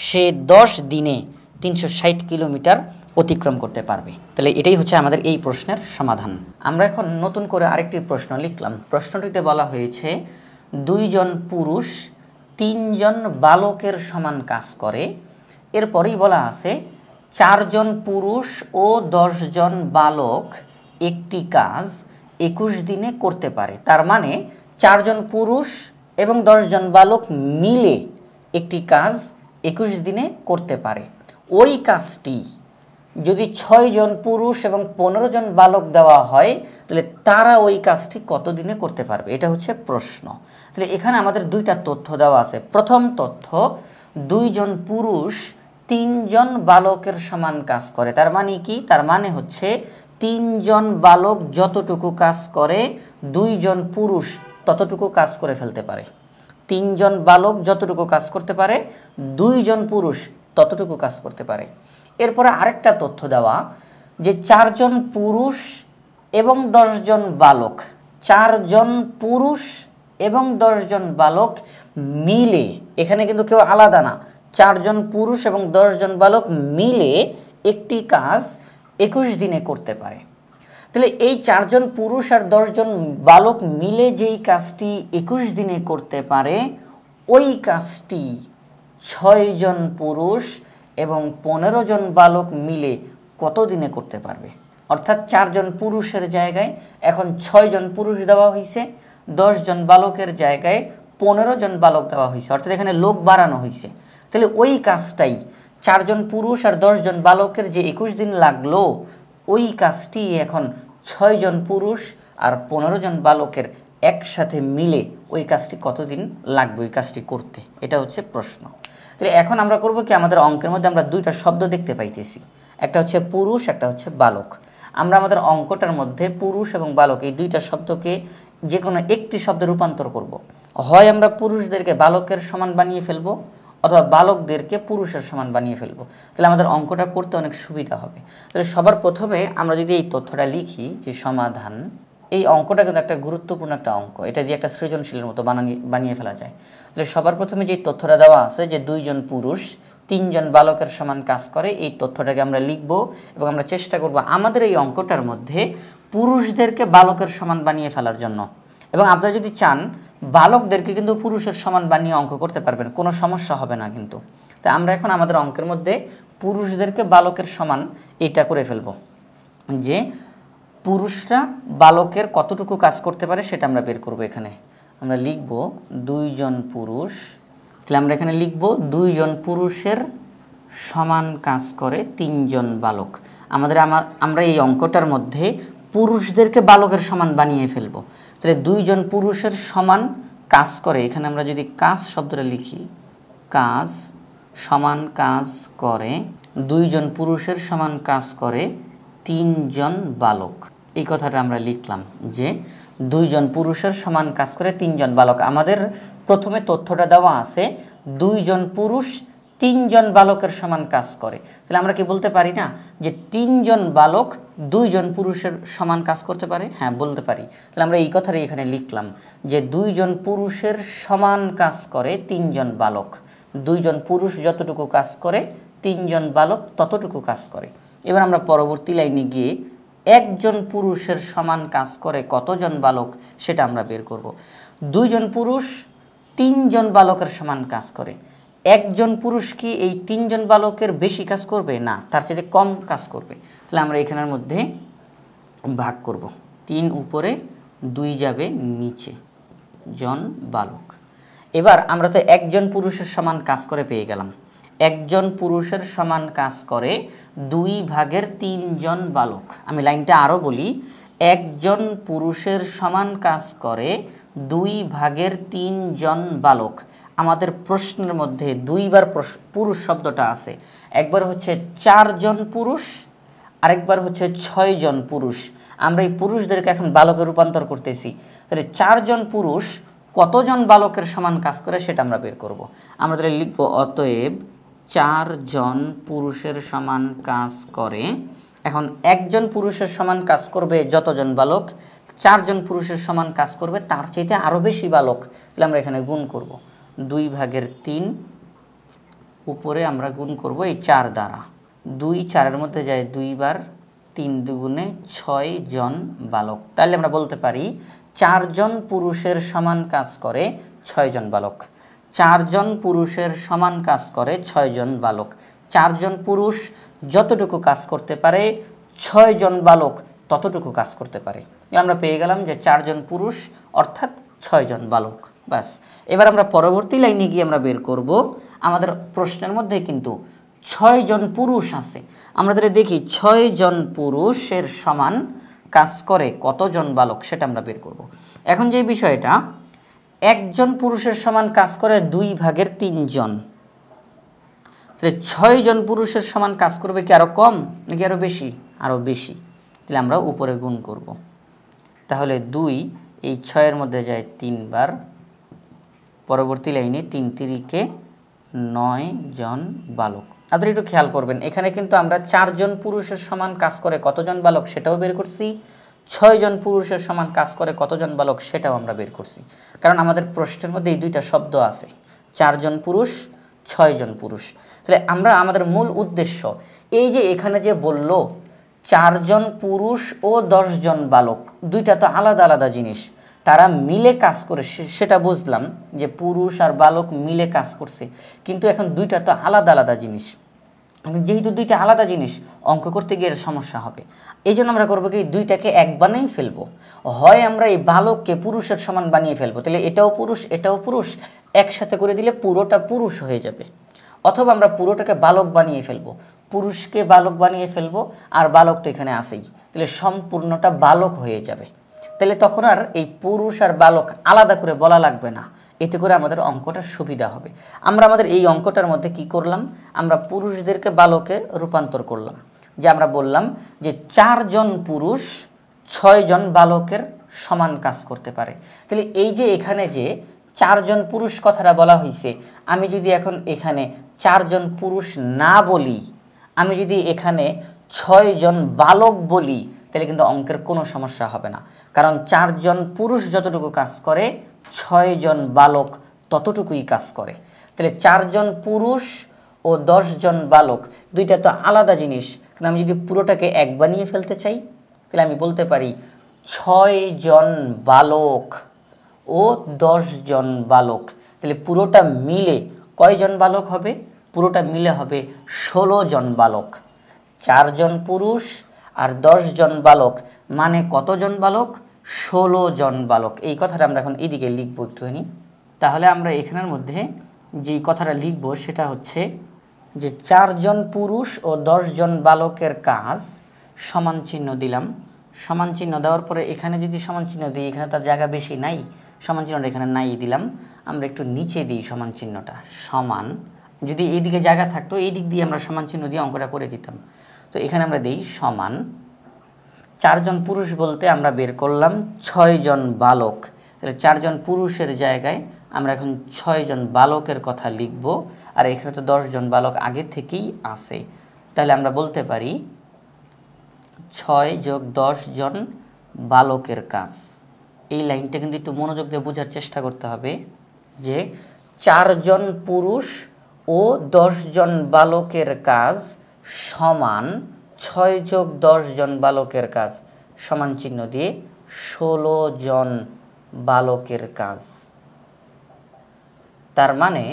সে দশ দিনে তিনশো ষাট কিলোমিটার অতিক্রম করতে পারবে তাহলে এটাই হচ্ছে আমাদের এই প্রশ্নের সমাধান আমরা এখন নতুন করে আরেকটি প্রশ্ন লিখলাম প্রশ্নটিতে বলা হয়েছে দুইজন পুরুষ তিনজন বালকের সমান কাজ করে এরপরেই বলা আছে চারজন পুরুষ ও দশজন বালক একটি কাজ একুশ দিনে করতে পারে তার মানে চারজন পুরুষ এবং দশজন বালক মিলে একটি কাজ একুশ দিনে করতে পারে ওই কাজটি যদি ছয় জন পুরুষ এবং পনেরো জন বালক দেওয়া হয় তাহলে তারা ওই কাজটি কতদিনে করতে পারবে এটা হচ্ছে প্রশ্ন তাহলে এখানে আমাদের দুইটা তথ্য দেওয়া আছে প্রথম তথ্য দুইজন পুরুষ তিনজন বালকের সমান কাজ করে তার মানে কি তার মানে হচ্ছে তিনজন বালক যতটুকু কাজ করে দুইজন পুরুষ ততটুকু কাজ করে ফেলতে পারে তিনজন বালক যতটুকু কাজ করতে পারে দুইজন পুরুষ ততটুকু কাজ করতে পারে এরপরে আরেকটা তথ্য দেওয়া যে চারজন পুরুষ এবং দশজন বালক চারজন পুরুষ এবং দশজন বালক মিলে এখানে কিন্তু কেউ আলাদা না চারজন পুরুষ এবং দশজন বালক মিলে একটি কাজ একুশ দিনে করতে পারে তাহলে এই চারজন পুরুষ আর দশজন বালক মিলে যেই কাজটি একুশ দিনে করতে পারে ওই কাজটি ছয়জন পুরুষ এবং পনেরো জন বালক মিলে কত দিনে করতে পারবে অর্থাৎ চারজন পুরুষের জায়গায় এখন ছয়জন পুরুষ দেওয়া হয়েছে জন বালকের জায়গায় পনেরো জন বালক দেওয়া হয়েছে অর্থাৎ এখানে লোক বাড়ানো হয়েছে তাহলে ওই কাজটাই চারজন পুরুষ আর জন বালকের যে একুশ দিন লাগলো ওই কাজটি এখন ছয়জন পুরুষ আর পনেরো জন বালকের একসাথে মিলে ওই কাজটি কতদিন লাগবে ওই কাজটি করতে এটা হচ্ছে প্রশ্ন তাহলে এখন আমরা করব কি আমাদের অঙ্কের মধ্যে আমরা দুইটা শব্দ দেখতে পাইতেছি একটা হচ্ছে পুরুষ একটা হচ্ছে বালক আমরা আমাদের অঙ্কটার মধ্যে পুরুষ এবং বালক এই দুইটা শব্দকে যে কোনো একটি শব্দে রূপান্তর করব। হয় আমরা পুরুষদেরকে বালকের সমান বানিয়ে ফেলব অথবা বালকদেরকে পুরুষের সমান বানিয়ে ফেলব তাহলে আমাদের অঙ্কটা করতে অনেক সুবিধা হবে তাহলে সবার প্রথমে আমরা যদি এই তথ্যটা লিখি যে সমাধান এই অঙ্কটা কিন্তু একটা গুরুত্বপূর্ণ একটা অঙ্ক এটা দিয়ে একটা সৃজনশীলের মতো বানিয়ে বানিয়ে ফেলা যায় তাহলে সবার প্রথমে যে তথ্যটা দেওয়া আছে যে দুইজন পুরুষ তিনজন বালকের সমান কাজ করে এই তথ্যটাকে আমরা লিখব এবং আমরা চেষ্টা করব আমাদের এই অঙ্কটার মধ্যে পুরুষদেরকে বালকের সমান বানিয়ে ফেলার জন্য এবং আপনারা যদি চান বালকদেরকে কিন্তু পুরুষের সমান বানিয়ে অঙ্ক করতে পারবেন কোনো সমস্যা হবে না কিন্তু তো আমরা এখন আমাদের অঙ্কের মধ্যে পুরুষদেরকে বালকের সমান এটা করে ফেলব যে পুরুষরা বালকের কতটুকু কাজ করতে পারে সেটা আমরা বের করব এখানে আমরা লিখব দুইজন পুরুষ তাহলে আমরা এখানে লিখব দুইজন পুরুষের সমান কাজ করে তিনজন বালক আমাদের আমরা এই অঙ্কটার মধ্যে পুরুষদেরকে বালকের সমান বানিয়ে ফেলব তাহলে দুইজন পুরুষের সমান কাজ করে এখানে আমরা যদি কাজ শব্দটা লিখি কাজ সমান কাজ করে দুইজন পুরুষের সমান কাজ করে তিনজন বালক এই কথাটা আমরা লিখলাম যে দুইজন পুরুষের সমান কাজ করে তিনজন বালক আমাদের প্রথমে তথ্যটা দেওয়া আছে দুইজন পুরুষ তিনজন বালকের সমান কাজ করে তাহলে আমরা কি বলতে পারি না যে তিনজন বালক দুইজন পুরুষের সমান কাজ করতে পারে হ্যাঁ বলতে পারি তাহলে আমরা এই কথাটা এখানে লিখলাম যে দুইজন পুরুষের সমান কাজ করে তিনজন বালক দুইজন পুরুষ যতটুকু কাজ করে তিনজন বালক ততটুকু কাজ করে এবার আমরা পরবর্তী লাইনে গিয়ে একজন পুরুষের সমান কাজ করে কতজন বালক সেটা আমরা বের করব। দুইজন পুরুষ তিনজন বালকের সমান কাজ করে একজন পুরুষ কি এই তিনজন বালকের বেশি কাজ করবে না তার চেয়ে কম কাজ করবে তাহলে আমরা এখানের মধ্যে ভাগ করব। তিন উপরে দুই যাবে নিচে জন বালক এবার আমরা তো একজন পুরুষের সমান কাজ করে পেয়ে গেলাম একজন পুরুষের সমান কাজ করে দুই ভাগের তিনজন বালক আমি লাইনটা আরও বলি একজন পুরুষের সমান কাজ করে দুই ভাগের তিনজন বালক আমাদের প্রশ্নের মধ্যে দুইবার পুরুষ শব্দটা আছে একবার হচ্ছে চারজন পুরুষ আরেকবার হচ্ছে ছয়জন পুরুষ আমরা এই পুরুষদেরকে এখন বালকে রূপান্তর করতেছি তাহলে চারজন পুরুষ কতজন বালকের সমান কাজ করে সেটা আমরা বের করব আমরা তাহলে লিখব অতএব চারজন পুরুষের সমান কাজ করে এখন একজন পুরুষের সমান কাজ করবে যতজন বালক চারজন পুরুষের সমান কাজ করবে তার চাইতে আরও বেশি বালক তাহলে আমরা এখানে গুণ করব দুই ভাগের তিন উপরে আমরা গুণ করব এই চার দ্বারা দুই চারের মধ্যে যায় দুইবার তিন দুগুণে ছয় জন বালক তাহলে আমরা বলতে পারি চারজন পুরুষের সমান কাজ করে ছয়জন বালক চারজন পুরুষের সমান কাজ করে ছয়জন বালক চারজন পুরুষ যতটুকু কাজ করতে পারে ছয়জন বালক ততটুকু কাজ করতে পারে আমরা পেয়ে গেলাম যে চারজন পুরুষ অর্থাৎ ছয়জন বালক ব্যাস এবার আমরা পরবর্তী লাইনে গিয়ে আমরা বের করব আমাদের প্রশ্নের মধ্যে কিন্তু ছয়জন পুরুষ আছে আমরা যদি দেখি ছয়জন পুরুষের সমান কাজ করে কতজন বালক সেটা আমরা বের করব এখন যে বিষয়টা একজন পুরুষের সমান কাজ করে দুই ভাগের তিনজন তাহলে ছয়জন পুরুষের সমান কাজ করবে কি আরও কম নাকি আরও বেশি আরও বেশি তাহলে আমরা উপরে গুণ করব। তাহলে দুই এই ছয়ের মধ্যে যায় তিনবার পরবর্তী লাইনে তিন তিরিকে নয় জন বালক আপনারা একটু খেয়াল করবেন এখানে কিন্তু আমরা চারজন পুরুষের সমান কাজ করে কতজন বালক সেটাও বের করছি ছয়জন পুরুষের সমান কাজ করে কতজন বালক সেটাও আমরা বের করছি কারণ আমাদের প্রশ্নের মধ্যে এই দুইটা শব্দ আছে চারজন পুরুষ ছয়জন পুরুষ তাহলে আমরা আমাদের মূল উদ্দেশ্য এই যে এখানে যে বলল চারজন পুরুষ ও দশজন বালক দুইটা তো আলাদা আলাদা জিনিস তারা মিলে কাজ করে সেটা বুঝলাম যে পুরুষ আর বালক মিলে কাজ করছে কিন্তু এখন দুইটা তো আলাদা আলাদা জিনিস মানে যেহেতু দুইটা আলাদা জিনিস অঙ্ক করতে গিয়ে সমস্যা হবে এই জন্য আমরা করবো কি দুইটাকে এক বানাই ফেলবো হয় আমরা এই বালককে পুরুষের সমান বানিয়ে ফেলবো তাহলে এটাও পুরুষ এটাও পুরুষ একসাথে করে দিলে পুরোটা পুরুষ হয়ে যাবে অথবা আমরা পুরোটাকে বালক বানিয়ে ফেলবো পুরুষকে বালক বানিয়ে ফেলবো আর বালক তো এখানে আসেই তাহলে সম্পূর্ণটা বালক হয়ে যাবে তাহলে তখন আর এই পুরুষ আর বালক আলাদা করে বলা লাগবে না এতে করে আমাদের অঙ্কটার সুবিধা হবে আমরা আমাদের এই অঙ্কটার মধ্যে কি করলাম আমরা পুরুষদেরকে বালকে রূপান্তর করলাম যে আমরা বললাম যে চারজন পুরুষ ছয়জন বালকের সমান কাজ করতে পারে তাহলে এই যে এখানে যে চারজন পুরুষ কথাটা বলা হয়েছে আমি যদি এখন এখানে চারজন পুরুষ না বলি আমি যদি এখানে ছয়জন বালক বলি তাহলে কিন্তু অঙ্কের কোনো সমস্যা হবে না কারণ চারজন পুরুষ যতটুকু কাজ করে ছয়জন বালক ততটুকুই কাজ করে তাহলে চারজন পুরুষ ও দশজন বালক দুইটা তো আলাদা জিনিস কিন্তু আমি যদি পুরোটাকে এক বানিয়ে ফেলতে চাই তাহলে আমি বলতে পারি ছয়জন বালক ও দশজন বালক তাহলে পুরোটা মিলে কয়জন বালক হবে পুরোটা মিলে হবে ষোলো জন বালক চারজন পুরুষ আর দশজন বালক মানে কতজন বালক ষোলো জন বালক এই কথাটা আমরা এখন এদিকে লিখব একটুখানি তাহলে আমরা এখানের মধ্যে যে কথাটা লিখব সেটা হচ্ছে যে চারজন পুরুষ ও দশজন বালকের কাজ সমান চিহ্ন দিলাম সমান চিহ্ন দেওয়ার পরে এখানে যদি সমান চিহ্ন দিই এখানে তার জায়গা বেশি নাই সমান চিহ্নটা এখানে নাই দিলাম আমরা একটু নিচে দিই সমান চিহ্নটা সমান যদি এইদিকে জায়গা থাকতো এই দিক দিয়ে আমরা সমান চিহ্ন দিয়ে অঙ্কটা করে দিতাম তো এখানে আমরা দিই সমান চারজন পুরুষ বলতে আমরা বের করলাম ছয়জন বালক তাহলে চারজন পুরুষের জায়গায় আমরা এখন ছয়জন বালকের কথা লিখব আর এখানে তো দশজন বালক আগে থেকেই আসে তাহলে আমরা বলতে পারি ছয় যোগ জন বালকের কাজ এই লাইনটা কিন্তু একটু মনোযোগ দিয়ে বোঝার চেষ্টা করতে হবে যে চারজন পুরুষ ও দশজন বালকের কাজ সমান ছয় যোগ দশ জন বালকের কাজ সমান চিহ্ন দিয়ে ষোলো জন বালকের কাজ তার মানে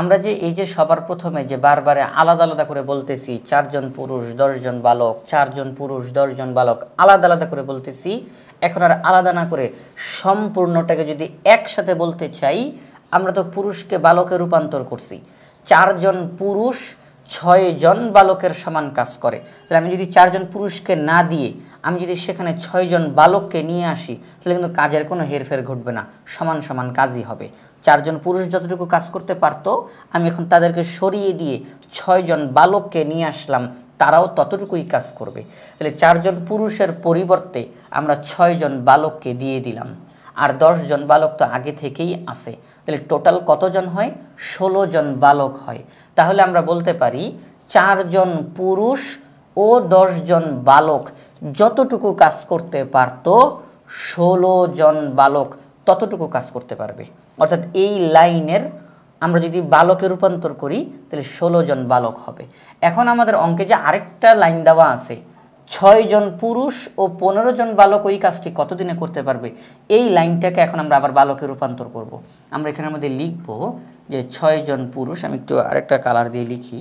আমরা যে এই যে সবার প্রথমে যে বারবারে আলাদা আলাদা করে বলতেছি চারজন পুরুষ দশজন বালক চারজন পুরুষ দশজন বালক আলাদা আলাদা করে বলতেছি এখন আর আলাদা না করে সম্পূর্ণটাকে যদি একসাথে বলতে চাই আমরা তো পুরুষকে বালকে রূপান্তর করছি চারজন পুরুষ ছয় জন বালকের সমান কাজ করে তাহলে আমি যদি চারজন পুরুষকে না দিয়ে আমি যদি সেখানে ছয়জন বালককে নিয়ে আসি তাহলে কিন্তু কাজের কোনো হেরফের ঘটবে না সমান সমান কাজই হবে চারজন পুরুষ যতটুকু কাজ করতে পারত আমি এখন তাদেরকে সরিয়ে দিয়ে ছয়জন বালককে নিয়ে আসলাম তারাও ততটুকুই কাজ করবে তাহলে চারজন পুরুষের পরিবর্তে আমরা ছয়জন বালককে দিয়ে দিলাম আর জন বালক তো আগে থেকেই আছে তাহলে টোটাল কতজন হয় ষোলো জন বালক হয় তাহলে আমরা বলতে পারি চারজন পুরুষ ও দশজন বালক যতটুকু কাজ করতে পারত ষোলো জন বালক ততটুকু কাজ করতে পারবে অর্থাৎ এই লাইনের আমরা যদি বালকে রূপান্তর করি তাহলে ষোলো জন বালক হবে এখন আমাদের অঙ্কে যে আরেকটা লাইন দেওয়া আছে ছয় জন পুরুষ ও পনেরো জন বালক ওই কাজটি কতদিনে করতে পারবে এই লাইনটাকে এখন আমরা আবার বালকে রূপান্তর করব। আমরা এখানের মধ্যে লিখবো যে ছয়জন পুরুষ আমি একটু আরেকটা কালার দিয়ে লিখি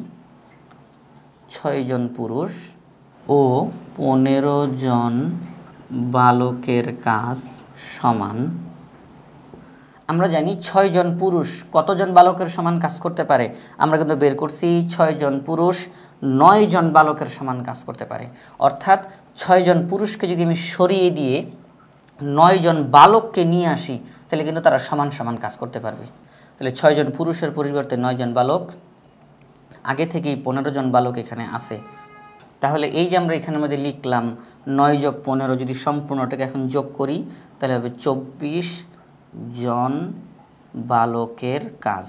ছয়জন পুরুষ ও পনেরো জন বালকের কাজ সমান আমরা জানি ছয়জন পুরুষ কতজন বালকের সমান কাজ করতে পারে আমরা কিন্তু বের করছি ছয়জন পুরুষ নয়জন বালকের সমান কাজ করতে পারে অর্থাৎ ছয়জন পুরুষকে যদি আমি সরিয়ে দিয়ে নয়জন বালককে নিয়ে আসি তাহলে কিন্তু তারা সমান সমান কাজ করতে পারবে তাহলে ছয়জন পুরুষের পরিবর্তে নয়জন বালক আগে থেকেই পনেরো জন বালক এখানে আছে তাহলে এই যে আমরা এখানের মধ্যে লিখলাম নয় যোগ পনেরো যদি সম্পূর্ণটাকে এখন যোগ করি তাহলে হবে চব্বিশ জন বালকের কাজ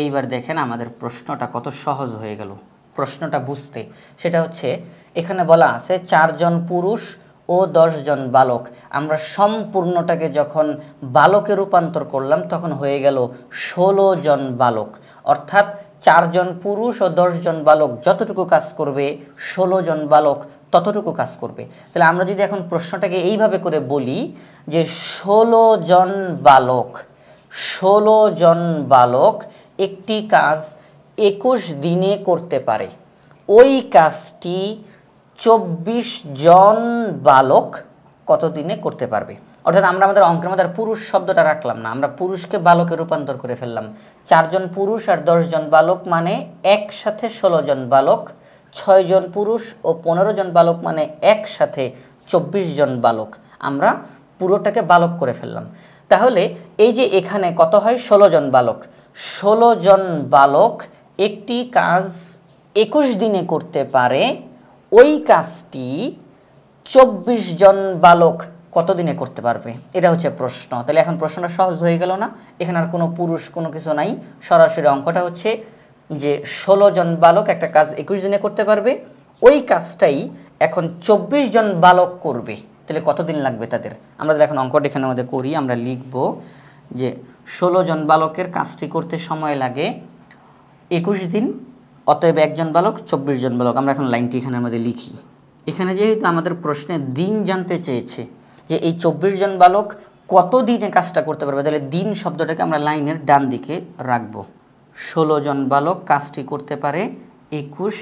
এইবার দেখেন আমাদের প্রশ্নটা কত সহজ হয়ে গেল প্রশ্নটা বুঝতে সেটা হচ্ছে এখানে বলা আছে চারজন পুরুষ ও দশজন বালক আমরা সম্পূর্ণটাকে যখন বালকে রূপান্তর করলাম তখন হয়ে গেল ষোলো জন বালক অর্থাৎ চারজন পুরুষ ও দশজন বালক যতটুকু কাজ করবে ষোলো জন বালক ততটুকু কাজ করবে তাহলে আমরা যদি এখন প্রশ্নটাকে এইভাবে করে বলি যে ষোলো জন বালক ষোলো জন বালক একটি কাজ একুশ দিনে করতে পারে ওই কাজটি চব্বিশ জন বালক কতদিনে করতে পারবে অর্থাৎ আমরা আমাদের অঙ্কের মধ্যে পুরুষ শব্দটা রাখলাম না আমরা পুরুষকে বালকে রূপান্তর করে ফেললাম চারজন পুরুষ আর দশজন বালক মানে একসাথে ষোলো জন বালক ছয়জন পুরুষ ও পনেরো জন বালক মানে একসাথে চব্বিশ জন বালক আমরা পুরোটাকে বালক করে ফেললাম তাহলে এই যে এখানে কত হয় ষোলো জন বালক ষোলো জন বালক একটি কাজ একুশ দিনে করতে পারে ওই কাজটি চব্বিশ জন বালক কতদিনে করতে পারবে এটা হচ্ছে প্রশ্ন তাহলে এখন প্রশ্নটা সহজ হয়ে গেল না এখানে আর কোনো পুরুষ কোনো কিছু নাই সরাসরি অঙ্কটা হচ্ছে যে ষোলো জন বালক একটা কাজ একুশ দিনে করতে পারবে ওই কাজটাই এখন চব্বিশ জন বালক করবে তাহলে কতদিন লাগবে তাদের আমরা এখন অঙ্কটা এখানে আমাদের করি আমরা লিখব যে ষোলো জন বালকের কাজটি করতে সময় লাগে একুশ দিন অতএব একজন বালক চব্বিশ জন বালক আমরা এখন লাইনটি এখানে আমাদের লিখি এখানে যেহেতু আমাদের প্রশ্নে দিন জানতে চেয়েছে যে এই চব্বিশ জন বালক কত দিনে কাজটা করতে পারবে তাহলে দিন শব্দটাকে আমরা লাইনের ডান দিকে রাখবো ষোলো জন বালক কাজটি করতে পারে একুশ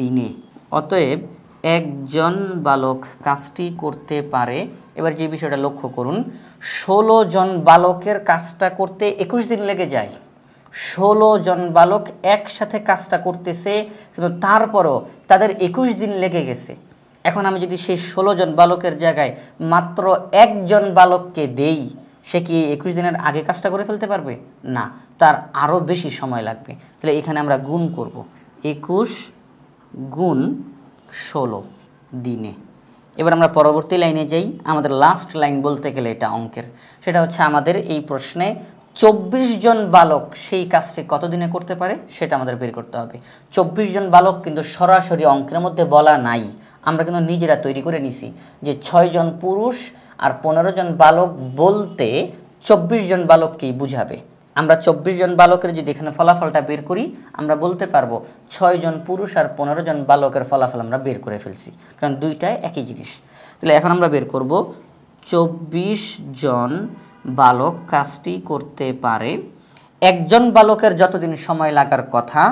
দিনে অতএব একজন বালক কাজটি করতে পারে এবার যে বিষয়টা লক্ষ্য করুন ষোলো জন বালকের কাজটা করতে একুশ দিন লেগে যায় ষোলো জন বালক একসাথে কাজটা করতেছে কিন্তু তারপরও তাদের একুশ দিন লেগে গেছে এখন আমি যদি সেই ষোলো জন বালকের জায়গায় মাত্র একজন বালককে দেই সে কি একুশ দিনের আগে কাজটা করে ফেলতে পারবে না তার আরও বেশি সময় লাগবে তাহলে এখানে আমরা গুণ করব একুশ গুণ ষোলো দিনে এবার আমরা পরবর্তী লাইনে যাই আমাদের লাস্ট লাইন বলতে গেলে এটা অঙ্কের সেটা হচ্ছে আমাদের এই প্রশ্নে চব্বিশ জন বালক সেই কাজটি কতদিনে করতে পারে সেটা আমাদের বের করতে হবে চব্বিশ জন বালক কিন্তু সরাসরি অঙ্কের মধ্যে বলা নাই আমরা কিন্তু নিজেরা তৈরি করে নিছি যে ছয়জন পুরুষ আর পনেরো জন বালক বলতে চব্বিশ জন বালককেই বুঝাবে আমরা চব্বিশ জন বালকের যদি এখানে ফলাফলটা বের করি আমরা বলতে পারবো ছয় জন পুরুষ আর পনেরো জন বালকের ফলাফল আমরা বের করে ফেলছি কারণ দুইটাই একই জিনিস তাহলে এখন আমরা বের করব চব্বিশ জন বালক কাজটি করতে পারে একজন বালকের যতদিন সময় লাগার কথা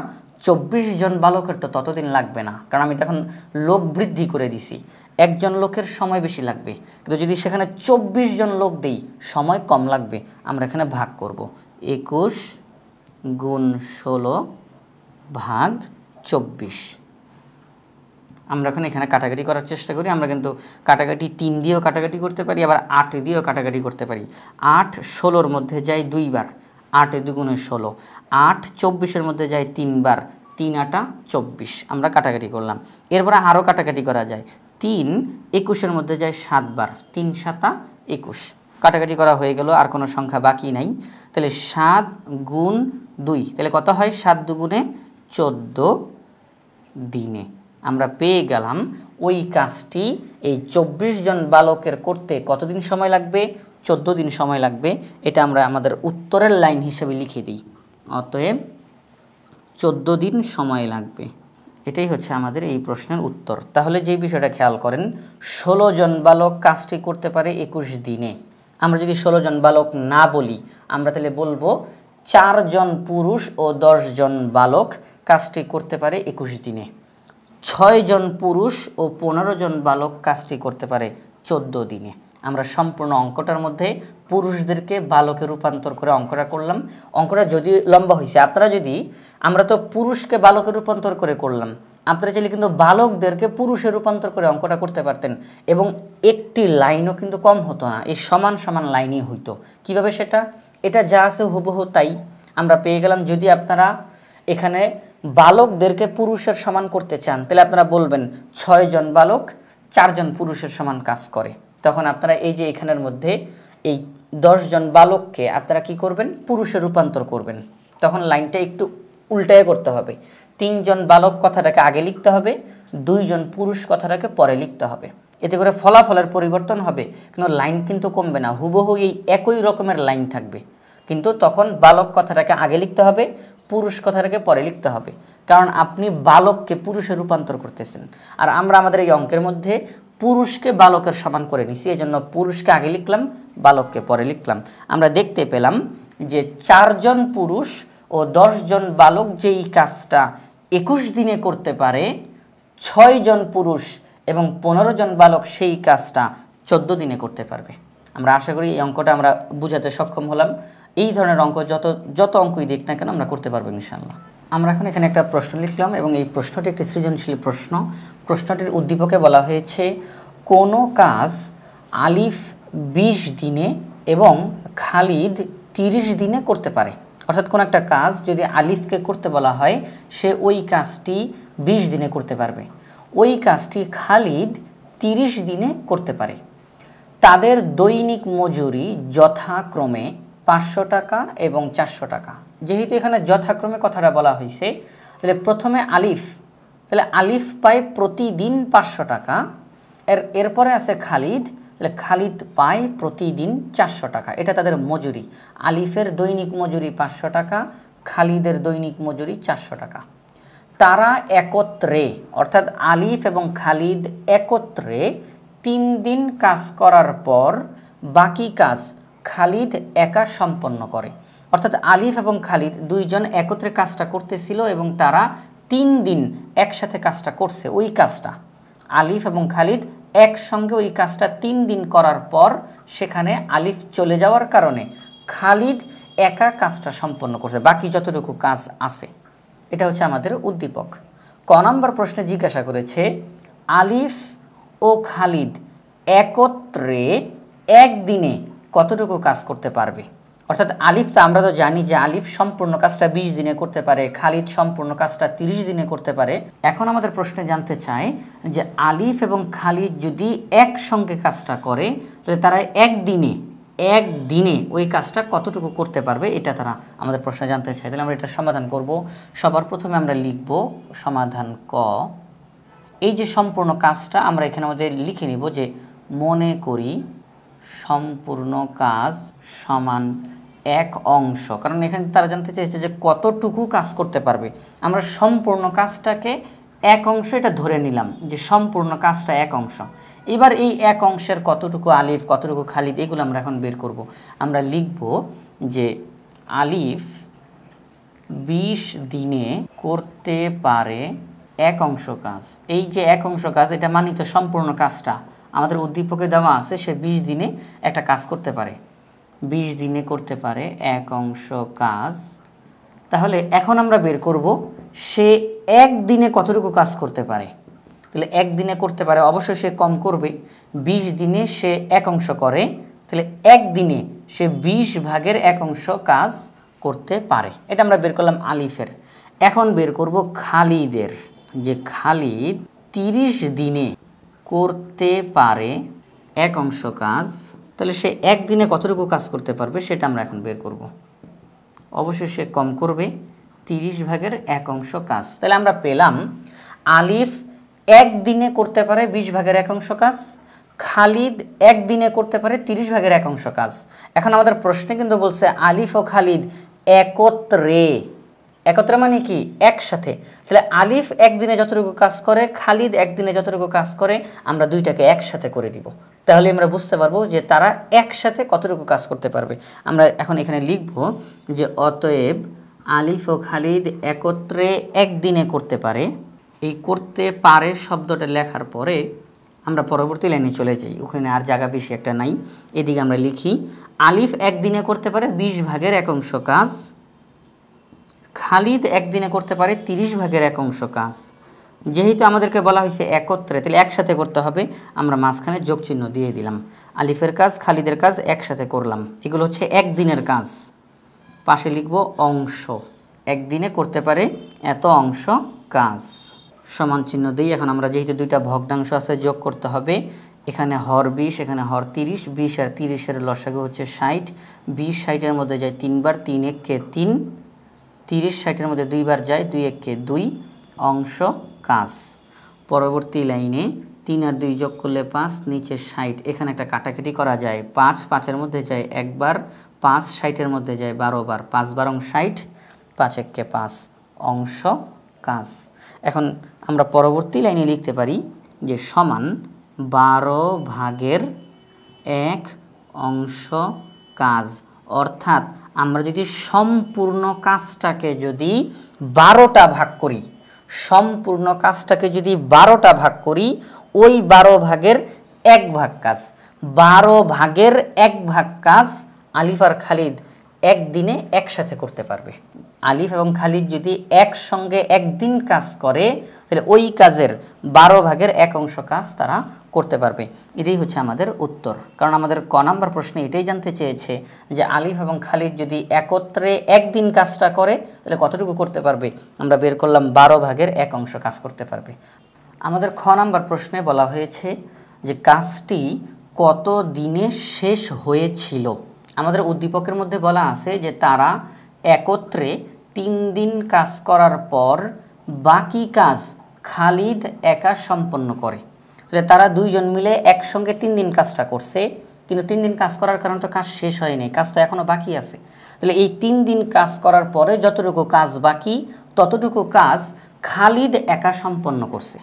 চব্বিশ জন বালকের তো ততদিন লাগবে না কারণ আমি তখন লোক বৃদ্ধি করে দিছি একজন লোকের সময় বেশি লাগবে কিন্তু যদি সেখানে চব্বিশ জন লোক দেই সময় কম লাগবে আমরা এখানে ভাগ করব একুশ গুণ ষোলো ভাগ চব্বিশ আমরা এখন এখানে কাটাকাটি করার চেষ্টা করি আমরা কিন্তু কাটাকাটি তিন দিয়েও কাটাকাটি করতে পারি আবার আট দিয়েও কাটাকাটি করতে পারি আট ষোলোর মধ্যে যায় দুইবার আট দুগুণে ষোলো আট চব্বিশের মধ্যে যায় তিনবার তিন আটা চব্বিশ আমরা কাটাকাটি করলাম এরপরে আরও কাটাকাটি করা যায় তিন একুশের মধ্যে যায় সাতবার তিন সাতা একুশ কাটাকাটি করা হয়ে গেল আর কোনো সংখ্যা বাকি নাই তাহলে সাত গুণ দুই তাহলে কত হয় সাত দুগুণে চোদ্দো দিনে আমরা পেয়ে গেলাম ওই কাজটি এই ২৪ জন বালকের করতে কতদিন সময় লাগবে ১৪ দিন সময় লাগবে এটা আমরা আমাদের উত্তরের লাইন হিসেবে লিখে দিই অতএব ১৪ দিন সময় লাগবে এটাই হচ্ছে আমাদের এই প্রশ্নের উত্তর তাহলে যে বিষয়টা খেয়াল করেন ১৬ জন বালক কাজটি করতে পারে একুশ দিনে আমরা যদি ১৬ জন বালক না বলি আমরা তাহলে বলবো চারজন পুরুষ ও জন বালক কাজটি করতে পারে একুশ দিনে ছয় জন পুরুষ ও পনেরো জন বালক কাজটি করতে পারে চোদ্দ দিনে আমরা সম্পূর্ণ অঙ্কটার মধ্যে পুরুষদেরকে বালকে রূপান্তর করে অঙ্কটা করলাম অঙ্কটা যদি লম্বা হয়েছে আপনারা যদি আমরা তো পুরুষকে বালকে রূপান্তর করে করলাম আপনারা চাইলে কিন্তু বালকদেরকে পুরুষে রূপান্তর করে অঙ্কটা করতে পারতেন এবং একটি লাইনও কিন্তু কম হতো না এই সমান সমান লাইনই হইতো কিভাবে সেটা এটা যা আছে হুবহু তাই আমরা পেয়ে গেলাম যদি আপনারা এখানে বালকদেরকে পুরুষের সমান করতে চান তাহলে আপনারা বলবেন ছয়জন বালক চারজন পুরুষের সমান কাজ করে তখন আপনারা এই যে এখানের মধ্যে এই দশজন বালককে আপনারা কি করবেন পুরুষের রূপান্তর করবেন তখন লাইনটা একটু উল্টায় করতে হবে তিনজন বালক কথাটাকে আগে লিখতে হবে দুইজন পুরুষ কথাটাকে পরে লিখতে হবে এতে করে ফলাফলের পরিবর্তন হবে কিন্তু লাইন কিন্তু কমবে না হুবহু এই একই রকমের লাইন থাকবে কিন্তু তখন বালক কথাটাকে আগে লিখতে হবে পুরুষ কথাটাকে পরে লিখতে হবে কারণ আপনি বালককে পুরুষে রূপান্তর করতেছেন আর আমরা আমাদের এই অঙ্কের মধ্যে পুরুষকে বালকের সমান করে নিছি এই জন্য পুরুষকে আগে লিখলাম বালককে পরে লিখলাম আমরা দেখতে পেলাম যে চারজন পুরুষ ও দশজন বালক যেই কাজটা একুশ দিনে করতে পারে ছয়জন পুরুষ এবং পনেরো জন বালক সেই কাজটা চোদ্দ দিনে করতে পারবে আমরা আশা করি এই অঙ্কটা আমরা বুঝাতে সক্ষম হলাম এই ধরনের অঙ্ক যত যত অঙ্কই দিক না কেন আমরা করতে পারবো ইনশাল্লাহ আমরা এখন এখানে একটা প্রশ্ন লিখলাম এবং এই প্রশ্নটি একটি সৃজনশীল প্রশ্ন প্রশ্নটির উদ্দীপকে বলা হয়েছে কোনো কাজ আলিফ বিশ দিনে এবং খালিদ তিরিশ দিনে করতে পারে অর্থাৎ কোনো একটা কাজ যদি আলিফকে করতে বলা হয় সে ওই কাজটি বিশ দিনে করতে পারবে ওই কাজটি খালিদ তিরিশ দিনে করতে পারে তাদের দৈনিক মজুরি যথাক্রমে পাঁচশো টাকা এবং চারশো টাকা যেহেতু এখানে যথাক্রমে কথাটা বলা হয়েছে তাহলে প্রথমে আলিফ তাহলে আলিফ পায় প্রতিদিন পাঁচশো টাকা এর এরপরে আছে খালিদ তাহলে খালিদ পায় প্রতিদিন চারশো টাকা এটা তাদের মজুরি আলিফের দৈনিক মজুরি পাঁচশো টাকা খালিদের দৈনিক মজুরি চারশো টাকা তারা একত্রে অর্থাৎ আলিফ এবং খালিদ একত্রে তিন দিন কাজ করার পর বাকি কাজ খালিদ একা সম্পন্ন করে অর্থাৎ আলিফ এবং খালিদ দুইজন একত্রে কাজটা করতেছিল এবং তারা তিন দিন একসাথে কাজটা করছে ওই কাজটা আলিফ এবং খালিদ একসঙ্গে ওই কাজটা তিন দিন করার পর সেখানে আলিফ চলে যাওয়ার কারণে খালিদ একা কাজটা সম্পন্ন করছে বাকি যতটুকু কাজ আছে এটা হচ্ছে আমাদের উদ্দীপক ক নম্বর প্রশ্নে জিজ্ঞাসা করেছে আলিফ ও খালিদ একত্রে একদিনে কতটুকু কাজ করতে পারবে অর্থাৎ আলিফ তো আমরা তো জানি যে আলিফ সম্পূর্ণ কাজটা ২০ দিনে করতে পারে খালিদ সম্পূর্ণ কাজটা ৩০ দিনে করতে পারে এখন আমাদের প্রশ্নে জানতে চাই যে আলিফ এবং খালিদ যদি একসঙ্গে কাজটা করে তাহলে তারা একদিনে এক দিনে ওই কাজটা কতটুকু করতে পারবে এটা তারা আমাদের প্রশ্ন জানতে চাই তাহলে আমরা এটা সমাধান করব সবার প্রথমে আমরা লিখব সমাধান ক এই যে সম্পূর্ণ কাজটা আমরা এখানে আমাদের লিখে নিব যে মনে করি সম্পূর্ণ কাজ সমান এক অংশ কারণ এখানে তারা জানতে চাইছে যে কতটুকু কাজ করতে পারবে আমরা সম্পূর্ণ কাজটাকে এক অংশ এটা ধরে নিলাম যে সম্পূর্ণ কাজটা এক অংশ এবার এই এক অংশের কতটুকু আলিফ কতটুকু খালিদ এগুলো আমরা এখন বের করব আমরা লিখব যে আলিফ বিশ দিনে করতে পারে এক অংশ কাজ এই যে এক অংশ কাজ এটা মানিত সম্পূর্ণ কাজটা আমাদের উদ্দীপকে দেওয়া আছে সে ২০ দিনে একটা কাজ করতে পারে ২০ দিনে করতে পারে এক অংশ কাজ তাহলে এখন আমরা বের করব সে এক দিনে কতটুকু কাজ করতে পারে তাহলে এক দিনে করতে পারে অবশ্যই সে কম করবে ২০ দিনে সে এক অংশ করে তাহলে এক দিনে সে ২০ ভাগের এক অংশ কাজ করতে পারে এটা আমরা বের করলাম আলিফের এখন বের করব খালিদের যে খালিদ তিরিশ দিনে করতে পারে এক অংশ কাজ তাহলে সে একদিনে কতটুকু কাজ করতে পারবে সেটা আমরা এখন বের করব অবশ্যই সে কম করবে তিরিশ ভাগের এক অংশ কাজ তাহলে আমরা পেলাম আলিফ একদিনে করতে পারে বিশ ভাগের এক অংশ কাজ খালিদ একদিনে করতে পারে তিরিশ ভাগের এক অংশ কাজ এখন আমাদের প্রশ্নে কিন্তু বলছে আলিফ ও খালিদ একত্রে একত্রে মানে কি একসাথে তাহলে আলিফ একদিনে যতটুকু কাজ করে খালিদ একদিনে যতটুকু কাজ করে আমরা দুইটাকে একসাথে করে দিব তাহলে আমরা বুঝতে পারবো যে তারা একসাথে কতটুকু কাজ করতে পারবে আমরা এখন এখানে লিখব যে অতএব আলিফ ও খালিদ একত্রে একদিনে করতে পারে এই করতে পারে শব্দটা লেখার পরে আমরা পরবর্তী লাইনে চলে যাই ওখানে আর জায়গা বেশি একটা নাই এদিকে আমরা লিখি আলিফ একদিনে করতে পারে ২০ ভাগের এক অংশ কাজ খালিদ একদিনে করতে পারে তিরিশ ভাগের এক অংশ কাজ যেহেতু আমাদেরকে বলা হয়েছে একত্রে তাহলে একসাথে করতে হবে আমরা মাঝখানে যোগচিহ্ন দিয়ে দিলাম আলিফের কাজ খালিদের কাজ একসাথে করলাম এগুলো হচ্ছে একদিনের কাজ পাশে লিখব অংশ একদিনে করতে পারে এত অংশ কাজ সমান চিহ্ন দিই এখন আমরা যেহেতু দুইটা ভগ্নাংশ আছে যোগ করতে হবে এখানে হর বিশ এখানে হর তিরিশ বিশ আর তিরিশের লসাগু হচ্ছে ষাট বিশ ষাটের মধ্যে যায় তিনবার তিন এক কে তিন তিরিশ ষাটের মধ্যে দুইবার যায় দুই এককে দুই অংশ কাজ পরবর্তী লাইনে তিন আর দুই যোগ করলে পাঁচ নিচে ষাট এখানে একটা কাটাকাটি করা যায় পাঁচ পাঁচের মধ্যে যায় একবার পাঁচ ষাটের মধ্যে যায় বারো বার পাঁচ বারং ষাট পাঁচ এককে পাঁচ অংশ কাজ এখন আমরা পরবর্তী লাইনে লিখতে পারি যে সমান বারো ভাগের এক অংশ কাজ অর্থাৎ আমরা যদি সম্পূর্ণ কাজটাকে যদি বারোটা ভাগ করি সম্পূর্ণ কাজটাকে যদি বারোটা ভাগ করি ওই বারো ভাগের এক ভাগ কাজ বারো ভাগের এক ভাগ কাজ আলিফার খালিদ একদিনে একসাথে করতে পারবে আলিফ এবং খালিদ যদি একসঙ্গে একদিন কাজ করে তাহলে ওই কাজের বারো ভাগের এক অংশ কাজ তারা করতে পারবে এটাই হচ্ছে আমাদের উত্তর কারণ আমাদের ক নাম্বার প্রশ্নে এটাই জানতে চেয়েছে যে আলিফ এবং খালিদ যদি একত্রে একদিন কাজটা করে তাহলে কতটুকু করতে পারবে আমরা বের করলাম বারো ভাগের এক অংশ কাজ করতে পারবে আমাদের খ নাম্বার প্রশ্নে বলা হয়েছে যে কাজটি কত দিনে শেষ হয়েছিল আমাদের উদ্দীপকের মধ্যে বলা আছে যে তারা একত্রে তিন দিন কাজ করার পর বাকি কাজ খালিদ একা সম্পন্ন করে তারা দুইজন মিলে একসঙ্গে তিন দিন কাজটা করছে কিন্তু তিন দিন কাজ করার কারণে তো কাজ শেষ হয়নি কাজ তো এখনও বাকি আছে তাহলে এই তিন দিন কাজ করার পরে যতটুকু কাজ বাকি ততটুকু কাজ খালিদ একা সম্পন্ন করছে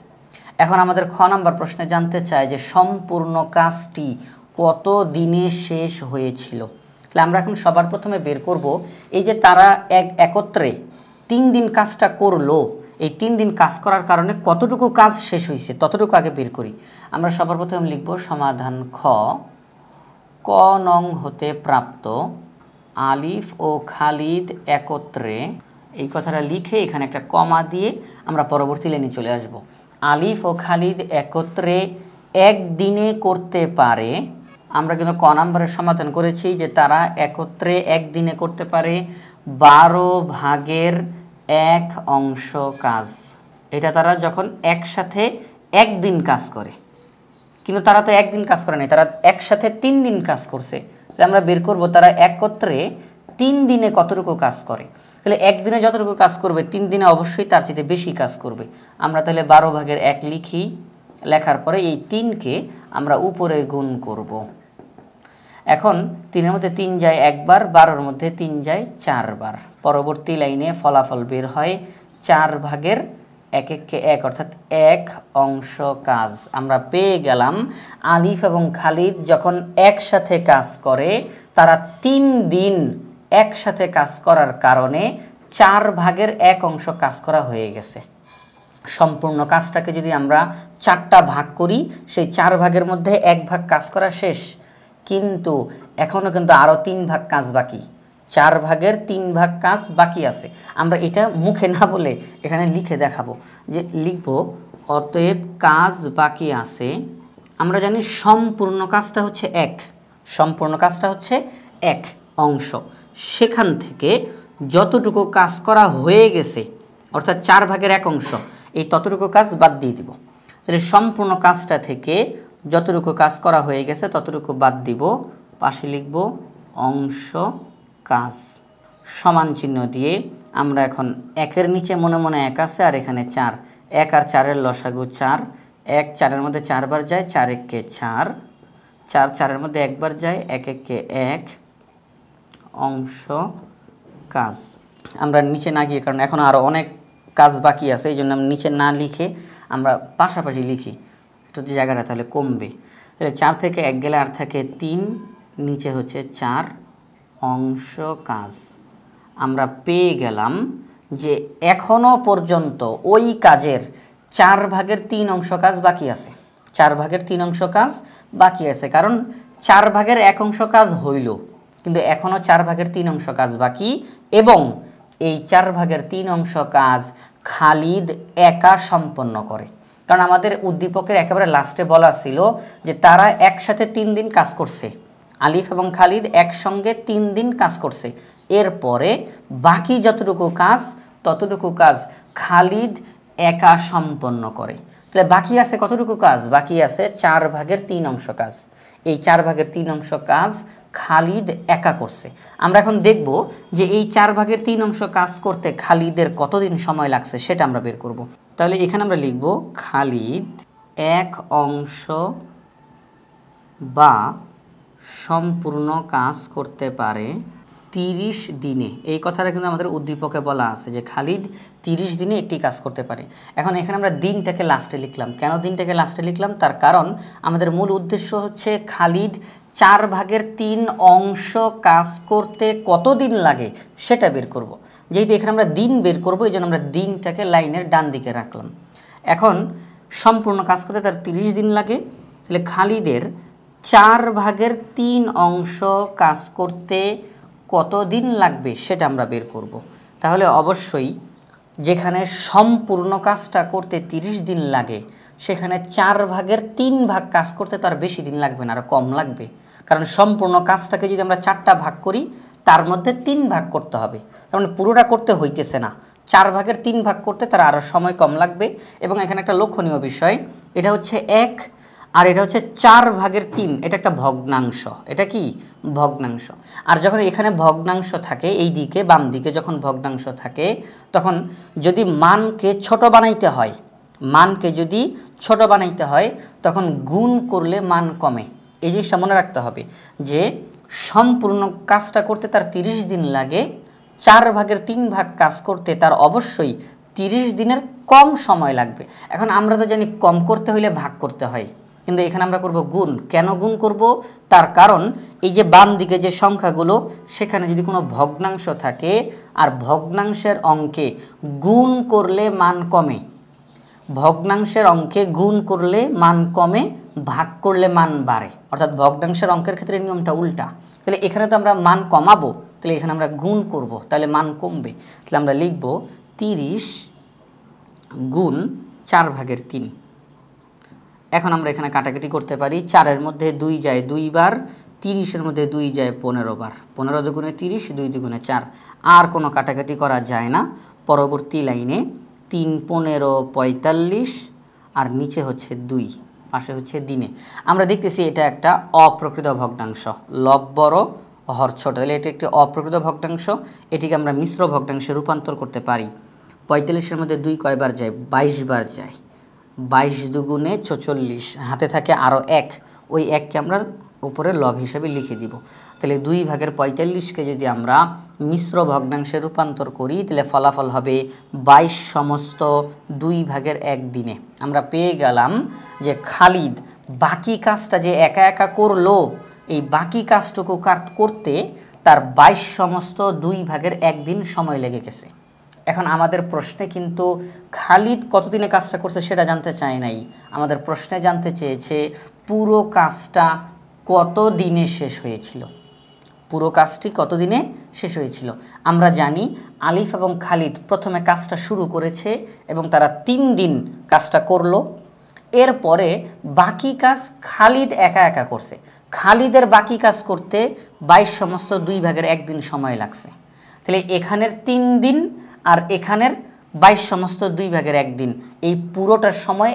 এখন আমাদের খ নম্বর প্রশ্নে জানতে চায় যে সম্পূর্ণ কাজটি কত দিনে শেষ হয়েছিল তাহলে আমরা এখন সবার প্রথমে বের করব এই যে তারা এক একত্রে তিন দিন কাজটা করলো এই তিন দিন কাজ করার কারণে কতটুকু কাজ শেষ হয়েছে ততটুকু আগে বের করি আমরা সবার প্রথমে লিখব সমাধান খ ক নং হতে প্রাপ্ত আলিফ ও খালিদ একত্রে এই কথাটা লিখে এখানে একটা কমা দিয়ে আমরা পরবর্তী লেনে চলে আসব আলিফ ও খালিদ একত্রে একদিনে করতে পারে আমরা কিন্তু ক নম্বরের সমাধান করেছি যে তারা একত্রে একদিনে করতে পারে বারো ভাগের এক অংশ কাজ এটা তারা যখন একসাথে একদিন কাজ করে কিন্তু তারা তো একদিন কাজ করে নাই তারা একসাথে তিন দিন কাজ করছে তাহলে আমরা বের করব তারা একত্রে তিন দিনে কতটুকু কাজ করে তাহলে একদিনে যতটুকু কাজ করবে তিন দিনে অবশ্যই তার চেয়ে বেশি কাজ করবে আমরা তাহলে বারো ভাগের এক লিখি লেখার পরে এই তিনকে আমরা উপরে গুণ করব এখন তিনের মধ্যে তিন যায় একবার বারোর মধ্যে তিন যায় চারবার পরবর্তী লাইনে ফলাফল বের হয় চার ভাগের এক এককে এক অর্থাৎ এক অংশ কাজ আমরা পেয়ে গেলাম আলিফ এবং খালিদ যখন একসাথে কাজ করে তারা তিন দিন একসাথে কাজ করার কারণে চার ভাগের এক অংশ কাজ করা হয়ে গেছে সম্পূর্ণ কাজটাকে যদি আমরা চারটা ভাগ করি সেই চার ভাগের মধ্যে এক ভাগ কাজ করা শেষ কিন্তু এখনও কিন্তু আরও তিন ভাগ কাজ বাকি চার ভাগের তিন ভাগ কাজ বাকি আছে আমরা এটা মুখে না বলে এখানে লিখে দেখাবো যে লিখব অতএব কাজ বাকি আছে আমরা জানি সম্পূর্ণ কাজটা হচ্ছে এক সম্পূর্ণ কাজটা হচ্ছে এক অংশ সেখান থেকে যতটুকু কাজ করা হয়ে গেছে অর্থাৎ চার ভাগের এক অংশ এই ততটুকু কাজ বাদ দিয়ে দিব তাহলে সম্পূর্ণ কাজটা থেকে যতটুকু কাজ করা হয়ে গেছে ততটুকু বাদ দিব পাশে লিখব অংশ কাজ সমান চিহ্ন দিয়ে আমরা এখন একের নিচে মনে মনে এক আছে আর এখানে চার এক আর চারের লসাগু চার এক চারের মধ্যে চারবার যায় চার এককে চার চার চারের মধ্যে একবার যায় এক এককে এক অংশ কাজ আমরা নিচে না গিয়ে কারণ এখন আরও অনেক কাজ বাকি আছে এই জন্য আমরা নিচে না লিখে আমরা পাশাপাশি লিখি যদি জায়গাটা তাহলে কমবে তাহলে চার থেকে এক গেলে আর থাকে তিন নিচে হচ্ছে চার অংশ কাজ আমরা পেয়ে গেলাম যে এখনও পর্যন্ত ওই কাজের চার ভাগের তিন অংশ কাজ বাকি আছে চার ভাগের তিন অংশ কাজ বাকি আছে কারণ চার ভাগের এক অংশ কাজ হইল কিন্তু এখনও চার ভাগের তিন অংশ কাজ বাকি এবং এই চার ভাগের তিন অংশ কাজ খালিদ একা সম্পন্ন করে কারণ আমাদের উদ্দীপকের একেবারে লাস্টে বলা ছিল যে তারা একসাথে তিন দিন কাজ করছে আলিফ এবং খালিদ একসঙ্গে তিন দিন কাজ করছে এরপরে বাকি যতটুকু কাজ ততটুকু কাজ খালিদ একা সম্পন্ন করে তাহলে বাকি আছে কতটুকু কাজ বাকি আছে চার ভাগের তিন অংশ কাজ এই চার ভাগের তিন অংশ কাজ খালিদ একা করছে আমরা এখন দেখব যে এই চার ভাগের তিন অংশ কাজ করতে খালিদের কতদিন সময় লাগছে সেটা আমরা বের করব তাহলে এখানে আমরা লিখব খালিদ এক অংশ বা সম্পূর্ণ কাজ করতে পারে তিরিশ দিনে এই কথাটা কিন্তু আমাদের উদ্দীপকে বলা আছে যে খালিদ তিরিশ দিনে একটি কাজ করতে পারে এখন এখানে আমরা দিনটাকে লাস্টে লিখলাম কেন দিনটাকে লাস্টে লিখলাম তার কারণ আমাদের মূল উদ্দেশ্য হচ্ছে খালিদ চার ভাগের তিন অংশ কাজ করতে কতদিন লাগে সেটা বের করব। যেহেতু এখানে আমরা দিন বের করব এই জন্য আমরা দিনটাকে লাইনের ডান দিকে রাখলাম এখন সম্পূর্ণ কাজ করতে তার তিরিশ দিন লাগে তাহলে খালিদের চার ভাগের তিন অংশ কাজ করতে কতদিন লাগবে সেটা আমরা বের করব। তাহলে অবশ্যই যেখানে সম্পূর্ণ কাজটা করতে ৩০ দিন লাগে সেখানে চার ভাগের তিন ভাগ কাজ করতে তার বেশি দিন লাগবে না আর কম লাগবে কারণ সম্পূর্ণ কাজটাকে যদি আমরা চারটা ভাগ করি তার মধ্যে তিন ভাগ করতে হবে তার মানে পুরোটা করতে হইতেছে না চার ভাগের তিন ভাগ করতে তার আরও সময় কম লাগবে এবং এখানে একটা লক্ষণীয় বিষয় এটা হচ্ছে এক আর এটা হচ্ছে চার ভাগের তিন এটা একটা ভগ্নাংশ এটা কি ভগ্নাংশ আর যখন এখানে ভগ্নাংশ থাকে এই দিকে বাম দিকে যখন ভগ্নাংশ থাকে তখন যদি মানকে ছোট বানাইতে হয় মানকে যদি ছোট বানাইতে হয় তখন গুণ করলে মান কমে এই জিনিসটা মনে রাখতে হবে যে সম্পূর্ণ কাজটা করতে তার তিরিশ দিন লাগে চার ভাগের তিন ভাগ কাজ করতে তার অবশ্যই তিরিশ দিনের কম সময় লাগবে এখন আমরা তো জানি কম করতে হইলে ভাগ করতে হয় কিন্তু এখানে আমরা করব গুণ কেন গুণ করব তার কারণ এই যে বাম দিকে যে সংখ্যাগুলো সেখানে যদি কোনো ভগ্নাংশ থাকে আর ভগ্নাংশের অঙ্কে গুণ করলে মান কমে ভগ্নাংশের অঙ্কে গুণ করলে মান কমে ভাগ করলে মান বাড়ে অর্থাৎ ভগ্নাংশের অঙ্কের ক্ষেত্রে নিয়মটা উল্টা তাহলে এখানে তো আমরা মান কমাবো তাহলে এখানে আমরা গুণ করব তাহলে মান কমবে তাহলে আমরা লিখব তিরিশ গুণ চার ভাগের তিন এখন আমরা এখানে কাটাকাটি করতে পারি চারের মধ্যে দুই যায় দুইবার তিরিশের মধ্যে দুই যায় পনেরো বার পনেরো দুগুণে তিরিশ দুই দুগুণে চার আর কোনো কাটাকাটি করা যায় না পরবর্তী লাইনে তিন পনেরো পঁয়তাল্লিশ আর নিচে হচ্ছে দুই পাশে হচ্ছে দিনে আমরা দেখতেছি এটা একটা অপ্রকৃত ভগ্নাংশ লব বড় হর ছোট তাহলে এটা একটি অপ্রকৃত ভগ্নাংশ এটিকে আমরা মিশ্র ভগ্নাংশে রূপান্তর করতে পারি পঁয়তাল্লিশের মধ্যে দুই কয়বার যায় বাইশ বার যায় বাইশ দুগুণে ছচল্লিশ হাতে থাকে আরও এক ওই এককে আমরা উপরে লব হিসাবে লিখে দিব তাহলে দুই ভাগের পঁয়তাল্লিশকে যদি আমরা মিশ্র ভগ্নাংশে রূপান্তর করি তাহলে ফলাফল হবে বাইশ সমস্ত দুই ভাগের এক দিনে আমরা পেয়ে গেলাম যে খালিদ বাকি কাজটা যে একা একা করলো এই বাকি কাজটুকু করতে তার বাইশ সমস্ত দুই ভাগের একদিন সময় লেগে গেছে এখন আমাদের প্রশ্নে কিন্তু খালিদ কতদিনে কাজটা করছে সেটা জানতে চায় নাই আমাদের প্রশ্নে জানতে চেয়েছে পুরো কাজটা কত দিনে শেষ হয়েছিল পুরো কাজটি কতদিনে শেষ হয়েছিল আমরা জানি আলিফ এবং খালিদ প্রথমে কাজটা শুরু করেছে এবং তারা তিন দিন কাজটা করলো এরপরে বাকি কাজ খালিদ একা একা করছে খালিদের বাকি কাজ করতে বাইশ সমস্ত দুই ভাগের একদিন সময় লাগছে তাহলে এখানের তিন দিন আর এখানের বাইশ সমস্ত দুই ভাগের একদিন এই পুরোটার সময়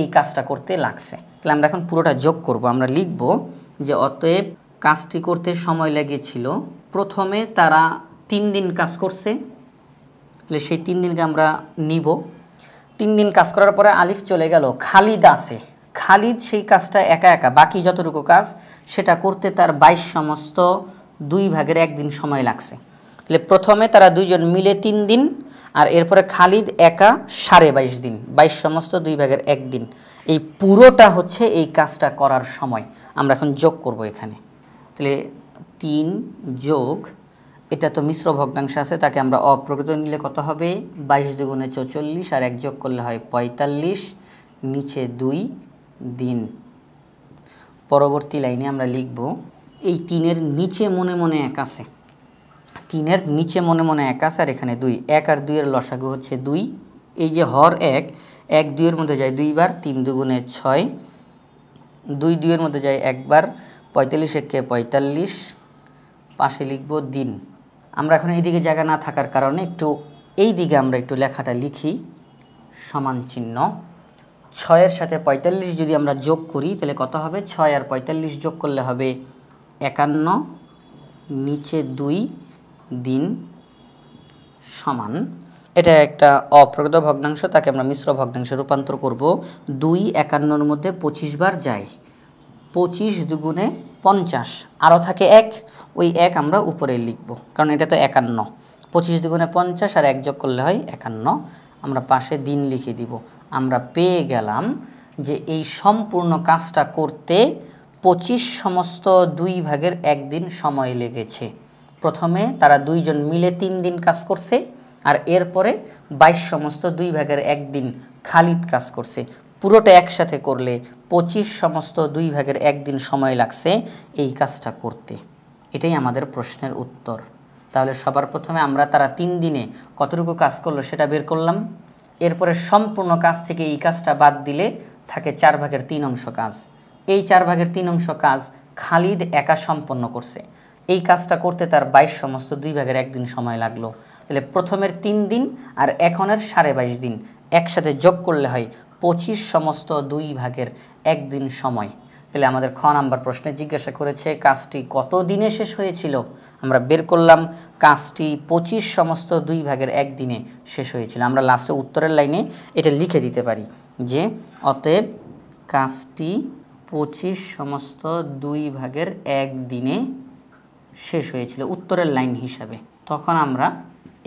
এই কাজটা করতে লাগছে তাহলে আমরা এখন পুরোটা যোগ করব আমরা লিখব যে অতএব কাজটি করতে সময় লেগেছিল প্রথমে তারা তিন দিন কাজ করছে তাহলে সেই তিন দিনকে আমরা নিব তিন দিন কাজ করার পরে আলিফ চলে গেল খালিদ আছে খালিদ সেই কাজটা একা একা বাকি যতটুকু কাজ সেটা করতে তার বাইশ সমস্ত দুই ভাগের একদিন সময় লাগছে তাহলে প্রথমে তারা দুইজন মিলে তিন দিন আর এরপরে খালিদ একা সাড়ে বাইশ দিন বাইশ সমস্ত দুই ভাগের একদিন এই পুরোটা হচ্ছে এই কাজটা করার সময় আমরা এখন যোগ করব এখানে তাহলে তিন যোগ এটা তো মিশ্র ভগ্নাংশ আছে তাকে আমরা অপ্রকৃত নিলে কত হবে বাইশ দুগুণে চৌচল্লিশ আর এক যোগ করলে হয় পঁয়তাল্লিশ নিচে দুই দিন পরবর্তী লাইনে আমরা লিখব এই তিনের নিচে মনে মনে এক আছে তিনের নিচে মনে মনে এক আছে আর এখানে দুই এক আর দুইয়ের লসাগু হচ্ছে দুই এই যে হর এক এক দুইয়ের মধ্যে যায় দুইবার তিন দুগুণে ছয় দুই দুইয়ের মধ্যে যায় একবার পঁয়তাল্লিশ একে পঁয়তাল্লিশ পাশে লিখব দিন আমরা এখন এইদিকে জায়গা না থাকার কারণে একটু এই দিকে আমরা একটু লেখাটা লিখি সমান চিহ্ন ছয়ের সাথে পঁয়তাল্লিশ যদি আমরা যোগ করি তাহলে কত হবে ছয় আর পঁয়তাল্লিশ যোগ করলে হবে একান্ন নিচে দুই দিন সমান এটা একটা অপ্রকৃত ভগ্নাংশ তাকে আমরা মিশ্র ভগ্নাংশে রূপান্তর করব দুই একান্নর মধ্যে পঁচিশ বার যায় পঁচিশ দুগুণে পঞ্চাশ আরও থাকে এক ওই এক আমরা উপরে লিখব কারণ এটা তো একান্ন পঁচিশ দুগুণে পঞ্চাশ আর এক যোগ করলে হয় একান্ন আমরা পাশে দিন লিখে দিব আমরা পেয়ে গেলাম যে এই সম্পূর্ণ কাজটা করতে পঁচিশ সমস্ত দুই ভাগের একদিন সময় লেগেছে প্রথমে তারা দুইজন মিলে তিন দিন কাজ করছে আর এরপরে বাইশ সমস্ত দুই ভাগের একদিন খালিদ কাজ করছে পুরোটা একসাথে করলে পঁচিশ সমস্ত দুই ভাগের একদিন সময় লাগছে এই কাজটা করতে এটাই আমাদের প্রশ্নের উত্তর তাহলে সবার প্রথমে আমরা তারা তিন দিনে কতটুকু কাজ করলো সেটা বের করলাম এরপরে সম্পূর্ণ কাজ থেকে এই কাজটা বাদ দিলে থাকে চার ভাগের তিন অংশ কাজ এই চার ভাগের তিন অংশ কাজ খালিদ একা সম্পন্ন করছে এই কাজটা করতে তার বাইশ সমস্ত দুই ভাগের একদিন সময় লাগলো তাহলে প্রথমের তিন দিন আর এখনের সাড়ে বাইশ দিন একসাথে যোগ করলে হয় পঁচিশ সমস্ত দুই ভাগের একদিন সময় তাহলে আমাদের খ নাম্বার প্রশ্নে জিজ্ঞাসা করেছে কাজটি কত দিনে শেষ হয়েছিল আমরা বের করলাম কাজটি পঁচিশ সমস্ত দুই ভাগের একদিনে শেষ হয়েছিল আমরা লাস্টে উত্তরের লাইনে এটা লিখে দিতে পারি যে অতএব কাজটি পঁচিশ সমস্ত দুই ভাগের এক দিনে শেষ হয়েছিল উত্তরের লাইন হিসাবে তখন আমরা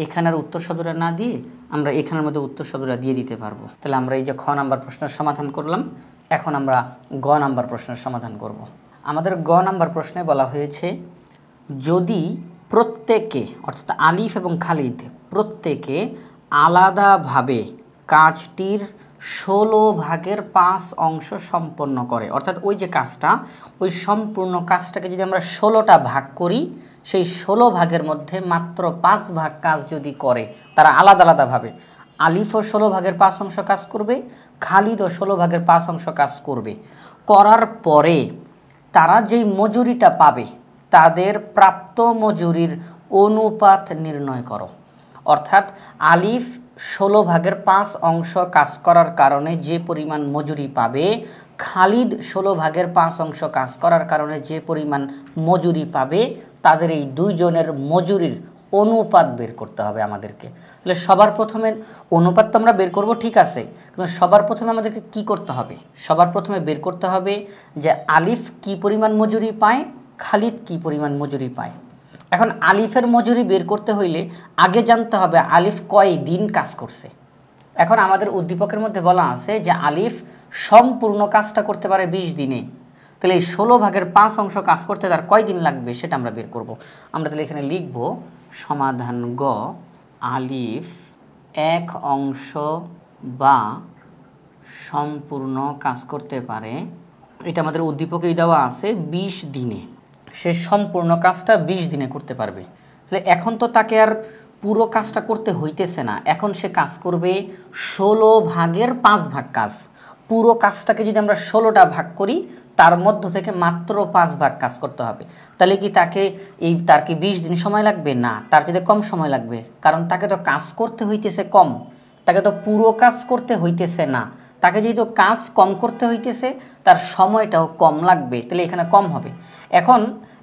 এখানের উত্তর শব্দটা না দিয়ে আমরা এখানের মধ্যে উত্তর শব্দটা দিয়ে দিতে পারবো তাহলে আমরা এই যে খ নাম্বার প্রশ্নের সমাধান করলাম এখন আমরা গ নাম্বার প্রশ্নের সমাধান করব। আমাদের গ নাম্বার প্রশ্নে বলা হয়েছে যদি প্রত্যেকে অর্থাৎ আলিফ এবং খালিদ প্রত্যেকে আলাদাভাবে কাজটির ষোলো ভাগের পাঁচ অংশ সম্পন্ন করে অর্থাৎ ওই যে কাজটা ওই সম্পূর্ণ কাজটাকে যদি আমরা ষোলোটা ভাগ করি সেই ষোলো ভাগের মধ্যে মাত্র পাঁচ ভাগ কাজ যদি করে তারা আলাদা আলাদাভাবে আলিফও ষোলো ভাগের পাঁচ অংশ কাজ করবে খালিদও ষোলো ভাগের পাঁচ অংশ কাজ করবে করার পরে তারা যেই মজুরিটা পাবে তাদের প্রাপ্ত মজুরির অনুপাত নির্ণয় করো অর্থাৎ আলিফ ষোলো ভাগের পাঁচ অংশ কাজ করার কারণে যে পরিমাণ মজুরি পাবে খালিদ ষোলো ভাগের পাঁচ অংশ কাজ করার কারণে যে পরিমাণ মজুরি পাবে তাদের এই দুইজনের মজুরির অনুপাত বের করতে হবে আমাদেরকে তাহলে সবার প্রথমে অনুপাত তো আমরা বের করব ঠিক আছে কিন্তু সবার প্রথমে আমাদেরকে কি করতে হবে সবার প্রথমে বের করতে হবে যে আলিফ কি পরিমাণ মজুরি পায় খালিদ কি পরিমাণ মজুরি পায় এখন আলিফের মজুরি বের করতে হইলে আগে জানতে হবে আলিফ কয় দিন কাজ করছে এখন আমাদের উদ্দীপকের মধ্যে বলা আছে যে আলিফ সম্পূর্ণ কাজটা করতে পারে ২০ দিনে তাহলে এই ষোলো ভাগের পাঁচ অংশ কাজ করতে তার কয় দিন লাগবে সেটা আমরা বের করব। আমরা তাহলে এখানে লিখব সমাধান গ আলিফ এক অংশ বা সম্পূর্ণ কাজ করতে পারে এটা আমাদের উদ্দীপকেই দেওয়া আছে ২০ দিনে সে সম্পূর্ণ কাজটা ২০ দিনে করতে পারবে তাহলে এখন তো তাকে আর পুরো কাজটা করতে হইতেছে না এখন সে কাজ করবে ষোলো ভাগের পাঁচ ভাগ কাজ পুরো কাজটাকে যদি আমরা ষোলোটা ভাগ করি তার মধ্য থেকে মাত্র পাঁচ ভাগ কাজ করতে হবে তাহলে কি তাকে এই তার কি বিশ দিন সময় লাগবে না তার যদি কম সময় লাগবে কারণ তাকে তো কাজ করতে হইতেছে কম তাকে তো পুরো কাজ করতে হইতেছে না তাকে যেহেতু কাজ কম করতে হইতেছে তার সময়টাও কম লাগবে তাহলে এখানে কম হবে এখন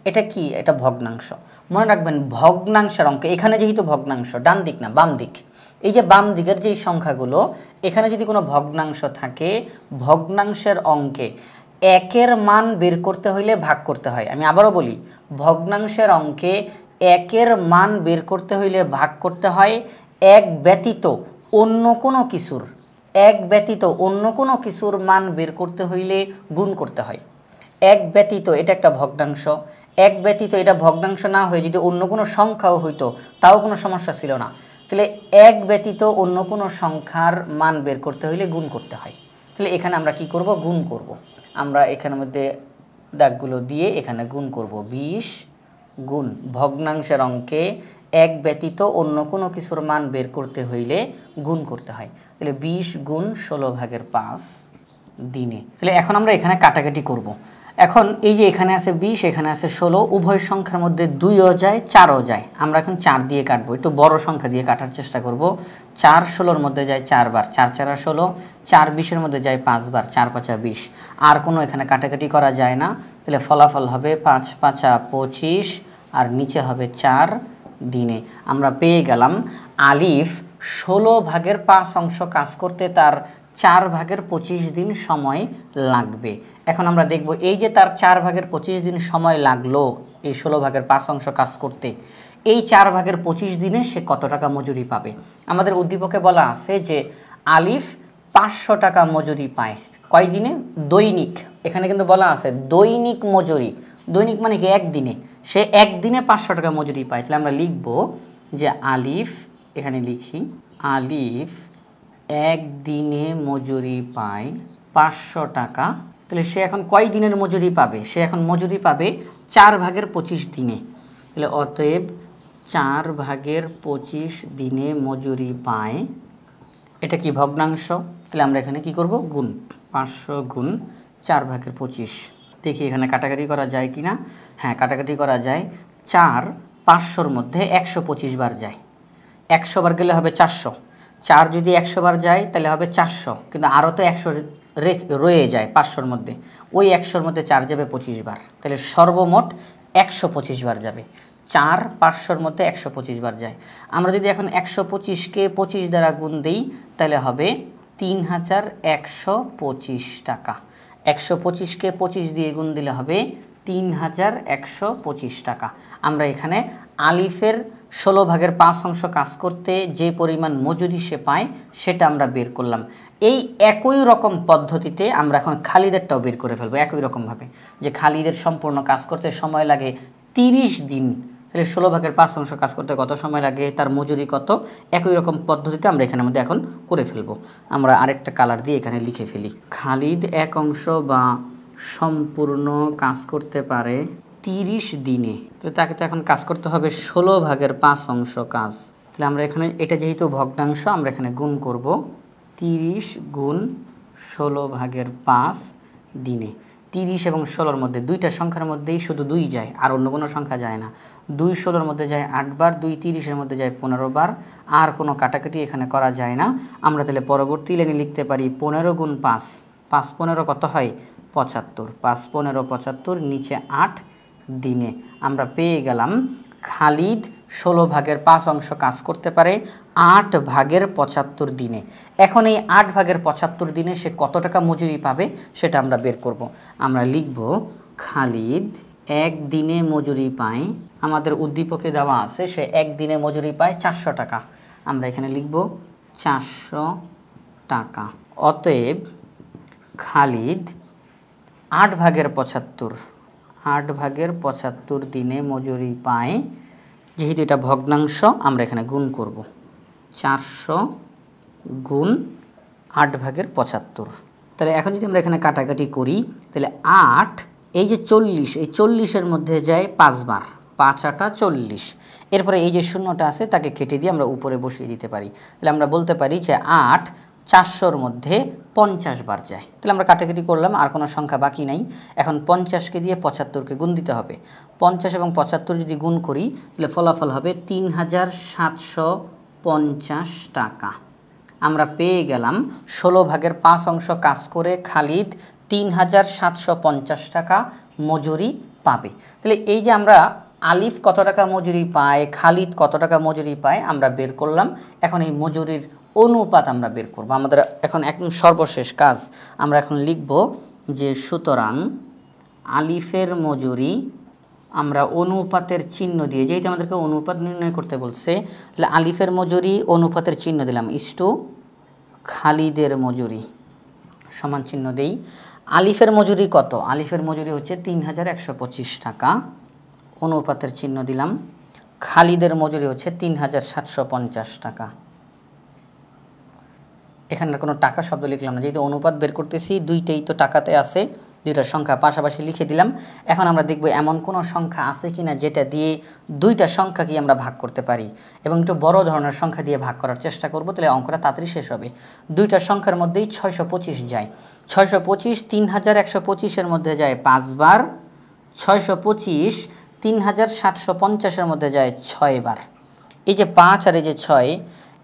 এটা কি এটা ভগ্নাংশ মনে রাখবেন ভগ্নাংশের অঙ্ক এখানে যেহেতু ভগ্নাংশ ডান দিক না বাম দিক এই যে বাম দিকের যেই সংখ্যাগুলো এখানে যদি কোনো ভগ্নাংশ থাকে ভগ্নাংশের অঙ্কে একের মান বের করতে হইলে ভাগ করতে হয় আমি আবারও বলি ভগ্নাংশের অঙ্কে একের মান বের করতে হইলে ভাগ করতে হয় এক ব্যতীত অন্য কোনো কিছুর এক ব্যতীত অন্য কোনো কিছুর মান বের করতে হইলে গুণ করতে হয় এক ব্যতীত এটা একটা ভগ্নাংশ এক ব্যতীত এটা ভগ্নাংশ না হয়ে যদি অন্য কোনো সংখ্যাও হইতো তাও কোনো সমস্যা ছিল না তাহলে এক ব্যতীত অন্য কোনো সংখ্যার মান বের করতে হইলে গুণ করতে হয় তাহলে এখানে আমরা কি করব গুণ করব। আমরা এখানের মধ্যে দাগগুলো দিয়ে এখানে গুণ করব বিশ গুণ ভগ্নাংশের অঙ্কে এক ব্যতীত অন্য কোনো কিছুর মান বের করতে হইলে গুণ করতে হয় তাহলে বিশ গুণ ষোলো ভাগের পাঁচ দিনে তাহলে এখন আমরা এখানে কাটাকাটি করব। এখন এই যে এখানে আছে বিশ এখানে আছে ষোলো উভয় সংখ্যার মধ্যে দুইও যায় চারও যায় আমরা এখন চার দিয়ে কাটবো একটু বড় সংখ্যা দিয়ে কাটার চেষ্টা করব চার ষোলোর মধ্যে যায় চারবার চার চারা ষোলো চার বিশের মধ্যে যায় পাঁচবার চার পাঁচা বিশ আর কোনো এখানে কাটাকাটি করা যায় না তাহলে ফলাফল হবে পাঁচ পাঁচা পঁচিশ আর নিচে হবে চার দিনে আমরা পেয়ে গেলাম আলিফ ষোলো ভাগের পাঁচ অংশ কাজ করতে তার চার ভাগের পঁচিশ দিন সময় লাগবে এখন আমরা দেখব এই যে তার চার ভাগের পঁচিশ দিন সময় লাগলো এই ষোলো ভাগের পাঁচ অংশ কাজ করতে এই চার ভাগের পঁচিশ দিনে সে কত টাকা মজুরি পাবে আমাদের উদ্দীপকে বলা আছে যে আলিফ পাঁচশো টাকা মজুরি পায় কয় দিনে দৈনিক এখানে কিন্তু বলা আছে দৈনিক মজুরি দৈনিক মানে কি একদিনে সে একদিনে পাঁচশো টাকা মজুরি পায় তাহলে আমরা লিখব যে আলিফ এখানে লিখি আলিফ একদিনে মজুরি পায় পাঁচশো টাকা তাহলে সে এখন কয় দিনের মজুরি পাবে সে এখন মজুরি পাবে চার ভাগের পঁচিশ দিনে তাহলে অতএব চার ভাগের পঁচিশ দিনে মজুরি পায় এটা কি ভগ্নাংশ তাহলে আমরা এখানে কি করব গুণ পাঁচশো গুণ চার ভাগের পঁচিশ দেখি এখানে কাটাকাটি করা যায় কি না হ্যাঁ কাটাকাটি করা যায় চার পাঁচশোর মধ্যে একশো বার যায় একশো বার গেলে হবে চারশো চার যদি একশো বার যায় তাহলে হবে চারশো কিন্তু আরও তো একশো রয়ে যায় পাঁচশোর মধ্যে ওই একশোর মধ্যে চার যাবে পঁচিশ বার তাহলে সর্বমোট একশো পঁচিশ বার যাবে চার পাঁচশোর মধ্যে একশো পঁচিশ বার যায় আমরা যদি এখন একশো পঁচিশকে পঁচিশ দ্বারা গুণ দিই তাহলে হবে তিন হাজার একশো পঁচিশ টাকা একশো পঁচিশকে পঁচিশ দিয়ে গুণ দিলে হবে তিন হাজার একশো পঁচিশ টাকা আমরা এখানে আলিফের ষোলো ভাগের পাঁচ অংশ কাজ করতে যে পরিমাণ মজুরি সে পায় সেটা আমরা বের করলাম এই একই রকম পদ্ধতিতে আমরা এখন খালিদেরটাও বের করে ফেলবো একই রকমভাবে যে খালিদের সম্পূর্ণ কাজ করতে সময় লাগে তিরিশ দিন তাহলে ষোলো ভাগের পাঁচ অংশ কাজ করতে কত সময় লাগে তার মজুরি কত একই রকম পদ্ধতিতে আমরা এখানের মধ্যে এখন করে ফেলবো আমরা আরেকটা কালার দিয়ে এখানে লিখে ফেলি খালিদ এক অংশ বা সম্পূর্ণ কাজ করতে পারে তিরিশ দিনে তো তাকে তো এখন কাজ করতে হবে ষোলো ভাগের পাঁচ অংশ কাজ তাহলে আমরা এখানে এটা যেহেতু ভগ্নাংশ আমরা এখানে গুণ করব তিরিশ গুণ ষোলো ভাগের পাঁচ দিনে তিরিশ এবং ষোলোর মধ্যে দুইটা সংখ্যার মধ্যেই শুধু দুই যায় আর অন্য কোনো সংখ্যা যায় না দুই ষোলোর মধ্যে যায় আটবার দুই তিরিশের মধ্যে যায় পনেরো বার আর কোনো কাটাকাটি এখানে করা যায় না আমরা তাহলে পরবর্তী লাইনে লিখতে পারি পনেরো গুণ পাঁচ পাঁচ পনেরো কত হয় পঁচাত্তর পাঁচ পনেরো পঁচাত্তর নিচে আট দিনে আমরা পেয়ে গেলাম খালিদ ষোলো ভাগের পাঁচ অংশ কাজ করতে পারে আট ভাগের পঁচাত্তর দিনে এখন এই আট ভাগের পঁচাত্তর দিনে সে কত টাকা মজুরি পাবে সেটা আমরা বের করব। আমরা লিখব খালিদ এক দিনে মজুরি পায় আমাদের উদ্দীপকে দেওয়া আছে সে এক দিনে মজুরি পায় চারশো টাকা আমরা এখানে লিখব চারশো টাকা অতএব খালিদ আট ভাগের পঁচাত্তর আট ভাগের পঁচাত্তর দিনে মজুরি পায় যেহেতু এটা ভগ্নাংশ আমরা এখানে গুণ করব চারশো গুণ আট ভাগের পঁচাত্তর তাহলে এখন যদি আমরা এখানে কাটাকাটি করি তাহলে আট এই যে চল্লিশ এই চল্লিশের মধ্যে যায় পাঁচবার পাঁচ আটা চল্লিশ এরপরে এই যে শূন্যটা আছে তাকে কেটে দিয়ে আমরা উপরে বসিয়ে দিতে পারি তাহলে আমরা বলতে পারি যে আট চারশোর মধ্যে পঞ্চাশ বার যায় তাহলে আমরা কাটাকাটি করলাম আর কোনো সংখ্যা বাকি নাই এখন পঞ্চাশকে দিয়ে পঁচাত্তরকে গুণ দিতে হবে পঞ্চাশ এবং পঁচাত্তর যদি গুণ করি তাহলে ফলাফল হবে তিন হাজার সাতশো পঞ্চাশ টাকা আমরা পেয়ে গেলাম ষোলো ভাগের পাঁচ অংশ কাজ করে খালিদ তিন হাজার সাতশো পঞ্চাশ টাকা মজুরি পাবে তাহলে এই যে আমরা আলিফ কত টাকা মজুরি পায় খালিদ কত টাকা মজুরি পায় আমরা বের করলাম এখন এই মজুরির অনুপাত আমরা বের করব আমাদের এখন একদম সর্বশেষ কাজ আমরা এখন লিখব যে সুতরাং আলিফের মজুরি আমরা অনুপাতের চিহ্ন দিয়ে যেহেতু আমাদেরকে অনুপাত নির্ণয় করতে বলছে তাহলে আলিফের মজুরি অনুপাতের চিহ্ন দিলাম ইস্টু খালিদের মজুরি সমান চিহ্ন দেই আলিফের মজুরি কত আলিফের মজুরি হচ্ছে তিন টাকা অনুপাতের চিহ্ন দিলাম খালিদের মজুরি হচ্ছে তিন টাকা এখানে কোনো টাকা শব্দ লিখলাম না যেহেতু অনুপাত বের করতেছি দুইটাই তো টাকাতে আছে দুইটা সংখ্যা পাশাপাশি লিখে দিলাম এখন আমরা দেখব এমন কোনো সংখ্যা আছে কি না যেটা দিয়ে দুইটা সংখ্যা কি আমরা ভাগ করতে পারি এবং একটু বড় ধরনের সংখ্যা দিয়ে ভাগ করার চেষ্টা করব তাহলে অঙ্কটা তাড়াতাড়ি শেষ হবে দুইটা সংখ্যার মধ্যেই ছয়শো পঁচিশ যায় ছয়শো পঁচিশ তিন হাজার একশো পঁচিশের মধ্যে যায় পাঁচবার ছয়শো পঁচিশ তিন হাজার সাতশো পঞ্চাশের মধ্যে যায় ছয়বার এই যে পাঁচ আর এই যে ছয়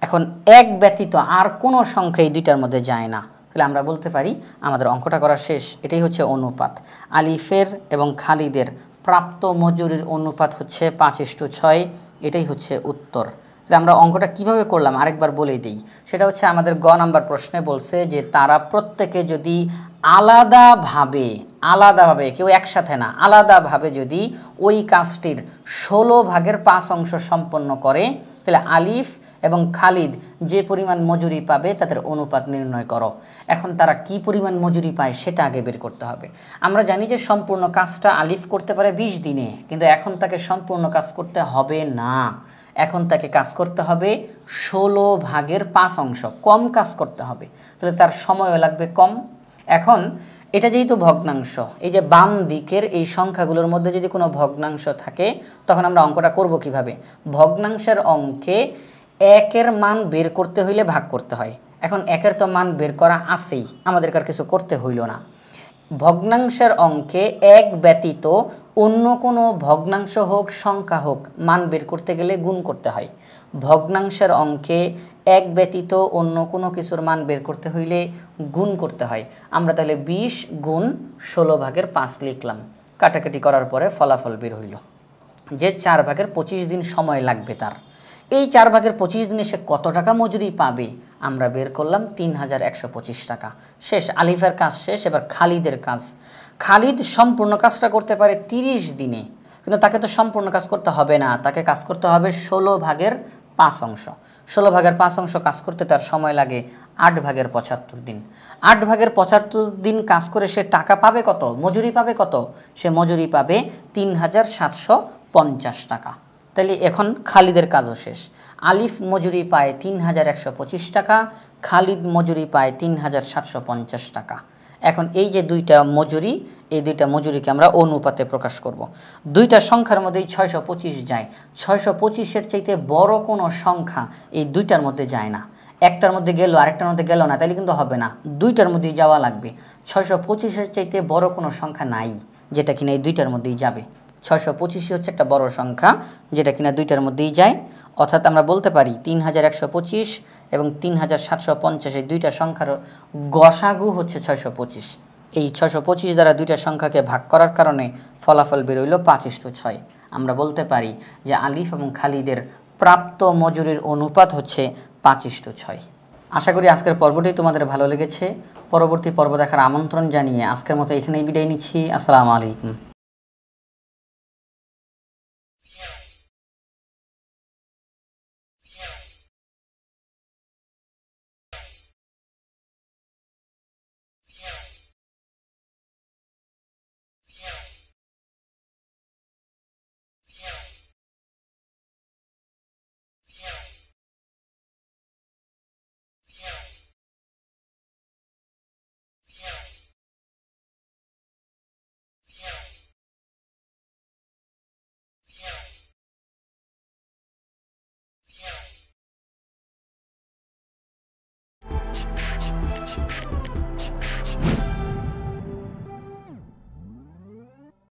এখন এক ব্যতীত আর কোনো সংখ্যা এই দুইটার মধ্যে যায় না তাহলে আমরা বলতে পারি আমাদের অঙ্কটা করা শেষ এটাই হচ্ছে অনুপাত আলিফের এবং খালিদের প্রাপ্ত মজুরির অনুপাত হচ্ছে পাঁচ ইস্টু ছয় এটাই হচ্ছে উত্তর তাহলে আমরা অঙ্কটা কিভাবে করলাম আরেকবার বলে দিই সেটা হচ্ছে আমাদের গ নাম্বার প্রশ্নে বলছে যে তারা প্রত্যেকে যদি আলাদাভাবে আলাদাভাবে কেউ একসাথে না আলাদাভাবে যদি ওই কাজটির ষোলো ভাগের পাঁচ অংশ সম্পন্ন করে তাহলে আলিফ এবং খালিদ যে পরিমাণ মজুরি পাবে তাদের অনুপাত নির্ণয় করো এখন তারা কি পরিমাণ মজুরি পায় সেটা আগে বের করতে হবে আমরা জানি যে সম্পূর্ণ কাজটা আলিফ করতে পারে ২০ দিনে কিন্তু এখন তাকে সম্পূর্ণ কাজ করতে হবে না এখন তাকে কাজ করতে হবে ষোলো ভাগের পাঁচ অংশ কম কাজ করতে হবে তাহলে তার সময়ও লাগবে কম এখন এটা যেহেতু ভগ্নাংশ এই যে বাম দিকের এই সংখ্যাগুলোর মধ্যে যদি কোনো ভগ্নাংশ থাকে তখন আমরা অঙ্কটা করব কিভাবে ভগ্নাংশের অঙ্কে একের মান বের করতে হইলে ভাগ করতে হয় এখন একের তো মান বের করা আছেই আমাদেরকে আর কিছু করতে হইল না ভগ্নাংশের অঙ্কে এক ব্যতীত অন্য কোনো ভগ্নাংশ হোক সংখ্যা হোক মান বের করতে গেলে গুণ করতে হয় ভগ্নাংশের অঙ্কে এক ব্যতীত অন্য কোনো কিছুর মান বের করতে হইলে গুণ করতে হয় আমরা তাহলে ২০ গুণ ষোলো ভাগের পাঁচ লিখলাম কাটাকাটি করার পরে ফলাফল বের হইল যে চার ভাগের পঁচিশ দিন সময় লাগবে তার এই চার ভাগের পঁচিশ দিনে সে কত টাকা মজুরি পাবে আমরা বের করলাম তিন হাজার একশো পঁচিশ টাকা শেষ আলিফের কাজ শেষ এবার খালিদের কাজ খালিদ সম্পূর্ণ কাজটা করতে পারে তিরিশ দিনে কিন্তু তাকে তো সম্পূর্ণ কাজ করতে হবে না তাকে কাজ করতে হবে ষোলো ভাগের পাঁচ অংশ ষোলো ভাগের পাঁচ অংশ কাজ করতে তার সময় লাগে আট ভাগের পঁচাত্তর দিন আট ভাগের পঁচাত্তর দিন কাজ করে সে টাকা পাবে কত মজুরি পাবে কত সে মজুরি পাবে তিন হাজার সাতশো পঞ্চাশ টাকা তাহলে এখন খালিদের কাজও শেষ আলিফ মজুরি পায় তিন হাজার একশো পঁচিশ টাকা খালিদ মজুরি পায় তিন হাজার সাতশো পঞ্চাশ টাকা এখন এই যে দুইটা মজুরি এই দুইটা মজুরিকে আমরা অনুপাতে প্রকাশ করব। দুইটা সংখ্যার মধ্যেই ছয়শো পঁচিশ যায় ছয়শো পঁচিশের চাইতে বড় কোনো সংখ্যা এই দুইটার মধ্যে যায় না একটার মধ্যে গেল আরেকটার মধ্যে গেল না তাহলে কিন্তু হবে না দুইটার মধ্যেই যাওয়া লাগবে ছয়শো পঁচিশের চাইতে বড় কোনো সংখ্যা নাই যেটা কিনা এই দুইটার মধ্যেই যাবে ছশো পঁচিশই হচ্ছে একটা বড় সংখ্যা যেটা কিনা দুইটার মধ্যেই যায় অর্থাৎ আমরা বলতে পারি তিন হাজার একশো পঁচিশ এবং তিন হাজার সাতশো পঞ্চাশ এই দুইটা সংখ্যার গসাগু হচ্ছে ছশো পঁচিশ এই ছশো পঁচিশ দ্বারা দুইটা সংখ্যাকে ভাগ করার কারণে ফলাফল বেরোইল পাঁচ ইস্টু ছয় আমরা বলতে পারি যে আলিফ এবং খালিদের প্রাপ্ত মজুরির অনুপাত হচ্ছে পাঁচ ইস্টু ছয় আশা করি আজকের পর্বটি তোমাদের ভালো লেগেছে পরবর্তী পর্ব দেখার আমন্ত্রণ জানিয়ে আজকের মতো এখানেই বিদায় নিচ্ছি আসসালামু আলাইকুম